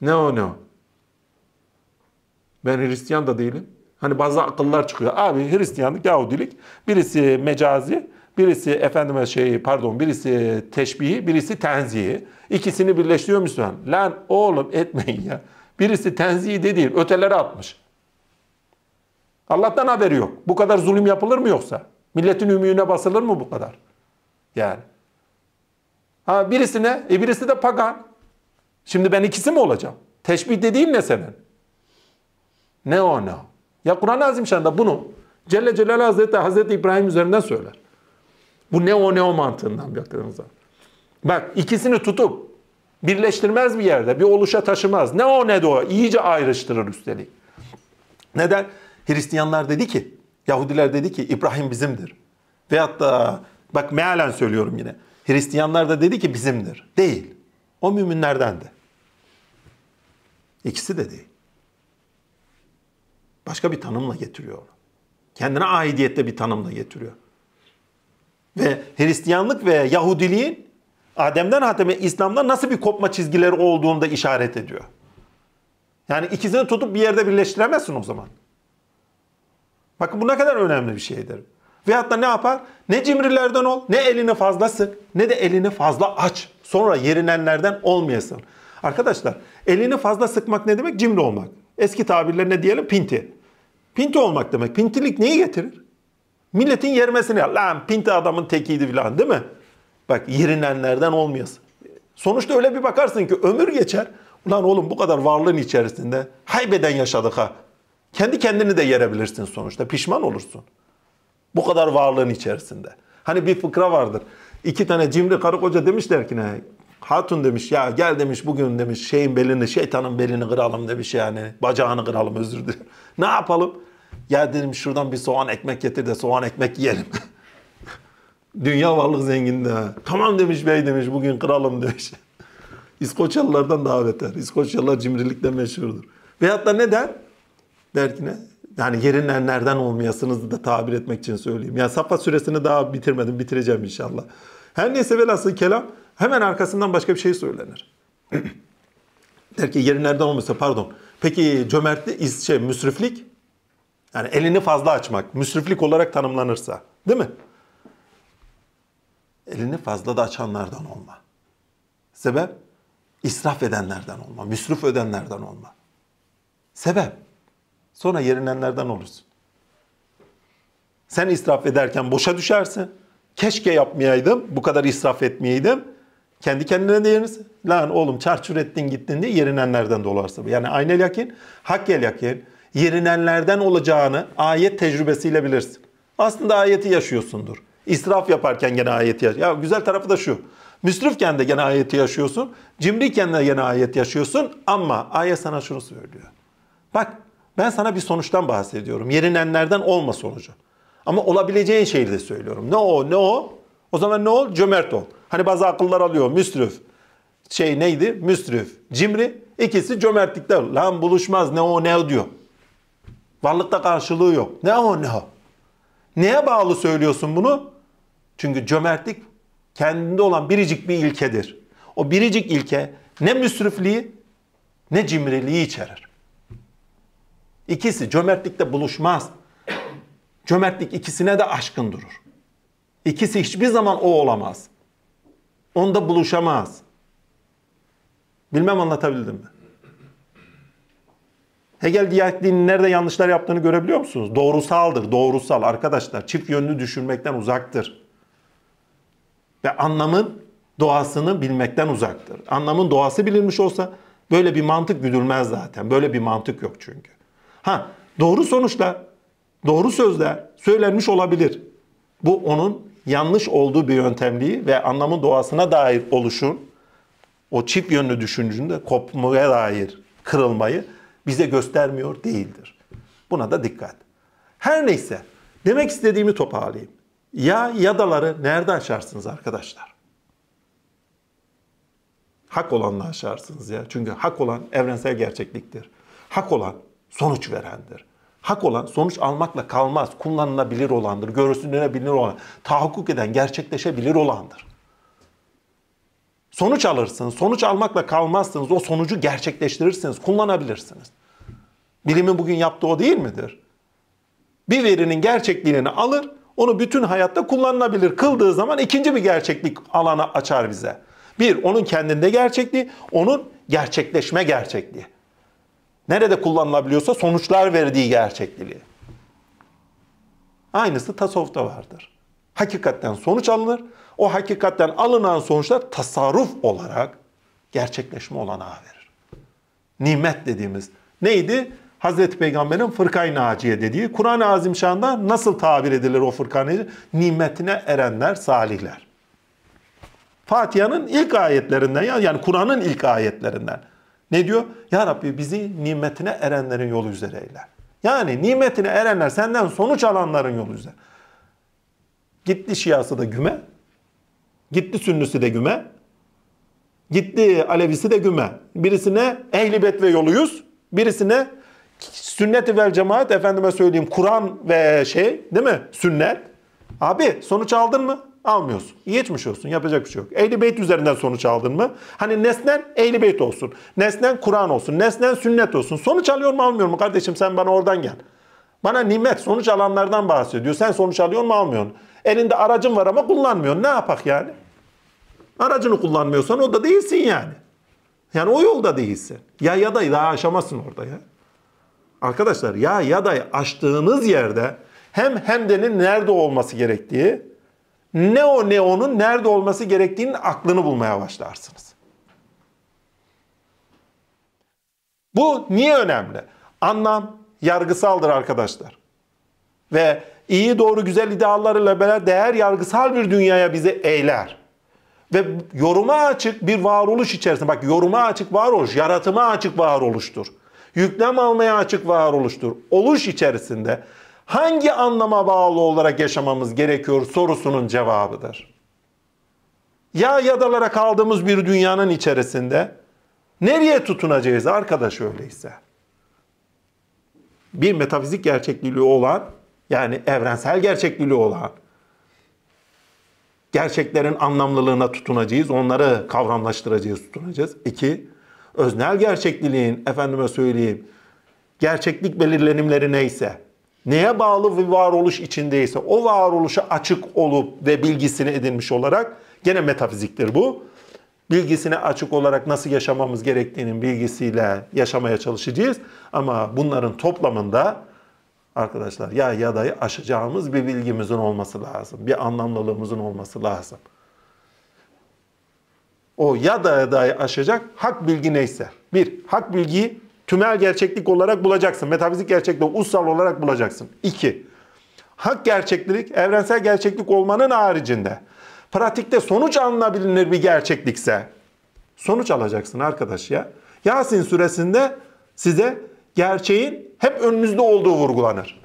Speaker 1: Ne o ne o? Ben Hristiyan da değilim. Hani bazı akıllar çıkıyor. Abi Hristiyanlık, Yahudilik. Birisi mecazi, birisi efendime şey pardon birisi teşbihi, birisi tenzihi. İkisini birleştiriyor musun Lan oğlum etmeyin ya. Birisi tenzihi de değil, ötelere atmış. Allah'tan haberi yok. Bu kadar zulüm yapılır mı yoksa? Milletin ümüğüne basılır mı bu kadar? Yani. Ha birisine, e birisi de pagan. Şimdi ben ikisi mi olacağım? Teşbih dediğin ne senin? Ne o ne? Ya Kur'an-ı Azimşan'da bunu Celle Celal Hazreti Hazreti İbrahim üzerinden söyler. Bu ne o ne o mantığından baktığınızda. Bak ikisini tutup birleştirmez bir yerde, bir oluşa taşımaz. Ne o ne de o, iyice ayrıştırır üstelik. Neden? Hristiyanlar dedi ki, Yahudiler dedi ki İbrahim bizimdir. Veyahut da bak mealen söylüyorum yine. Hristiyanlar da dedi ki bizimdir. Değil. O müminlerden de. İkisi de değil. Başka bir tanımla getiriyor Kendine aidiyette bir tanımla getiriyor. Ve Hristiyanlık ve Yahudiliğin Adem'den Hatem'e İslam'da nasıl bir kopma çizgileri olduğunu da işaret ediyor. Yani ikisini tutup bir yerde birleştiremezsin o zaman. Bakın bu ne kadar önemli bir şeydir. Veyahut da ne yapar? Ne cimrilerden ol, ne elini fazla sık, ne de elini fazla aç. Sonra yerinenlerden olmayasın. Arkadaşlar elini fazla sıkmak ne demek? Cimri olmak. Eski ne diyelim pinti. Pinti olmak demek. Pintilik neyi getirir? Milletin yermesini al. Lan pinti adamın tekiydi filan değil mi? Bak yerinenlerden olmayasın. Sonuçta öyle bir bakarsın ki ömür geçer. Ulan oğlum bu kadar varlığın içerisinde haybeden yaşadık ha. Kendi kendini de yerebilirsin sonuçta. Pişman olursun. Bu kadar varlığın içerisinde. Hani bir fıkra vardır. İki tane cimri karı koca demişler ki ne? Hatun demiş ya gel demiş bugün demiş şeyin belini şeytanın belini kıralım demiş yani. Bacağını kıralım özür dilerim. ne yapalım? Ya dedim şuradan bir soğan ekmek getir de soğan ekmek yiyelim. Dünya varlık zenginde. Tamam demiş bey demiş bugün kıralım demiş. İskoçyalılardan daha beter. İskoçyalılar cimrilikle meşhurdur. Veyahut da neden? dergine yani nereden olmayasınız da tabir etmek için söyleyeyim. Yani Safa süresini daha bitirmedim. Bitireceğim inşallah. Her neyse velhasıl kelam hemen arkasından başka bir şey söylenir. Der ki yerinlerden olmuyorsa pardon. Peki cömertli şey, müsriflik yani elini fazla açmak müsriflik olarak tanımlanırsa değil mi? Elini fazla da açanlardan olma. Sebep israf edenlerden olma, müsrif ödenlerden olma. Sebep Sonra yerinenlerden olursun. Sen israf ederken boşa düşersin. Keşke yapmayaydım, bu kadar israf etmeyeydim. Kendi kendine de Lan oğlum çarçur ettin gittin diye yerinenlerden dolarsın. Yani aynel yakin, hakkel yakin yerinenlerden olacağını ayet tecrübesiyle bilirsin. Aslında ayeti yaşıyorsundur. İsraf yaparken gene ayeti yaş. Ya güzel tarafı da şu. Müsrifken de gene ayeti yaşıyorsun. Cimriyken de gene ayet yaşıyorsun. Ama ayet sana şunu söylüyor. Bak ben sana bir sonuçtan bahsediyorum. Yerinenlerden olma sonucu. Ama olabileceğin şeyi de söylüyorum. Ne o ne o? O zaman ne ol? Cömert ol. Hani bazı akıllar alıyor. Müsrif. Şey neydi? Müsrif. Cimri. İkisi cömertlikler. Lan buluşmaz ne o ne o diyor. Varlıkta karşılığı yok. Ne o ne o? Neye bağlı söylüyorsun bunu? Çünkü cömertlik kendinde olan biricik bir ilkedir. O biricik ilke ne müsrifliği ne cimriliği içerir. İkisi cömertlikte buluşmaz. Cömertlik ikisine de aşkın durur. İkisi hiçbir zaman o olamaz. Onda buluşamaz. Bilmem anlatabildim mi? Hegel diyalektiğinin nerede yanlışlar yaptığını görebiliyor musunuz? Doğrusaldır, doğrusal arkadaşlar. Çift yönlü düşünmekten uzaktır. Ve anlamın doğasını bilmekten uzaktır. Anlamın doğası bilinmiş olsa böyle bir mantık güdülmez zaten. Böyle bir mantık yok çünkü. Ha doğru sonuçla, doğru sözle söylenmiş olabilir. Bu onun yanlış olduğu bir yöntemliği ve anlamın doğasına dair oluşun, o çift yönlü düşüncünün de kopmaya dair kırılmayı bize göstermiyor değildir. Buna da dikkat. Her neyse demek istediğimi toparlayayım. Ya yadaları nerede aşarsınız arkadaşlar? Hak olanla aşarsınız ya. Çünkü hak olan evrensel gerçekliktir. Hak olan sonuç verendir. Hak olan sonuç almakla kalmaz, kullanılabilir olandır, görülebilir olan, tahakkuk eden, gerçekleşebilir olandır. Sonuç alırsınız, sonuç almakla kalmazsınız, o sonucu gerçekleştirirsiniz, kullanabilirsiniz. Bilimin bugün yaptığı o değil midir? Bir verinin gerçekliğini alır, onu bütün hayatta kullanılabilir kıldığı zaman ikinci bir gerçeklik alanı açar bize. Bir, onun kendinde gerçekliği, onun gerçekleşme gerçekliği. Nerede kullanılabiliyorsa sonuçlar verdiği gerçekliliği. Aynısı tasavvufta vardır. Hakikatten sonuç alınır. O hakikatten alınan sonuçlar tasarruf olarak gerçekleşme olanağı verir. Nimet dediğimiz neydi? Hazreti Peygamber'in fırkay naciye dediği Kur'an-ı Azimşan'da nasıl tabir edilir o fırkan Nimetine erenler, salihler. Fatiha'nın ilk ayetlerinden yani Kur'an'ın ilk ayetlerinden. Ne diyor? Ya Rabbi bizi nimetine erenlerin yolu üzere eyle. Yani nimetine erenler senden sonuç alanların yolu üzere. Gitti Şiası da güme. Gitti Sünnüsü de güme. Gitti Alevisi de güme. Birisine ehlibet ve yoluyuz. Birisine sünneti i vel cemaat efendime söyleyeyim Kur'an ve şey değil mi? Sünnet. Abi sonuç aldın mı? almıyorsun. Geçmiş olsun. Yapacak bir şey yok. ehl Beyt üzerinden sonuç aldın mı? Hani nesnen ehl Beyt olsun. Nesnen Kur'an olsun. Nesnen sünnet olsun. Sonuç alıyor mu almıyor mu kardeşim sen bana oradan gel. Bana nimet sonuç alanlardan bahsediyor. Sen sonuç alıyor mu almıyorsun. Elinde aracın var ama kullanmıyorsun. Ne yapak yani? Aracını kullanmıyorsan o da değilsin yani. Yani o yolda değilsin. Ya ya da daha aşamasın orada ya. Arkadaşlar ya ya da açtığınız yerde hem hemdenin nerede olması gerektiği ne o ne onun nerede olması gerektiğinin aklını bulmaya başlarsınız. Bu niye önemli? Anlam yargısaldır arkadaşlar. Ve iyi doğru güzel ideallarıyla beraber değer yargısal bir dünyaya bizi eyler. Ve yoruma açık bir varoluş içerisinde, bak yoruma açık varoluş, yaratıma açık varoluştur. Yüklem almaya açık varoluştur. Oluş içerisinde hangi anlama bağlı olarak yaşamamız gerekiyor sorusunun cevabıdır. Ya yadalara kaldığımız bir dünyanın içerisinde nereye tutunacağız arkadaş öyleyse? Bir metafizik gerçekliliği olan yani evrensel gerçekliliği olan gerçeklerin anlamlılığına tutunacağız, onları kavramlaştıracağız, tutunacağız. İki, öznel gerçekliliğin, efendime söyleyeyim, gerçeklik belirlenimleri neyse, neye bağlı bir varoluş içindeyse o varoluşa açık olup ve bilgisini edinmiş olarak gene metafiziktir bu. Bilgisine açık olarak nasıl yaşamamız gerektiğinin bilgisiyle yaşamaya çalışacağız. Ama bunların toplamında arkadaşlar ya ya da aşacağımız bir bilgimizin olması lazım. Bir anlamlılığımızın olması lazım. O ya da ya da aşacak hak bilgi neyse. Bir, hak bilgiyi tümel gerçeklik olarak bulacaksın. Metafizik gerçeklik ussal olarak bulacaksın. 2. Hak gerçeklik evrensel gerçeklik olmanın haricinde pratikte sonuç alınabilir bir gerçeklikse sonuç alacaksın arkadaş ya. Yasin suresinde size gerçeğin hep önünüzde olduğu vurgulanır.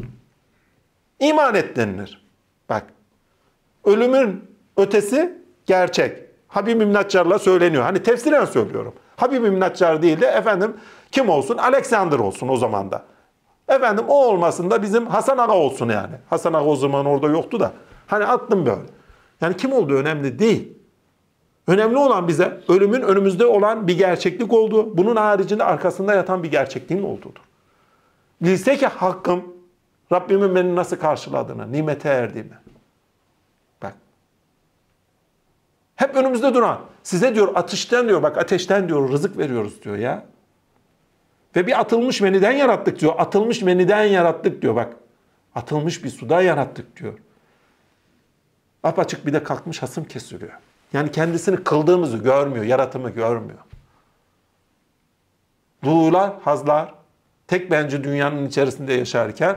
Speaker 1: İman et denilir. Bak ölümün ötesi gerçek. Habib-i söyleniyor. Hani tefsiren söylüyorum. Habib-i Minatçar değil de efendim kim olsun? Alexander olsun o zaman da. Efendim o olmasın da bizim Hasan Ağa olsun yani. Hasan Ağa o zaman orada yoktu da. Hani attım böyle. Yani kim oldu önemli değil. Önemli olan bize ölümün önümüzde olan bir gerçeklik olduğu, bunun haricinde arkasında yatan bir gerçekliğin olduğudur. Bilse ki hakkım Rabbimin beni nasıl karşıladığını, nimete erdiğimi. Bak. Hep önümüzde duran. Size diyor atıştan diyor bak ateşten diyor rızık veriyoruz diyor ya. Ve bir atılmış meniden yarattık diyor. Atılmış meniden yarattık diyor bak. Atılmış bir suda yarattık diyor. Apaçık bir de kalkmış hasım kesiliyor. Yani kendisini kıldığımızı görmüyor, yaratımı görmüyor. Duyular, hazlar, tek bence dünyanın içerisinde yaşarken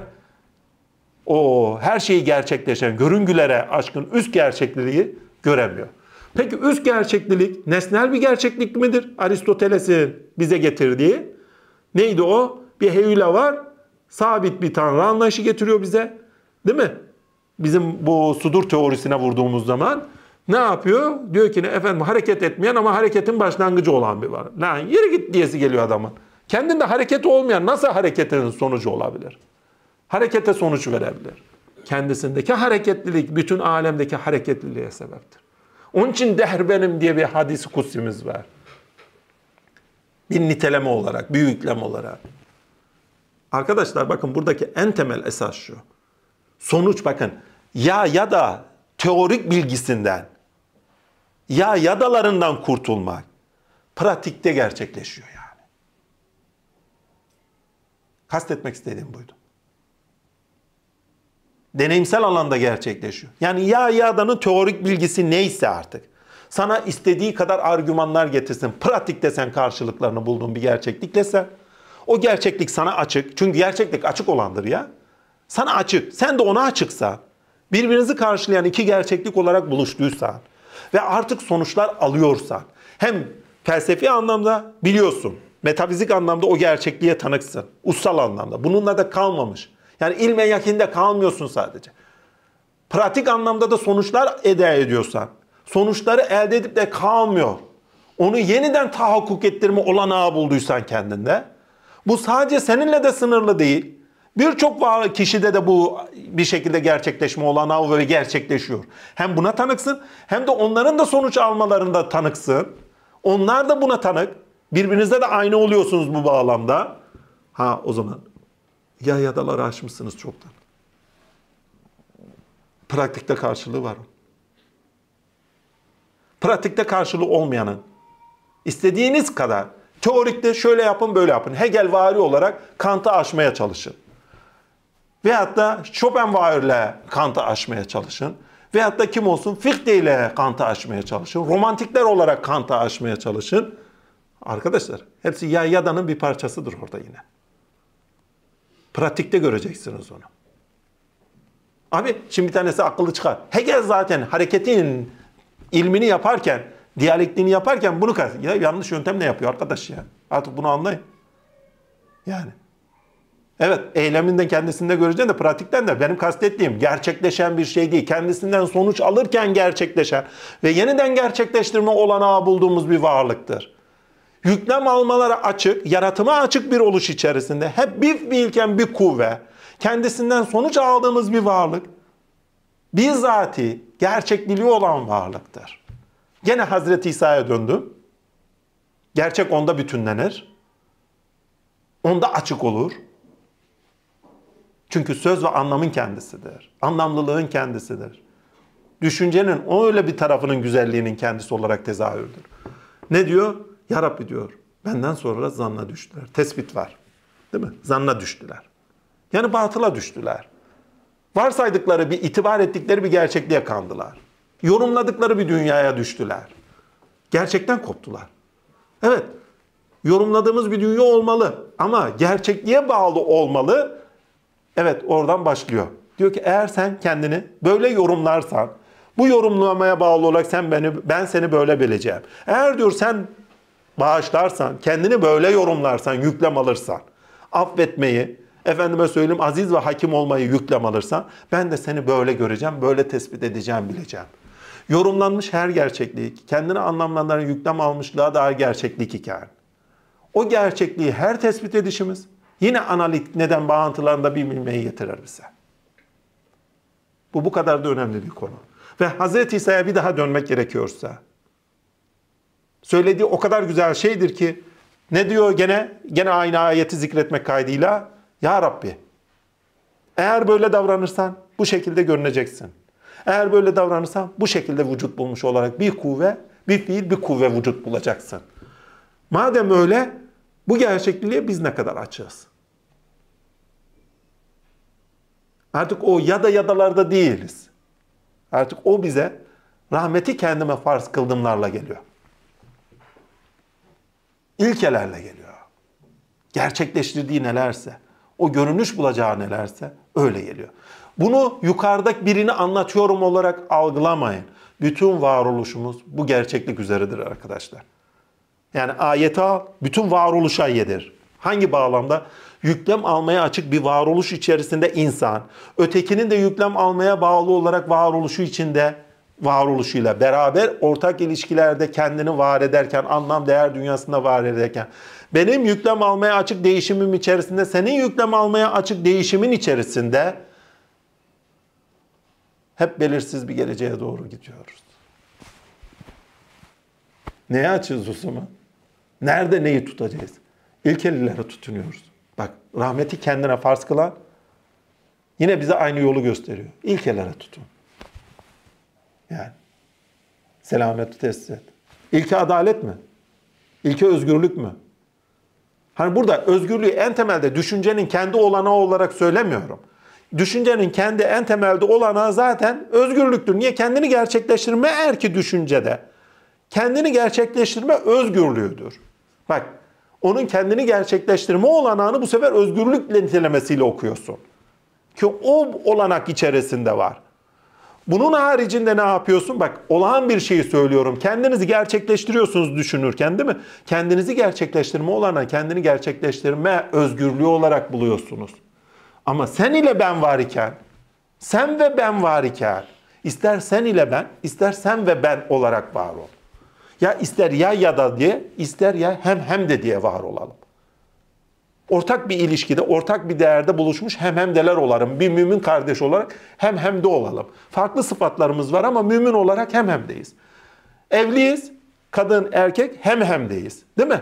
Speaker 1: o her şeyi gerçekleşen görüngülere aşkın üst gerçekliliği göremiyor. Peki üst gerçeklilik nesnel bir gerçeklik midir? Aristoteles'in bize getirdiği Neydi o? Bir heyula var. Sabit bir tanrı anlayışı getiriyor bize. Değil mi? Bizim bu sudur teorisine vurduğumuz zaman ne yapıyor? Diyor ki efendim hareket etmeyen ama hareketin başlangıcı olan bir var. Lan yürü git diyesi geliyor adamın. Kendinde hareket olmayan nasıl hareketin sonucu olabilir? Harekete sonuç verebilir. Kendisindeki hareketlilik bütün alemdeki hareketliliğe sebeptir. Onun için dehr benim diye bir hadis kutsimiz var. Bir niteleme olarak, bir yüklem olarak. Arkadaşlar bakın buradaki en temel esas şu. Sonuç bakın ya ya da teorik bilgisinden ya ya dalarından kurtulmak pratikte gerçekleşiyor yani. Kastetmek istediğim buydu. Deneyimsel alanda gerçekleşiyor. Yani ya ya danın teorik bilgisi neyse artık. Sana istediği kadar argümanlar getirsin. Pratikte sen karşılıklarını bulduğun bir gerçeklik sen. O gerçeklik sana açık. Çünkü gerçeklik açık olandır ya. Sana açık. Sen de ona açıksa. Birbirinizi karşılayan iki gerçeklik olarak buluştuysan. Ve artık sonuçlar alıyorsan. Hem felsefi anlamda biliyorsun. Metafizik anlamda o gerçekliğe tanıksın. Ussal anlamda. Bununla da kalmamış. Yani ilme yakinde kalmıyorsun sadece. Pratik anlamda da sonuçlar eda ediyorsan sonuçları elde edip de kalmıyor. Onu yeniden tahakkuk ettirme olanağı bulduysan kendinde. Bu sadece seninle de sınırlı değil. Birçok kişide de bu bir şekilde gerçekleşme olanağı ve gerçekleşiyor. Hem buna tanıksın hem de onların da sonuç almalarında tanıksın. Onlar da buna tanık. Birbirinizde de aynı oluyorsunuz bu bağlamda. Ha o zaman ya yadaları açmışsınız çoktan. Pratikte karşılığı var. mı? pratikte karşılığı olmayanın. İstediğiniz kadar teorikte şöyle yapın böyle yapın. Hegel vari olarak Kant'ı aşmaya çalışın. Veyahut da Schopenhauer ile Kant'ı aşmaya çalışın. Veyahut da kim olsun Fichte ile Kant'ı aşmaya çalışın. Romantikler olarak Kant'ı aşmaya çalışın. Arkadaşlar hepsi ya yadanın bir parçasıdır orada yine. Pratikte göreceksiniz onu. Abi şimdi bir tanesi akıllı çıkar. Hegel zaten hareketin ilmini yaparken, diyalektiğini yaparken bunu kast. Ya yanlış yöntemle yapıyor arkadaş ya. Artık bunu anlayın. Yani. Evet eyleminden kendisinde göreceğin de pratikten de benim kastettiğim gerçekleşen bir şey değil. Kendisinden sonuç alırken gerçekleşen ve yeniden gerçekleştirme olanağı bulduğumuz bir varlıktır. Yüklem almalara açık, yaratıma açık bir oluş içerisinde hep bir bilken bir kuvve, kendisinden sonuç aldığımız bir varlık bizatihi gerçekliği olan varlıktır. Gene Hazreti İsa'ya döndüm. Gerçek onda bütünlenir. Onda açık olur. Çünkü söz ve anlamın kendisidir. Anlamlılığın kendisidir. Düşüncenin o öyle bir tarafının güzelliğinin kendisi olarak tezahürdür. Ne diyor? Ya Rabbi diyor. Benden sonra zanna düştüler. Tespit var. Değil mi? Zanna düştüler. Yani batıla düştüler. Varsaydıkları bir itibar ettikleri bir gerçekliğe kandılar. Yorumladıkları bir dünyaya düştüler. Gerçekten koptular. Evet, yorumladığımız bir dünya olmalı ama gerçekliğe bağlı olmalı. Evet, oradan başlıyor. Diyor ki eğer sen kendini böyle yorumlarsan, bu yorumlamaya bağlı olarak sen beni ben seni böyle bileceğim. Eğer diyor sen bağışlarsan, kendini böyle yorumlarsan, yüklem alırsan, affetmeyi, efendime söyleyeyim aziz ve hakim olmayı yüklem alırsan ben de seni böyle göreceğim, böyle tespit edeceğim, bileceğim. Yorumlanmış her gerçeklik, kendine anlamlandıran yüklem almışlığa dair gerçeklik hikayen. O gerçekliği her tespit edişimiz yine analit neden bağıntılarında bir bilmeyi getirir bize. Bu bu kadar da önemli bir konu. Ve Hz. İsa'ya bir daha dönmek gerekiyorsa, söylediği o kadar güzel şeydir ki, ne diyor gene? Gene aynı ayeti zikretmek kaydıyla. Ya Rabbi eğer böyle davranırsan bu şekilde görüneceksin. Eğer böyle davranırsan bu şekilde vücut bulmuş olarak bir kuvve, bir fiil, bir kuvve vücut bulacaksın. Madem öyle bu gerçekliğe biz ne kadar açığız? Artık o ya da yadalarda değiliz. Artık o bize rahmeti kendime farz kıldımlarla geliyor. İlkelerle geliyor. Gerçekleştirdiği nelerse o görünüş bulacağı nelerse öyle geliyor. Bunu yukarıda birini anlatıyorum olarak algılamayın. Bütün varoluşumuz bu gerçeklik üzeredir arkadaşlar. Yani ayeti al, bütün varoluşa yedir. Hangi bağlamda? Yüklem almaya açık bir varoluş içerisinde insan, ötekinin de yüklem almaya bağlı olarak varoluşu içinde varoluşuyla beraber ortak ilişkilerde kendini var ederken, anlam değer dünyasında var ederken benim yüklem almaya açık değişimim içerisinde, senin yüklem almaya açık değişimin içerisinde hep belirsiz bir geleceğe doğru gidiyoruz. Neye açığız o zaman? Nerede neyi tutacağız? İlkelilere tutunuyoruz. Bak rahmeti kendine farz kılan yine bize aynı yolu gösteriyor. İlkelere tutun. Yani selameti tesis et. İlke adalet mi? İlke özgürlük mü? Hani burada özgürlüğü en temelde düşüncenin kendi olanağı olarak söylemiyorum. Düşüncenin kendi en temelde olanağı zaten özgürlüktür. Niye? Kendini gerçekleştirme erki düşüncede. Kendini gerçekleştirme özgürlüğüdür. Bak onun kendini gerçekleştirme olanağını bu sefer özgürlük nitelemesiyle okuyorsun. Ki o olanak içerisinde var. Bunun haricinde ne yapıyorsun? Bak olağan bir şeyi söylüyorum. Kendinizi gerçekleştiriyorsunuz düşünürken değil mi? Kendinizi gerçekleştirme olana kendini gerçekleştirme özgürlüğü olarak buluyorsunuz. Ama sen ile ben var iken, sen ve ben var iken, ister sen ile ben, ister sen ve ben olarak var ol. Ya ister ya ya da diye, ister ya hem hem de diye var olalım ortak bir ilişkide, ortak bir değerde buluşmuş hem hemdeler olalım. Bir mümin kardeş olarak hem hemde olalım. Farklı sıfatlarımız var ama mümin olarak hem hemdeyiz. Evliyiz, kadın, erkek hem hemdeyiz. Değil mi?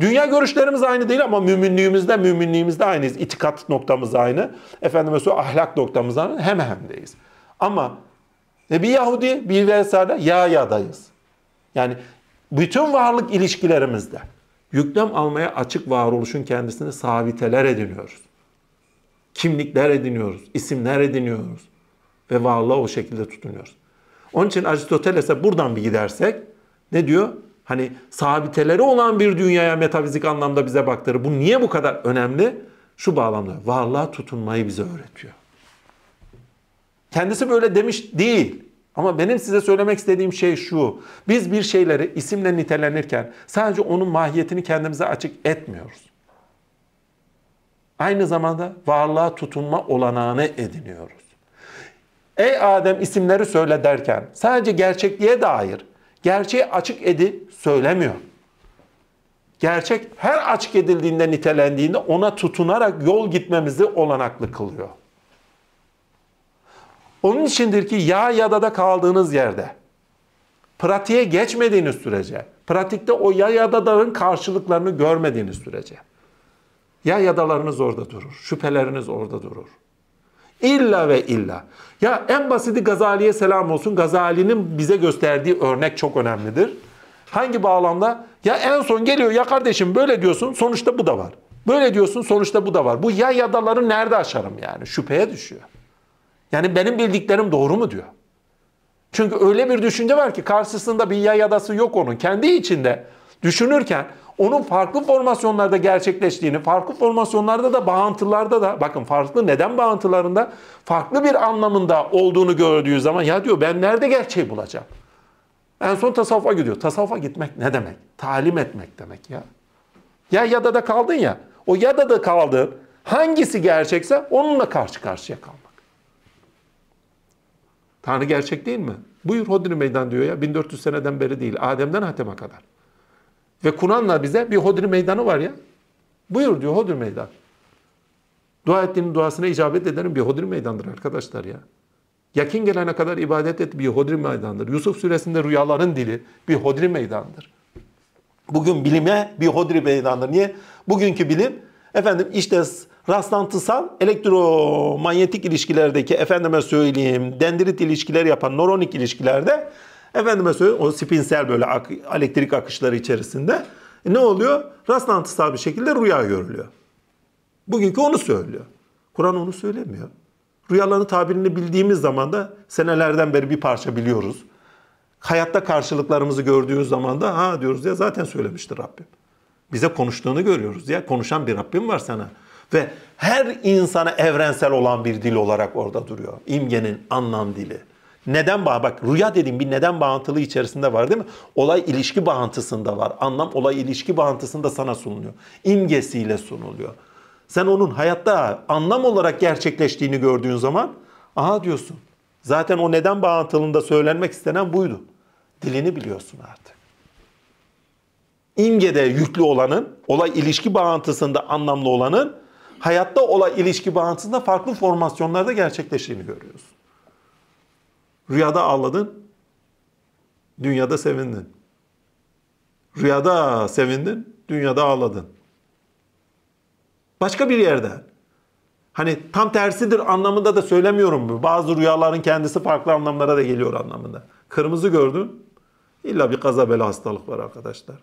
Speaker 1: Dünya görüşlerimiz aynı değil ama müminliğimizde, müminliğimizde aynıyız. İtikat noktamız aynı. Efendime söyle ahlak noktamız aynı. Hem hemdeyiz. Ama bir Yahudi, bir Vesa'da ya ya dayız. Yani bütün varlık ilişkilerimizde yüklem almaya açık varoluşun kendisini sabiteler ediniyoruz. Kimlikler ediniyoruz, isimler ediniyoruz ve varlığa o şekilde tutunuyoruz. Onun için Aristoteles'e buradan bir gidersek ne diyor? Hani sabiteleri olan bir dünyaya metafizik anlamda bize baktırır. Bu niye bu kadar önemli? Şu bağlamda varlığa tutunmayı bize öğretiyor. Kendisi böyle demiş değil. Ama benim size söylemek istediğim şey şu. Biz bir şeyleri isimle nitelenirken sadece onun mahiyetini kendimize açık etmiyoruz. Aynı zamanda varlığa tutunma olanağını ediniyoruz. Ey Adem isimleri söyle derken sadece gerçekliğe dair gerçeği açık edi söylemiyor. Gerçek her açık edildiğinde nitelendiğinde ona tutunarak yol gitmemizi olanaklı kılıyor. Onun içindir ki ya ya da da kaldığınız yerde pratiğe geçmediğiniz sürece, pratikte o ya ya yadaların karşılıklarını görmediğiniz sürece ya ya dalarınız orada durur, şüpheleriniz orada durur. İlla ve illa. Ya en basiti Gazali'ye selam olsun. Gazali'nin bize gösterdiği örnek çok önemlidir. Hangi bağlamda? Ya en son geliyor ya kardeşim böyle diyorsun sonuçta bu da var. Böyle diyorsun sonuçta bu da var. Bu ya ya daları nerede aşarım yani? Şüpheye düşüyor. Yani benim bildiklerim doğru mu diyor. Çünkü öyle bir düşünce var ki karşısında bir yay adası yok onun. Kendi içinde düşünürken onun farklı formasyonlarda gerçekleştiğini, farklı formasyonlarda da bağıntılarda da bakın farklı neden bağıntılarında farklı bir anlamında olduğunu gördüğü zaman ya diyor ben nerede gerçeği bulacağım? En son tasavvufa gidiyor. Tasavvufa gitmek ne demek? Talim etmek demek ya. Ya ya da da kaldın ya. O ya da da kaldın hangisi gerçekse onunla karşı karşıya kaldın. Tanrı gerçek değil mi? Buyur Hodri Meydan diyor ya 1400 seneden beri değil. Adem'den Hatem'e kadar. Ve Kunan'la bize bir Hodri Meydanı var ya. Buyur diyor Hodri Meydan. Dua ettiğinin duasına icabet edenin bir Hodri Meydandır arkadaşlar ya. Yakin gelene kadar ibadet et bir hodri meydandır. Yusuf suresinde rüyaların dili bir hodri meydandır. Bugün bilime bir hodri meydandır. Niye? Bugünkü bilim efendim işte rastlantısal elektromanyetik ilişkilerdeki efendime söyleyeyim dendrit ilişkiler yapan nöronik ilişkilerde efendime söyleyeyim o spinsel böyle ak elektrik akışları içerisinde e, ne oluyor? Rastlantısal bir şekilde rüya görülüyor. Bugünkü onu söylüyor. Kur'an onu söylemiyor. Rüyaların tabirini bildiğimiz zaman da senelerden beri bir parça biliyoruz. Hayatta karşılıklarımızı gördüğümüz zaman da ha diyoruz ya zaten söylemiştir Rabbim. Bize konuştuğunu görüyoruz ya konuşan bir Rabbim var sana. Ve her insana evrensel olan bir dil olarak orada duruyor. İmgenin anlam dili. Neden bağ? Bak rüya dediğim bir neden bağıntılı içerisinde var değil mi? Olay ilişki bağıntısında var. Anlam olay ilişki bağıntısında sana sunuluyor. İmgesiyle sunuluyor. Sen onun hayatta anlam olarak gerçekleştiğini gördüğün zaman aha diyorsun. Zaten o neden bağıntılında söylenmek istenen buydu. Dilini biliyorsun artık. İmgede yüklü olanın, olay ilişki bağıntısında anlamlı olanın hayatta olay ilişki bağıntısında farklı formasyonlarda gerçekleştiğini görüyorsun. Rüyada ağladın, dünyada sevindin. Rüyada sevindin, dünyada ağladın. Başka bir yerde. Hani tam tersidir anlamında da söylemiyorum. Bazı rüyaların kendisi farklı anlamlara da geliyor anlamında. Kırmızı gördün, illa bir kaza bela hastalık var arkadaşlar.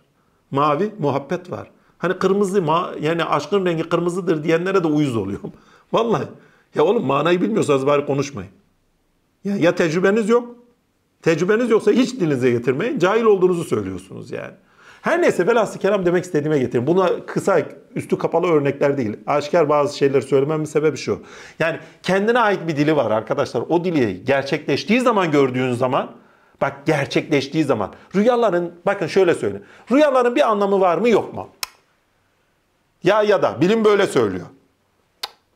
Speaker 1: Mavi muhabbet var. Hani kırmızı ma yani aşkın rengi kırmızıdır diyenlere de uyuz oluyorum. Vallahi. Ya oğlum manayı bilmiyorsanız bari konuşmayın. Ya, ya tecrübeniz yok. Tecrübeniz yoksa hiç dilinize getirmeyin. Cahil olduğunuzu söylüyorsunuz yani. Her neyse velhasıl kelam demek istediğime getirin. Buna kısa, üstü kapalı örnekler değil. Aşikar bazı şeyleri söylememin sebebi şu. Yani kendine ait bir dili var arkadaşlar. O dili gerçekleştiği zaman gördüğün zaman Bak gerçekleştiği zaman rüyaların bakın şöyle söyle. Rüyaların bir anlamı var mı yok mu? Ya ya da bilim böyle söylüyor.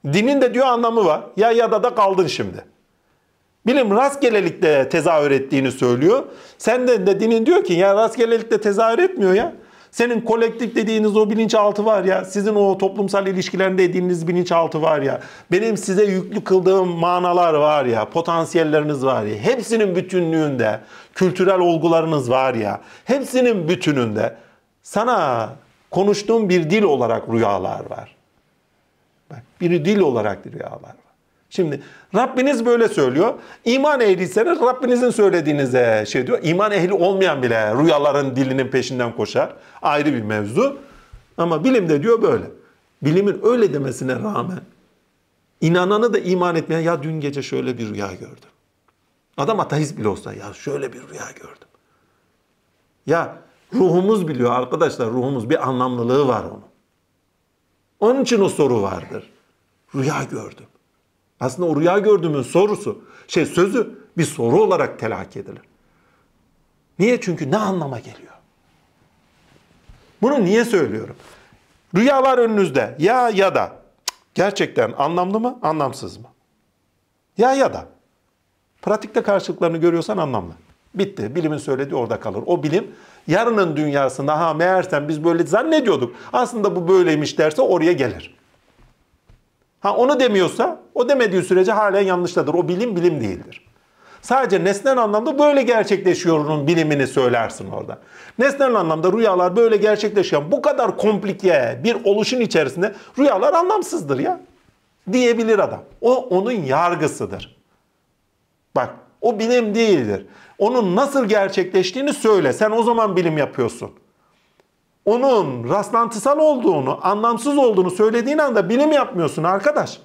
Speaker 1: Dinin de diyor anlamı var. Ya ya da da kaldın şimdi. Bilim rastgelelikle tezahür ettiğini söylüyor. Sen de, de dinin diyor ki ya rastgelelikle tezahür etmiyor ya. Senin kolektif dediğiniz o bilinçaltı var ya, sizin o toplumsal ilişkilerinde edindiğiniz bilinçaltı var ya, benim size yüklü kıldığım manalar var ya, potansiyelleriniz var ya, hepsinin bütünlüğünde, kültürel olgularınız var ya, hepsinin bütününde sana konuştuğum bir dil olarak rüyalar var. Bak, bir dil olarak rüyalar var. Şimdi Rabbiniz böyle söylüyor. İman ehliyseniz Rabbinizin söylediğinize şey diyor. İman ehli olmayan bile rüyaların dilinin peşinden koşar. Ayrı bir mevzu. Ama bilim de diyor böyle. Bilimin öyle demesine rağmen inananı da iman etmeyen ya dün gece şöyle bir rüya gördüm. Adam ateist bile olsa ya şöyle bir rüya gördüm. Ya Ruhumuz biliyor arkadaşlar ruhumuz bir anlamlılığı var onun. Onun için o soru vardır. Rüya gördüm. Aslında o rüya gördüğümün sorusu, şey sözü bir soru olarak telakki edilir. Niye? Çünkü ne anlama geliyor? Bunu niye söylüyorum? Rüyalar var önünüzde. Ya ya da. Gerçekten anlamlı mı, anlamsız mı? Ya ya da. Pratikte karşılıklarını görüyorsan anlamlı. Bitti. Bilimin söylediği orada kalır. O bilim yarının dünyasında ha meğersem biz böyle zannediyorduk. Aslında bu böyleymiş derse oraya gelir. Ha onu demiyorsa o demediği sürece halen yanlışladır. O bilim bilim değildir. Sadece nesnel anlamda böyle gerçekleşiyorunun bilimini söylersin orada. Nesnel anlamda rüyalar böyle gerçekleşiyor. bu kadar komplike bir oluşun içerisinde rüyalar anlamsızdır ya diyebilir adam. O onun yargısıdır. Bak o bilim değildir onun nasıl gerçekleştiğini söyle. Sen o zaman bilim yapıyorsun. Onun rastlantısal olduğunu, anlamsız olduğunu söylediğin anda bilim yapmıyorsun arkadaş.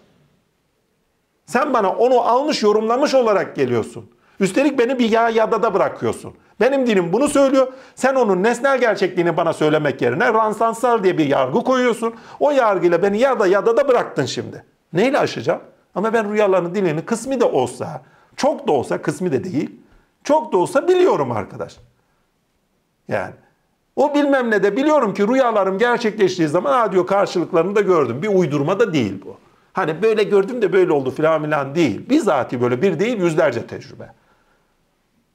Speaker 1: Sen bana onu almış, yorumlamış olarak geliyorsun. Üstelik beni bir ya ya da da bırakıyorsun. Benim dilim bunu söylüyor. Sen onun nesnel gerçekliğini bana söylemek yerine ransansal diye bir yargı koyuyorsun. O yargıyla beni ya da ya da da bıraktın şimdi. Neyle aşacağım? Ama ben rüyalarını dilini kısmi de olsa, çok da olsa kısmi de değil. Çok da olsa biliyorum arkadaş. Yani o bilmem ne de biliyorum ki rüyalarım gerçekleştiği zaman ha diyor karşılıklarını da gördüm. Bir uydurma da değil bu. Hani böyle gördüm de böyle oldu filan filan değil. Bizatihi böyle bir değil yüzlerce tecrübe.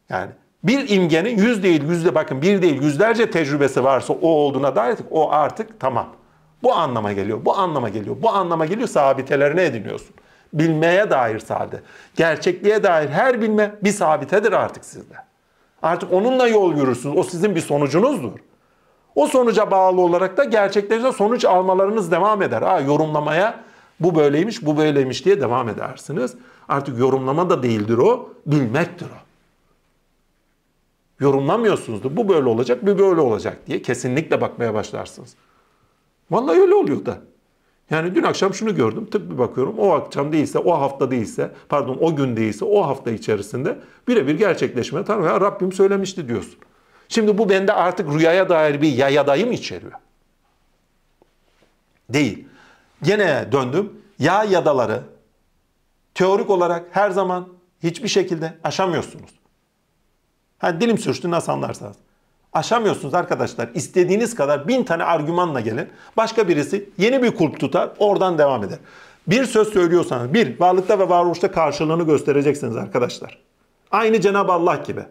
Speaker 1: Yani bir imgenin yüz değil yüzde bakın bir değil yüzlerce tecrübesi varsa o olduğuna dair o artık tamam. Bu anlama geliyor, bu anlama geliyor, bu anlama geliyor sabitelerine ediniyorsun bilmeye dair sade, Gerçekliğe dair her bilme bir sabitedir artık sizde. Artık onunla yol yürürsünüz. O sizin bir sonucunuzdur. O sonuca bağlı olarak da gerçeklerinize sonuç almalarınız devam eder. Ha, yorumlamaya bu böyleymiş, bu böyleymiş diye devam edersiniz. Artık yorumlama da değildir o, bilmektir o. Yorumlamıyorsunuzdur. Bu böyle olacak, bu böyle olacak diye kesinlikle bakmaya başlarsınız. Vallahi öyle oluyor da. Yani dün akşam şunu gördüm. Tıp bir bakıyorum. O akşam değilse, o hafta değilse, pardon o gün değilse, o hafta içerisinde birebir gerçekleşme. Tanrı ya Rabbim söylemişti diyorsun. Şimdi bu bende artık rüyaya dair bir yayadayı mı içeriyor? Değil. Gene döndüm. Ya yadaları teorik olarak her zaman hiçbir şekilde aşamıyorsunuz. Ha, dilim sürçtü nasıl anlarsanız aşamıyorsunuz arkadaşlar. İstediğiniz kadar bin tane argümanla gelin. Başka birisi yeni bir kulp tutar oradan devam eder. Bir söz söylüyorsanız bir varlıkta ve varoluşta karşılığını göstereceksiniz arkadaşlar. Aynı Cenab-ı Allah gibi.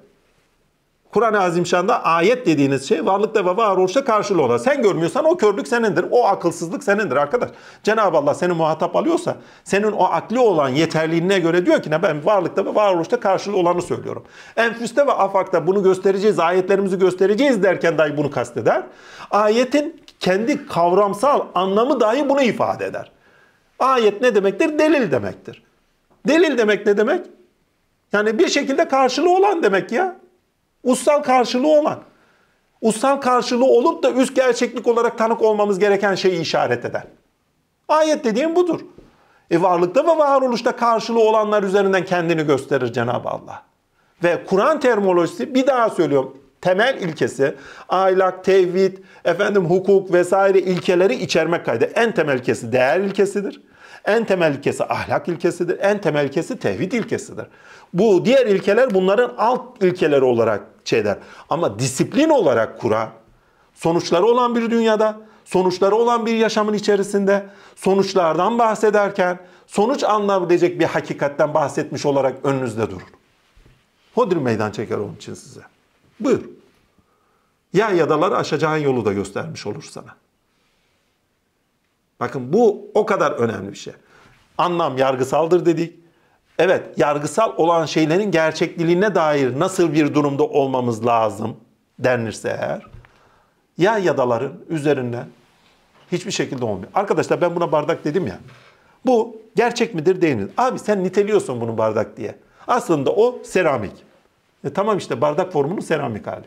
Speaker 1: Kur'an-ı Azimşan'da ayet dediğiniz şey varlıkta ve varoluşta karşılığı olan. Sen görmüyorsan o körlük senindir. O akılsızlık senindir arkadaş. Cenab-ı Allah seni muhatap alıyorsa senin o akli olan yeterliğine göre diyor ki ne ben varlıkta ve varoluşta karşılığı olanı söylüyorum. Enfüste ve afakta bunu göstereceğiz, ayetlerimizi göstereceğiz derken dahi bunu kasteder. Ayetin kendi kavramsal anlamı dahi bunu ifade eder. Ayet ne demektir? Delil demektir. Delil demek ne demek? Yani bir şekilde karşılığı olan demek ya. Ussal karşılığı olan, ussal karşılığı olup da üst gerçeklik olarak tanık olmamız gereken şeyi işaret eder. Ayet dediğim budur. E varlıkta ve varoluşta karşılığı olanlar üzerinden kendini gösterir Cenab-ı Allah. Ve Kur'an terminolojisi bir daha söylüyorum temel ilkesi aylak tevhid, efendim hukuk vesaire ilkeleri içermek kaydı. En temel ilkesi değer ilkesidir. En temel ilkesi ahlak ilkesidir. En temel ilkesi tevhid ilkesidir. Bu diğer ilkeler bunların alt ilkeleri olarak şeyler. Ama disiplin olarak kura sonuçları olan bir dünyada, sonuçları olan bir yaşamın içerisinde sonuçlardan bahsederken sonuç anlayabilecek bir hakikatten bahsetmiş olarak önünüzde durur. Hodri meydan çeker onun için size. Buyur. Ya yadaları aşacağın yolu da göstermiş olur sana. Bakın bu o kadar önemli bir şey. Anlam yargısaldır dedik. Evet, yargısal olan şeylerin gerçekliliğine dair nasıl bir durumda olmamız lazım denirse eğer ya yadaların üzerinden hiçbir şekilde olmuyor. Arkadaşlar ben buna bardak dedim ya. Bu gerçek midir değil mi? Abi sen niteliyorsun bunu bardak diye. Aslında o seramik. E tamam işte bardak formunun seramik hali.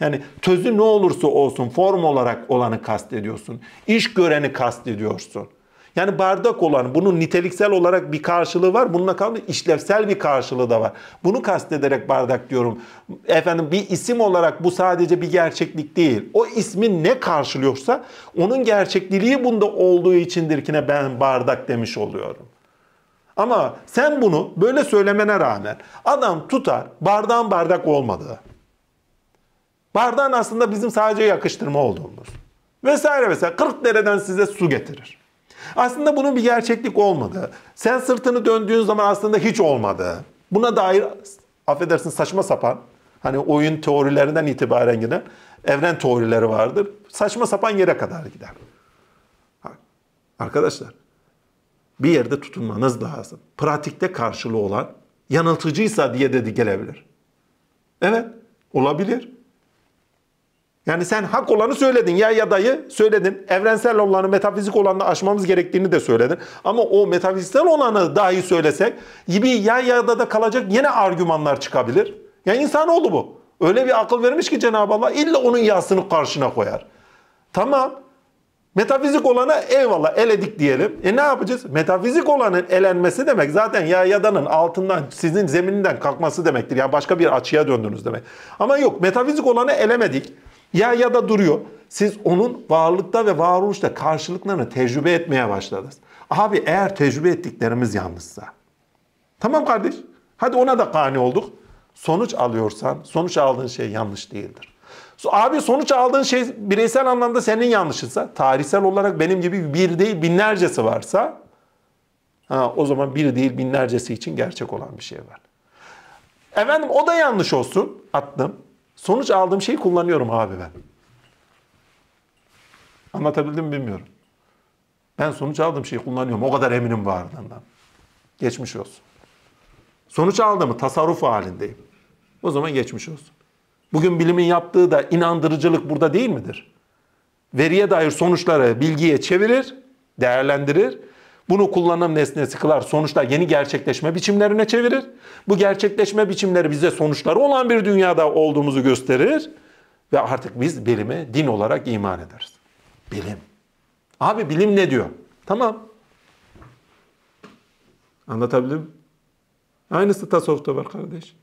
Speaker 1: Yani tözü ne olursa olsun form olarak olanı kastediyorsun. İş göreni kastediyorsun. Yani bardak olan bunun niteliksel olarak bir karşılığı var. Bununla kaldı işlevsel bir karşılığı da var. Bunu kastederek bardak diyorum. Efendim bir isim olarak bu sadece bir gerçeklik değil. O ismin ne karşılıyorsa onun gerçekliliği bunda olduğu içindir kine ben bardak demiş oluyorum. Ama sen bunu böyle söylemene rağmen adam tutar bardağın bardak olmadığı. Bardağın aslında bizim sadece yakıştırma olduğumuz. Vesaire vesaire. 40 dereden size su getirir. Aslında bunun bir gerçeklik olmadığı, sen sırtını döndüğün zaman aslında hiç olmadı. buna dair affedersin saçma sapan, hani oyun teorilerinden itibaren giden evren teorileri vardır. Saçma sapan yere kadar gider. Arkadaşlar, bir yerde tutunmanız lazım. Pratikte karşılığı olan yanıltıcıysa diye dedi gelebilir. Evet, olabilir. Yani sen hak olanı söyledin ya ya dayı söyledin. Evrensel olanı, metafizik olanı aşmamız gerektiğini de söyledin. Ama o metafiziksel olanı dahi söylesek gibi ya ya da da kalacak yine argümanlar çıkabilir. Ya insanoğlu bu. Öyle bir akıl vermiş ki Cenab-ı Allah illa onun yasını karşına koyar. Tamam. Metafizik olana eyvallah eledik diyelim. E ne yapacağız? Metafizik olanın elenmesi demek zaten ya yadanın altından sizin zemininden kalkması demektir. Yani başka bir açıya döndünüz demek. Ama yok metafizik olanı elemedik. Ya ya da duruyor. Siz onun varlıkta ve varoluşta karşılıklarını tecrübe etmeye başladınız. Abi eğer tecrübe ettiklerimiz yanlışsa, Tamam kardeş. Hadi ona da kani olduk. Sonuç alıyorsan sonuç aldığın şey yanlış değildir. Abi sonuç aldığın şey bireysel anlamda senin yanlışınsa, tarihsel olarak benim gibi bir değil binlercesi varsa ha, o zaman bir değil binlercesi için gerçek olan bir şey var. Efendim o da yanlış olsun attım. Sonuç aldığım şeyi kullanıyorum abi ben. Anlatabildim mi bilmiyorum. Ben sonuç aldığım şeyi kullanıyorum. O kadar eminim varlığından. Geçmiş olsun. Sonuç aldığımı tasarruf halindeyim. O zaman geçmiş olsun. Bugün bilimin yaptığı da inandırıcılık burada değil midir? Veriye dair sonuçları bilgiye çevirir, değerlendirir bunu kullanım nesnesi kılar sonuçta yeni gerçekleşme biçimlerine çevirir. Bu gerçekleşme biçimleri bize sonuçları olan bir dünyada olduğumuzu gösterir. Ve artık biz bilime din olarak iman ederiz. Bilim. Abi bilim ne diyor? Tamam. Anlatabildim Aynısı tasavvufta var kardeş.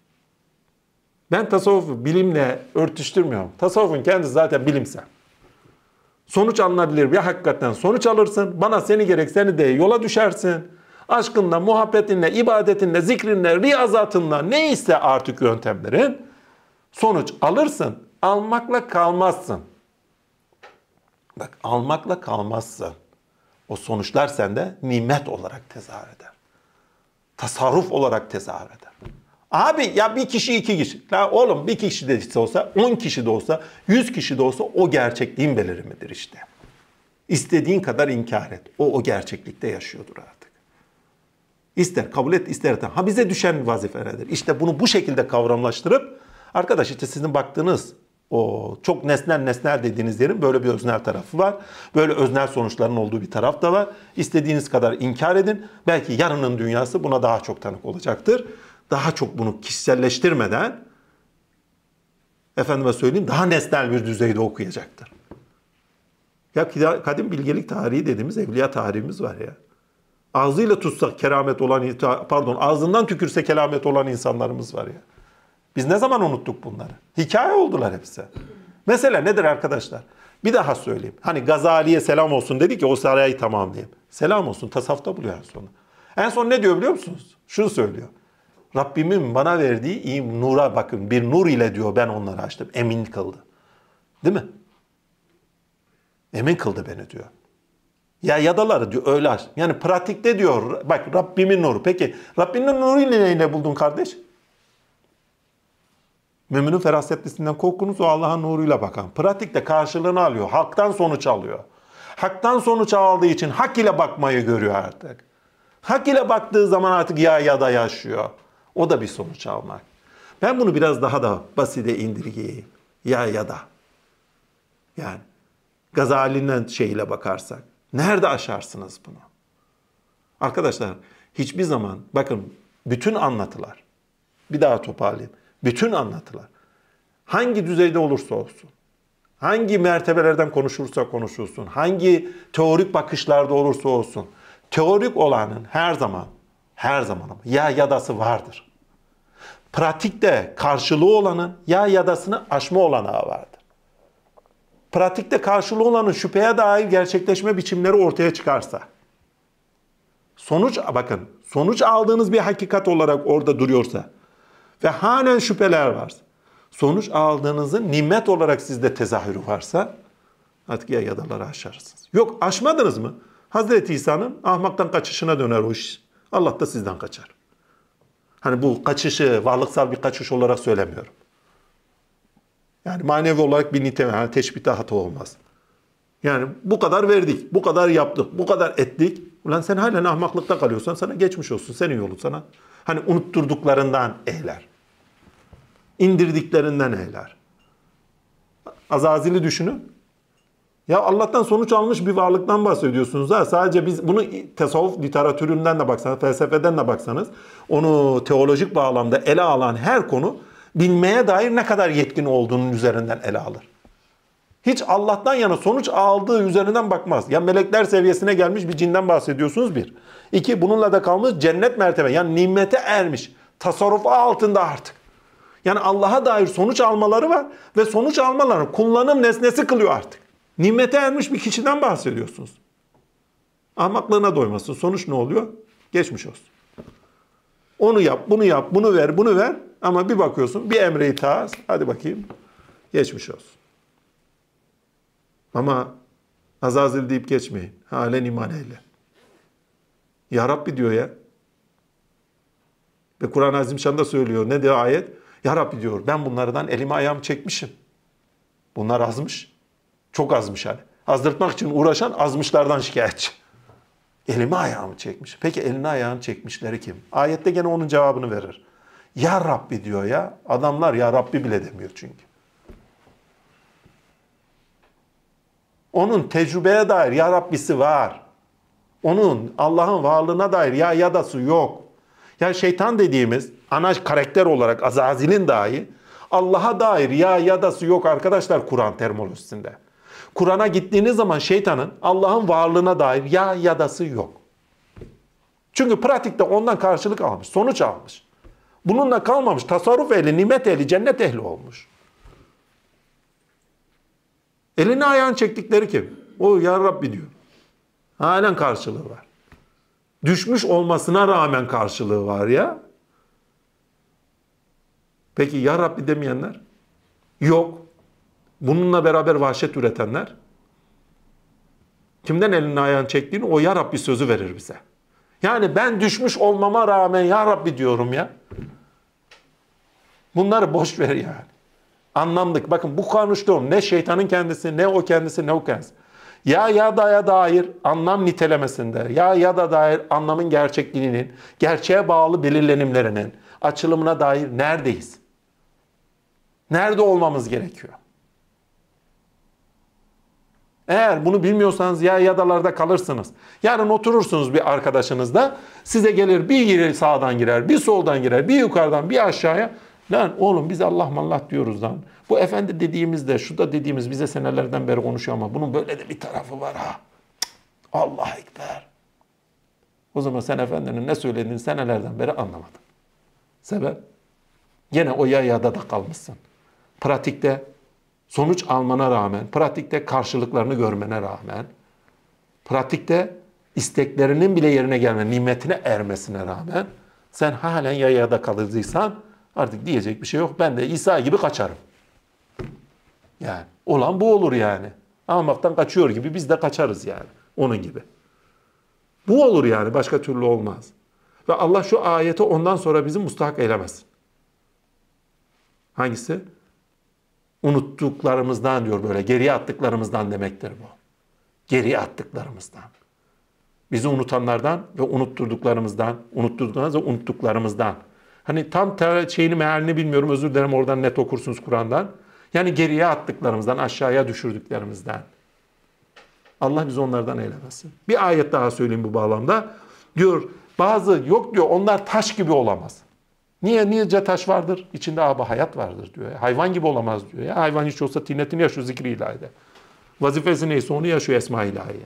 Speaker 1: Ben tasavvufu bilimle örtüştürmüyorum. Tasavvufun kendisi zaten bilimsel. Sonuç alınabilir ya hakikaten sonuç alırsın. Bana seni gerek seni de yola düşersin. Aşkınla, muhabbetinle, ibadetinle, zikrinle, riyazatınla neyse artık yöntemlerin sonuç alırsın. Almakla kalmazsın. Bak almakla kalmazsın. O sonuçlar sende nimet olarak tezahür eder. Tasarruf olarak tezahür eder. Abi ya bir kişi iki kişi. La oğlum bir kişi de olsa, on kişi de olsa, yüz kişi de olsa o gerçekliğin belirimidir işte. İstediğin kadar inkar et. O o gerçeklikte yaşıyordur artık. İster kabul et ister et. Ha bize düşen vazife nedir? İşte bunu bu şekilde kavramlaştırıp arkadaş işte sizin baktığınız o çok nesnel nesnel dediğiniz yerin böyle bir öznel tarafı var. Böyle öznel sonuçların olduğu bir taraf da var. İstediğiniz kadar inkar edin. Belki yarının dünyası buna daha çok tanık olacaktır daha çok bunu kişiselleştirmeden efendime söyleyeyim daha nesnel bir düzeyde okuyacaktır. Ya kadim bilgelik tarihi dediğimiz evliya tarihimiz var ya. Ağzıyla tutsa keramet olan, pardon ağzından tükürse keramet olan insanlarımız var ya. Biz ne zaman unuttuk bunları? Hikaye oldular hepsi. Mesela nedir arkadaşlar? Bir daha söyleyeyim. Hani Gazali'ye selam olsun dedi ki o sarayı tamamlayayım. Selam olsun tasavvufta buluyor en sonu. En son ne diyor biliyor musunuz? Şunu söylüyor. Rabbimin bana verdiği iyi nura bakın bir nur ile diyor ben onları açtım. Emin kıldı. Değil mi? Emin kıldı beni diyor. Ya yadaları diyor öyle aç. Yani pratikte diyor bak Rabbimin nuru. Peki Rabbinin nuru ile neyle buldun kardeş? Müminin ferasetlisinden korkunuz o Allah'ın nuruyla bakan. Pratikte karşılığını alıyor. halktan sonuç alıyor. Hak'tan sonuç aldığı için hak ile bakmayı görüyor artık. Hak ile baktığı zaman artık ya ya da yaşıyor. O da bir sonuç almak. Ben bunu biraz daha da basite indirgeyeyim. Ya ya da. Yani Gazali'nin şeyiyle bakarsak. Nerede aşarsınız bunu? Arkadaşlar hiçbir zaman bakın bütün anlatılar. Bir daha toparlayayım. Bütün anlatılar. Hangi düzeyde olursa olsun. Hangi mertebelerden konuşursa konuşulsun. Hangi teorik bakışlarda olursa olsun. Teorik olanın her zaman her zaman ama ya yadası vardır. Pratikte karşılığı olanın ya yadasını aşma olanağı vardır. Pratikte karşılığı olanın şüpheye dair gerçekleşme biçimleri ortaya çıkarsa. Sonuç bakın sonuç aldığınız bir hakikat olarak orada duruyorsa ve halen şüpheler varsa sonuç aldığınızın nimet olarak sizde tezahürü varsa artık ya yadaları aşarsınız. Yok aşmadınız mı? Hazreti İsa'nın ahmaktan kaçışına döner o iş. Allah da sizden kaçar. Hani bu kaçışı varlıksal bir kaçış olarak söylemiyorum. Yani manevi olarak bir nitem, yani teşbihte hata olmaz. Yani bu kadar verdik, bu kadar yaptık, bu kadar ettik. Ulan sen hala ahmaklıkta kalıyorsan sana geçmiş olsun, senin yolun sana. Hani unutturduklarından ehler. İndirdiklerinden ehler. Azazili düşünün. Ya Allah'tan sonuç almış bir varlıktan bahsediyorsunuz ha. Sadece biz bunu tasavvuf literatüründen de baksanız, felsefeden de baksanız onu teolojik bağlamda ele alan her konu bilmeye dair ne kadar yetkin olduğunun üzerinden ele alır. Hiç Allah'tan yana sonuç aldığı üzerinden bakmaz. Ya melekler seviyesine gelmiş bir cinden bahsediyorsunuz bir. İki bununla da kalmış cennet mertebe yani nimete ermiş. Tasarrufu altında artık. Yani Allah'a dair sonuç almaları var ve sonuç almaları kullanım nesnesi kılıyor artık. Nimete ermiş bir kişiden bahsediyorsunuz. Ahmaklığına doymasın. Sonuç ne oluyor? Geçmiş olsun. Onu yap, bunu yap, bunu ver, bunu ver. Ama bir bakıyorsun bir emre itaat. Hadi bakayım. Geçmiş olsun. Ama azazil deyip geçmeyin. Halen iman eyle. Ya Rabbi diyor ya. Ve Kur'an-ı da söylüyor. Ne diyor ayet? Ya Rabbi diyor ben bunlardan elimi ayağımı çekmişim. Bunlar azmış. Çok azmış hani. Azdırtmak için uğraşan azmışlardan şikayetçi. Elimi ayağımı çekmiş. Peki elini ayağını çekmişleri kim? Ayette gene onun cevabını verir. Ya Rabbi diyor ya. Adamlar ya Rabbi bile demiyor çünkü. Onun tecrübeye dair ya Rabbisi var. Onun Allah'ın varlığına dair ya yadası yok. Ya şeytan dediğimiz ana karakter olarak Azazil'in dahi Allah'a dair ya yadası yok arkadaşlar Kur'an termolojisinde. Kur'an'a gittiğiniz zaman şeytanın Allah'ın varlığına dair ya yadası yok. Çünkü pratikte ondan karşılık almış, sonuç almış. Bununla kalmamış, tasarruf ehli, nimet ehli, cennet ehli olmuş. Elini ayağını çektikleri kim? O ya Rabbi diyor. Halen karşılığı var. Düşmüş olmasına rağmen karşılığı var ya. Peki ya Rabbi demeyenler? Yok bununla beraber vahşet üretenler kimden elini ayağını çektiğini o ya Rabbi sözü verir bize. Yani ben düşmüş olmama rağmen ya Rabbi diyorum ya. Bunları boş ver yani. Anlamdık. Bakın bu konuştuğum ne şeytanın kendisi ne o kendisi ne o kendisi. Ya ya da ya dair anlam nitelemesinde, ya ya da dair anlamın gerçekliğinin, gerçeğe bağlı belirlenimlerinin açılımına dair neredeyiz? Nerede olmamız gerekiyor? Eğer bunu bilmiyorsanız ya yadalarda kalırsınız. Yarın oturursunuz bir arkadaşınızda Size gelir bir sağdan girer, bir soldan girer, bir yukarıdan, bir aşağıya. Lan oğlum biz Allah mallah diyoruz lan. Bu efendi dediğimizde, şu da dediğimiz bize senelerden beri konuşuyor ama bunun böyle de bir tarafı var ha. Allah ekber. O zaman sen efendinin ne söylediğini senelerden beri anlamadın. Sebep? Gene o yayada da kalmışsın. Pratikte sonuç almana rağmen, pratikte karşılıklarını görmene rağmen, pratikte isteklerinin bile yerine gelme, nimetine ermesine rağmen sen halen yayada kalıcıysan artık diyecek bir şey yok. Ben de İsa gibi kaçarım. Yani olan bu olur yani. Almaktan kaçıyor gibi biz de kaçarız yani. Onun gibi. Bu olur yani başka türlü olmaz. Ve Allah şu ayeti ondan sonra bizi mustahak eylemesin. Hangisi? unuttuklarımızdan diyor böyle geriye attıklarımızdan demektir bu. Geriye attıklarımızdan. Bizi unutanlardan ve unutturduklarımızdan, unutturduklarımızdan ve unuttuklarımızdan. Hani tam şeyini mealini bilmiyorum özür dilerim oradan net okursunuz Kur'an'dan. Yani geriye attıklarımızdan, aşağıya düşürdüklerimizden. Allah bizi onlardan eylemesin. Bir ayet daha söyleyeyim bu bağlamda. Diyor bazı yok diyor onlar taş gibi olamaz. Niye? niye taş vardır. İçinde abi hayat vardır diyor. Hayvan gibi olamaz diyor. Ya. Hayvan hiç olsa tinnetini yaşıyor zikri ilahide. Vazifesi neyse onu yaşıyor esma ilahiye.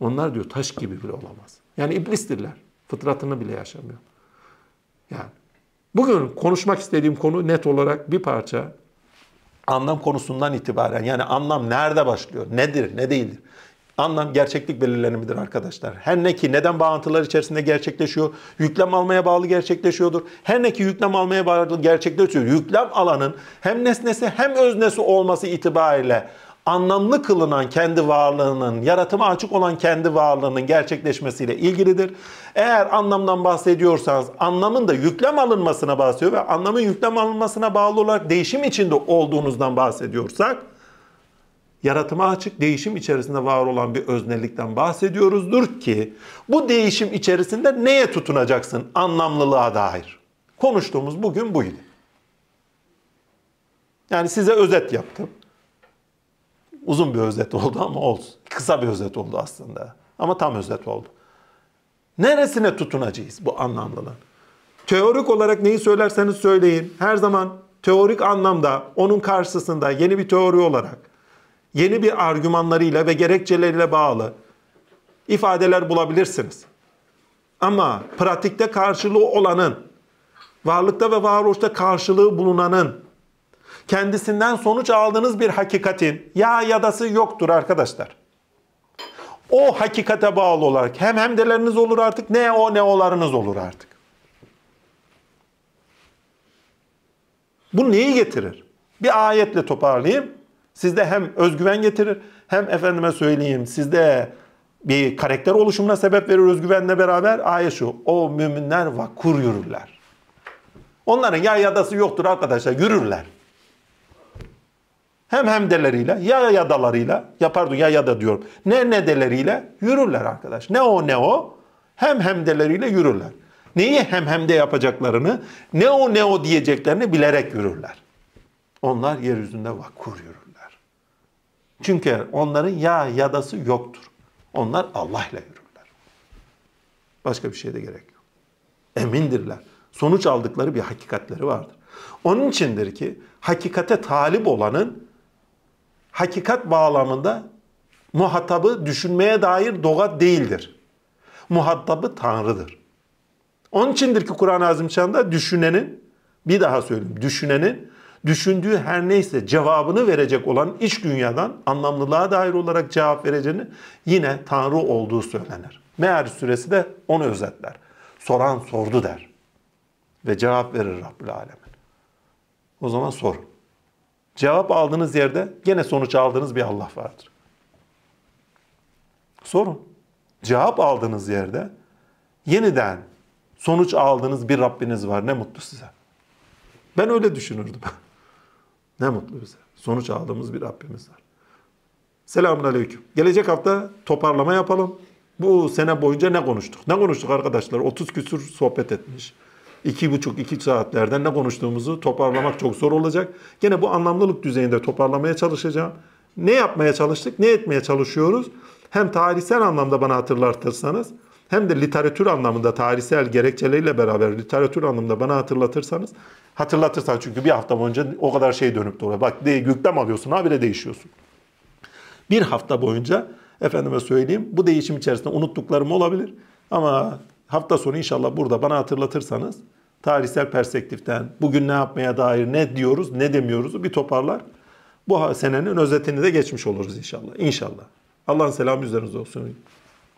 Speaker 1: Onlar diyor taş gibi bile olamaz. Yani iblistirler. Fıtratını bile yaşamıyor. Yani bugün konuşmak istediğim konu net olarak bir parça anlam konusundan itibaren yani anlam nerede başlıyor, nedir, ne değildir? Anlam gerçeklik belirlenimidir arkadaşlar. Her ne ki neden bağıntılar içerisinde gerçekleşiyor, yüklem almaya bağlı gerçekleşiyordur. Her ne ki yüklem almaya bağlı gerçekleşiyor. Yüklem alanın hem nesnesi hem öznesi olması itibariyle anlamlı kılınan kendi varlığının, yaratıma açık olan kendi varlığının gerçekleşmesiyle ilgilidir. Eğer anlamdan bahsediyorsanız anlamın da yüklem alınmasına bahsediyor ve anlamın yüklem alınmasına bağlı olarak değişim içinde olduğunuzdan bahsediyorsak yaratıma açık değişim içerisinde var olan bir öznelikten bahsediyoruzdur ki bu değişim içerisinde neye tutunacaksın anlamlılığa dair? Konuştuğumuz bugün buydu. Yani size özet yaptım. Uzun bir özet oldu ama olsun. Kısa bir özet oldu aslında. Ama tam özet oldu. Neresine tutunacağız bu anlamlılığın? Teorik olarak neyi söylerseniz söyleyin. Her zaman teorik anlamda onun karşısında yeni bir teori olarak yeni bir argümanlarıyla ve gerekçeleriyle bağlı ifadeler bulabilirsiniz. Ama pratikte karşılığı olanın, varlıkta ve varoluşta karşılığı bulunanın, kendisinden sonuç aldığınız bir hakikatin ya ya dası yoktur arkadaşlar. O hakikate bağlı olarak hem hemdeleriniz olur artık ne o ne olarınız olur artık. Bu neyi getirir? Bir ayetle toparlayayım. Sizde hem özgüven getirir hem efendime söyleyeyim sizde bir karakter oluşumuna sebep verir özgüvenle beraber. Ayet şu. O müminler vakur yürürler. Onların ya yadası yoktur arkadaşlar. Yürürler. Hem hem hemdeleriyle, ya yadalarıyla, ya pardon ya yada diyorum. Ne nedeleriyle yürürler arkadaş. Ne o ne o? Hem hem hemdeleriyle yürürler. Neyi hem hem de yapacaklarını, ne o ne o diyeceklerini bilerek yürürler. Onlar yeryüzünde vakur yürür. Çünkü onların ya yadası yoktur. Onlar Allah ile yürürler. Başka bir şeye de gerek yok. Emindirler. Sonuç aldıkları bir hakikatleri vardır. Onun içindir ki hakikate talip olanın hakikat bağlamında muhatabı düşünmeye dair doğa değildir. Muhatabı Tanrı'dır. Onun içindir ki Kur'an-ı Azimşan'da düşünenin, bir daha söyleyeyim, düşünenin düşündüğü her neyse cevabını verecek olan iç dünyadan anlamlılığa dair olarak cevap vereceğini yine Tanrı olduğu söylenir. Meğer suresi de onu özetler. Soran sordu der ve cevap verir Rabbül Alemin. O zaman sor. Cevap aldığınız yerde gene sonuç aldığınız bir Allah vardır. Sorun. Cevap aldığınız yerde yeniden sonuç aldığınız bir Rabbiniz var. Ne mutlu size. Ben öyle düşünürdüm. Ne mutlu bize. Sonuç aldığımız bir Rabbimiz var. Selamun Aleyküm. Gelecek hafta toparlama yapalım. Bu sene boyunca ne konuştuk? Ne konuştuk arkadaşlar? 30 küsur sohbet etmiş. 2,5-2 saatlerden ne konuştuğumuzu toparlamak çok zor olacak. Gene bu anlamlılık düzeyinde toparlamaya çalışacağım. Ne yapmaya çalıştık, ne etmeye çalışıyoruz? Hem tarihsel anlamda bana hatırlatırsanız hem de literatür anlamında tarihsel gerekçeleriyle beraber literatür anlamında bana hatırlatırsanız hatırlatırsan çünkü bir hafta boyunca o kadar şey dönüp duruyor. Bak diye yüklem alıyorsun habire değişiyorsun. Bir hafta boyunca efendime söyleyeyim bu değişim içerisinde unuttuklarım olabilir ama hafta sonu inşallah burada bana hatırlatırsanız tarihsel perspektiften bugün ne yapmaya dair ne diyoruz ne demiyoruz bir toparlar. Bu senenin özetini de geçmiş oluruz inşallah. İnşallah. Allah'ın selamı üzerinize olsun.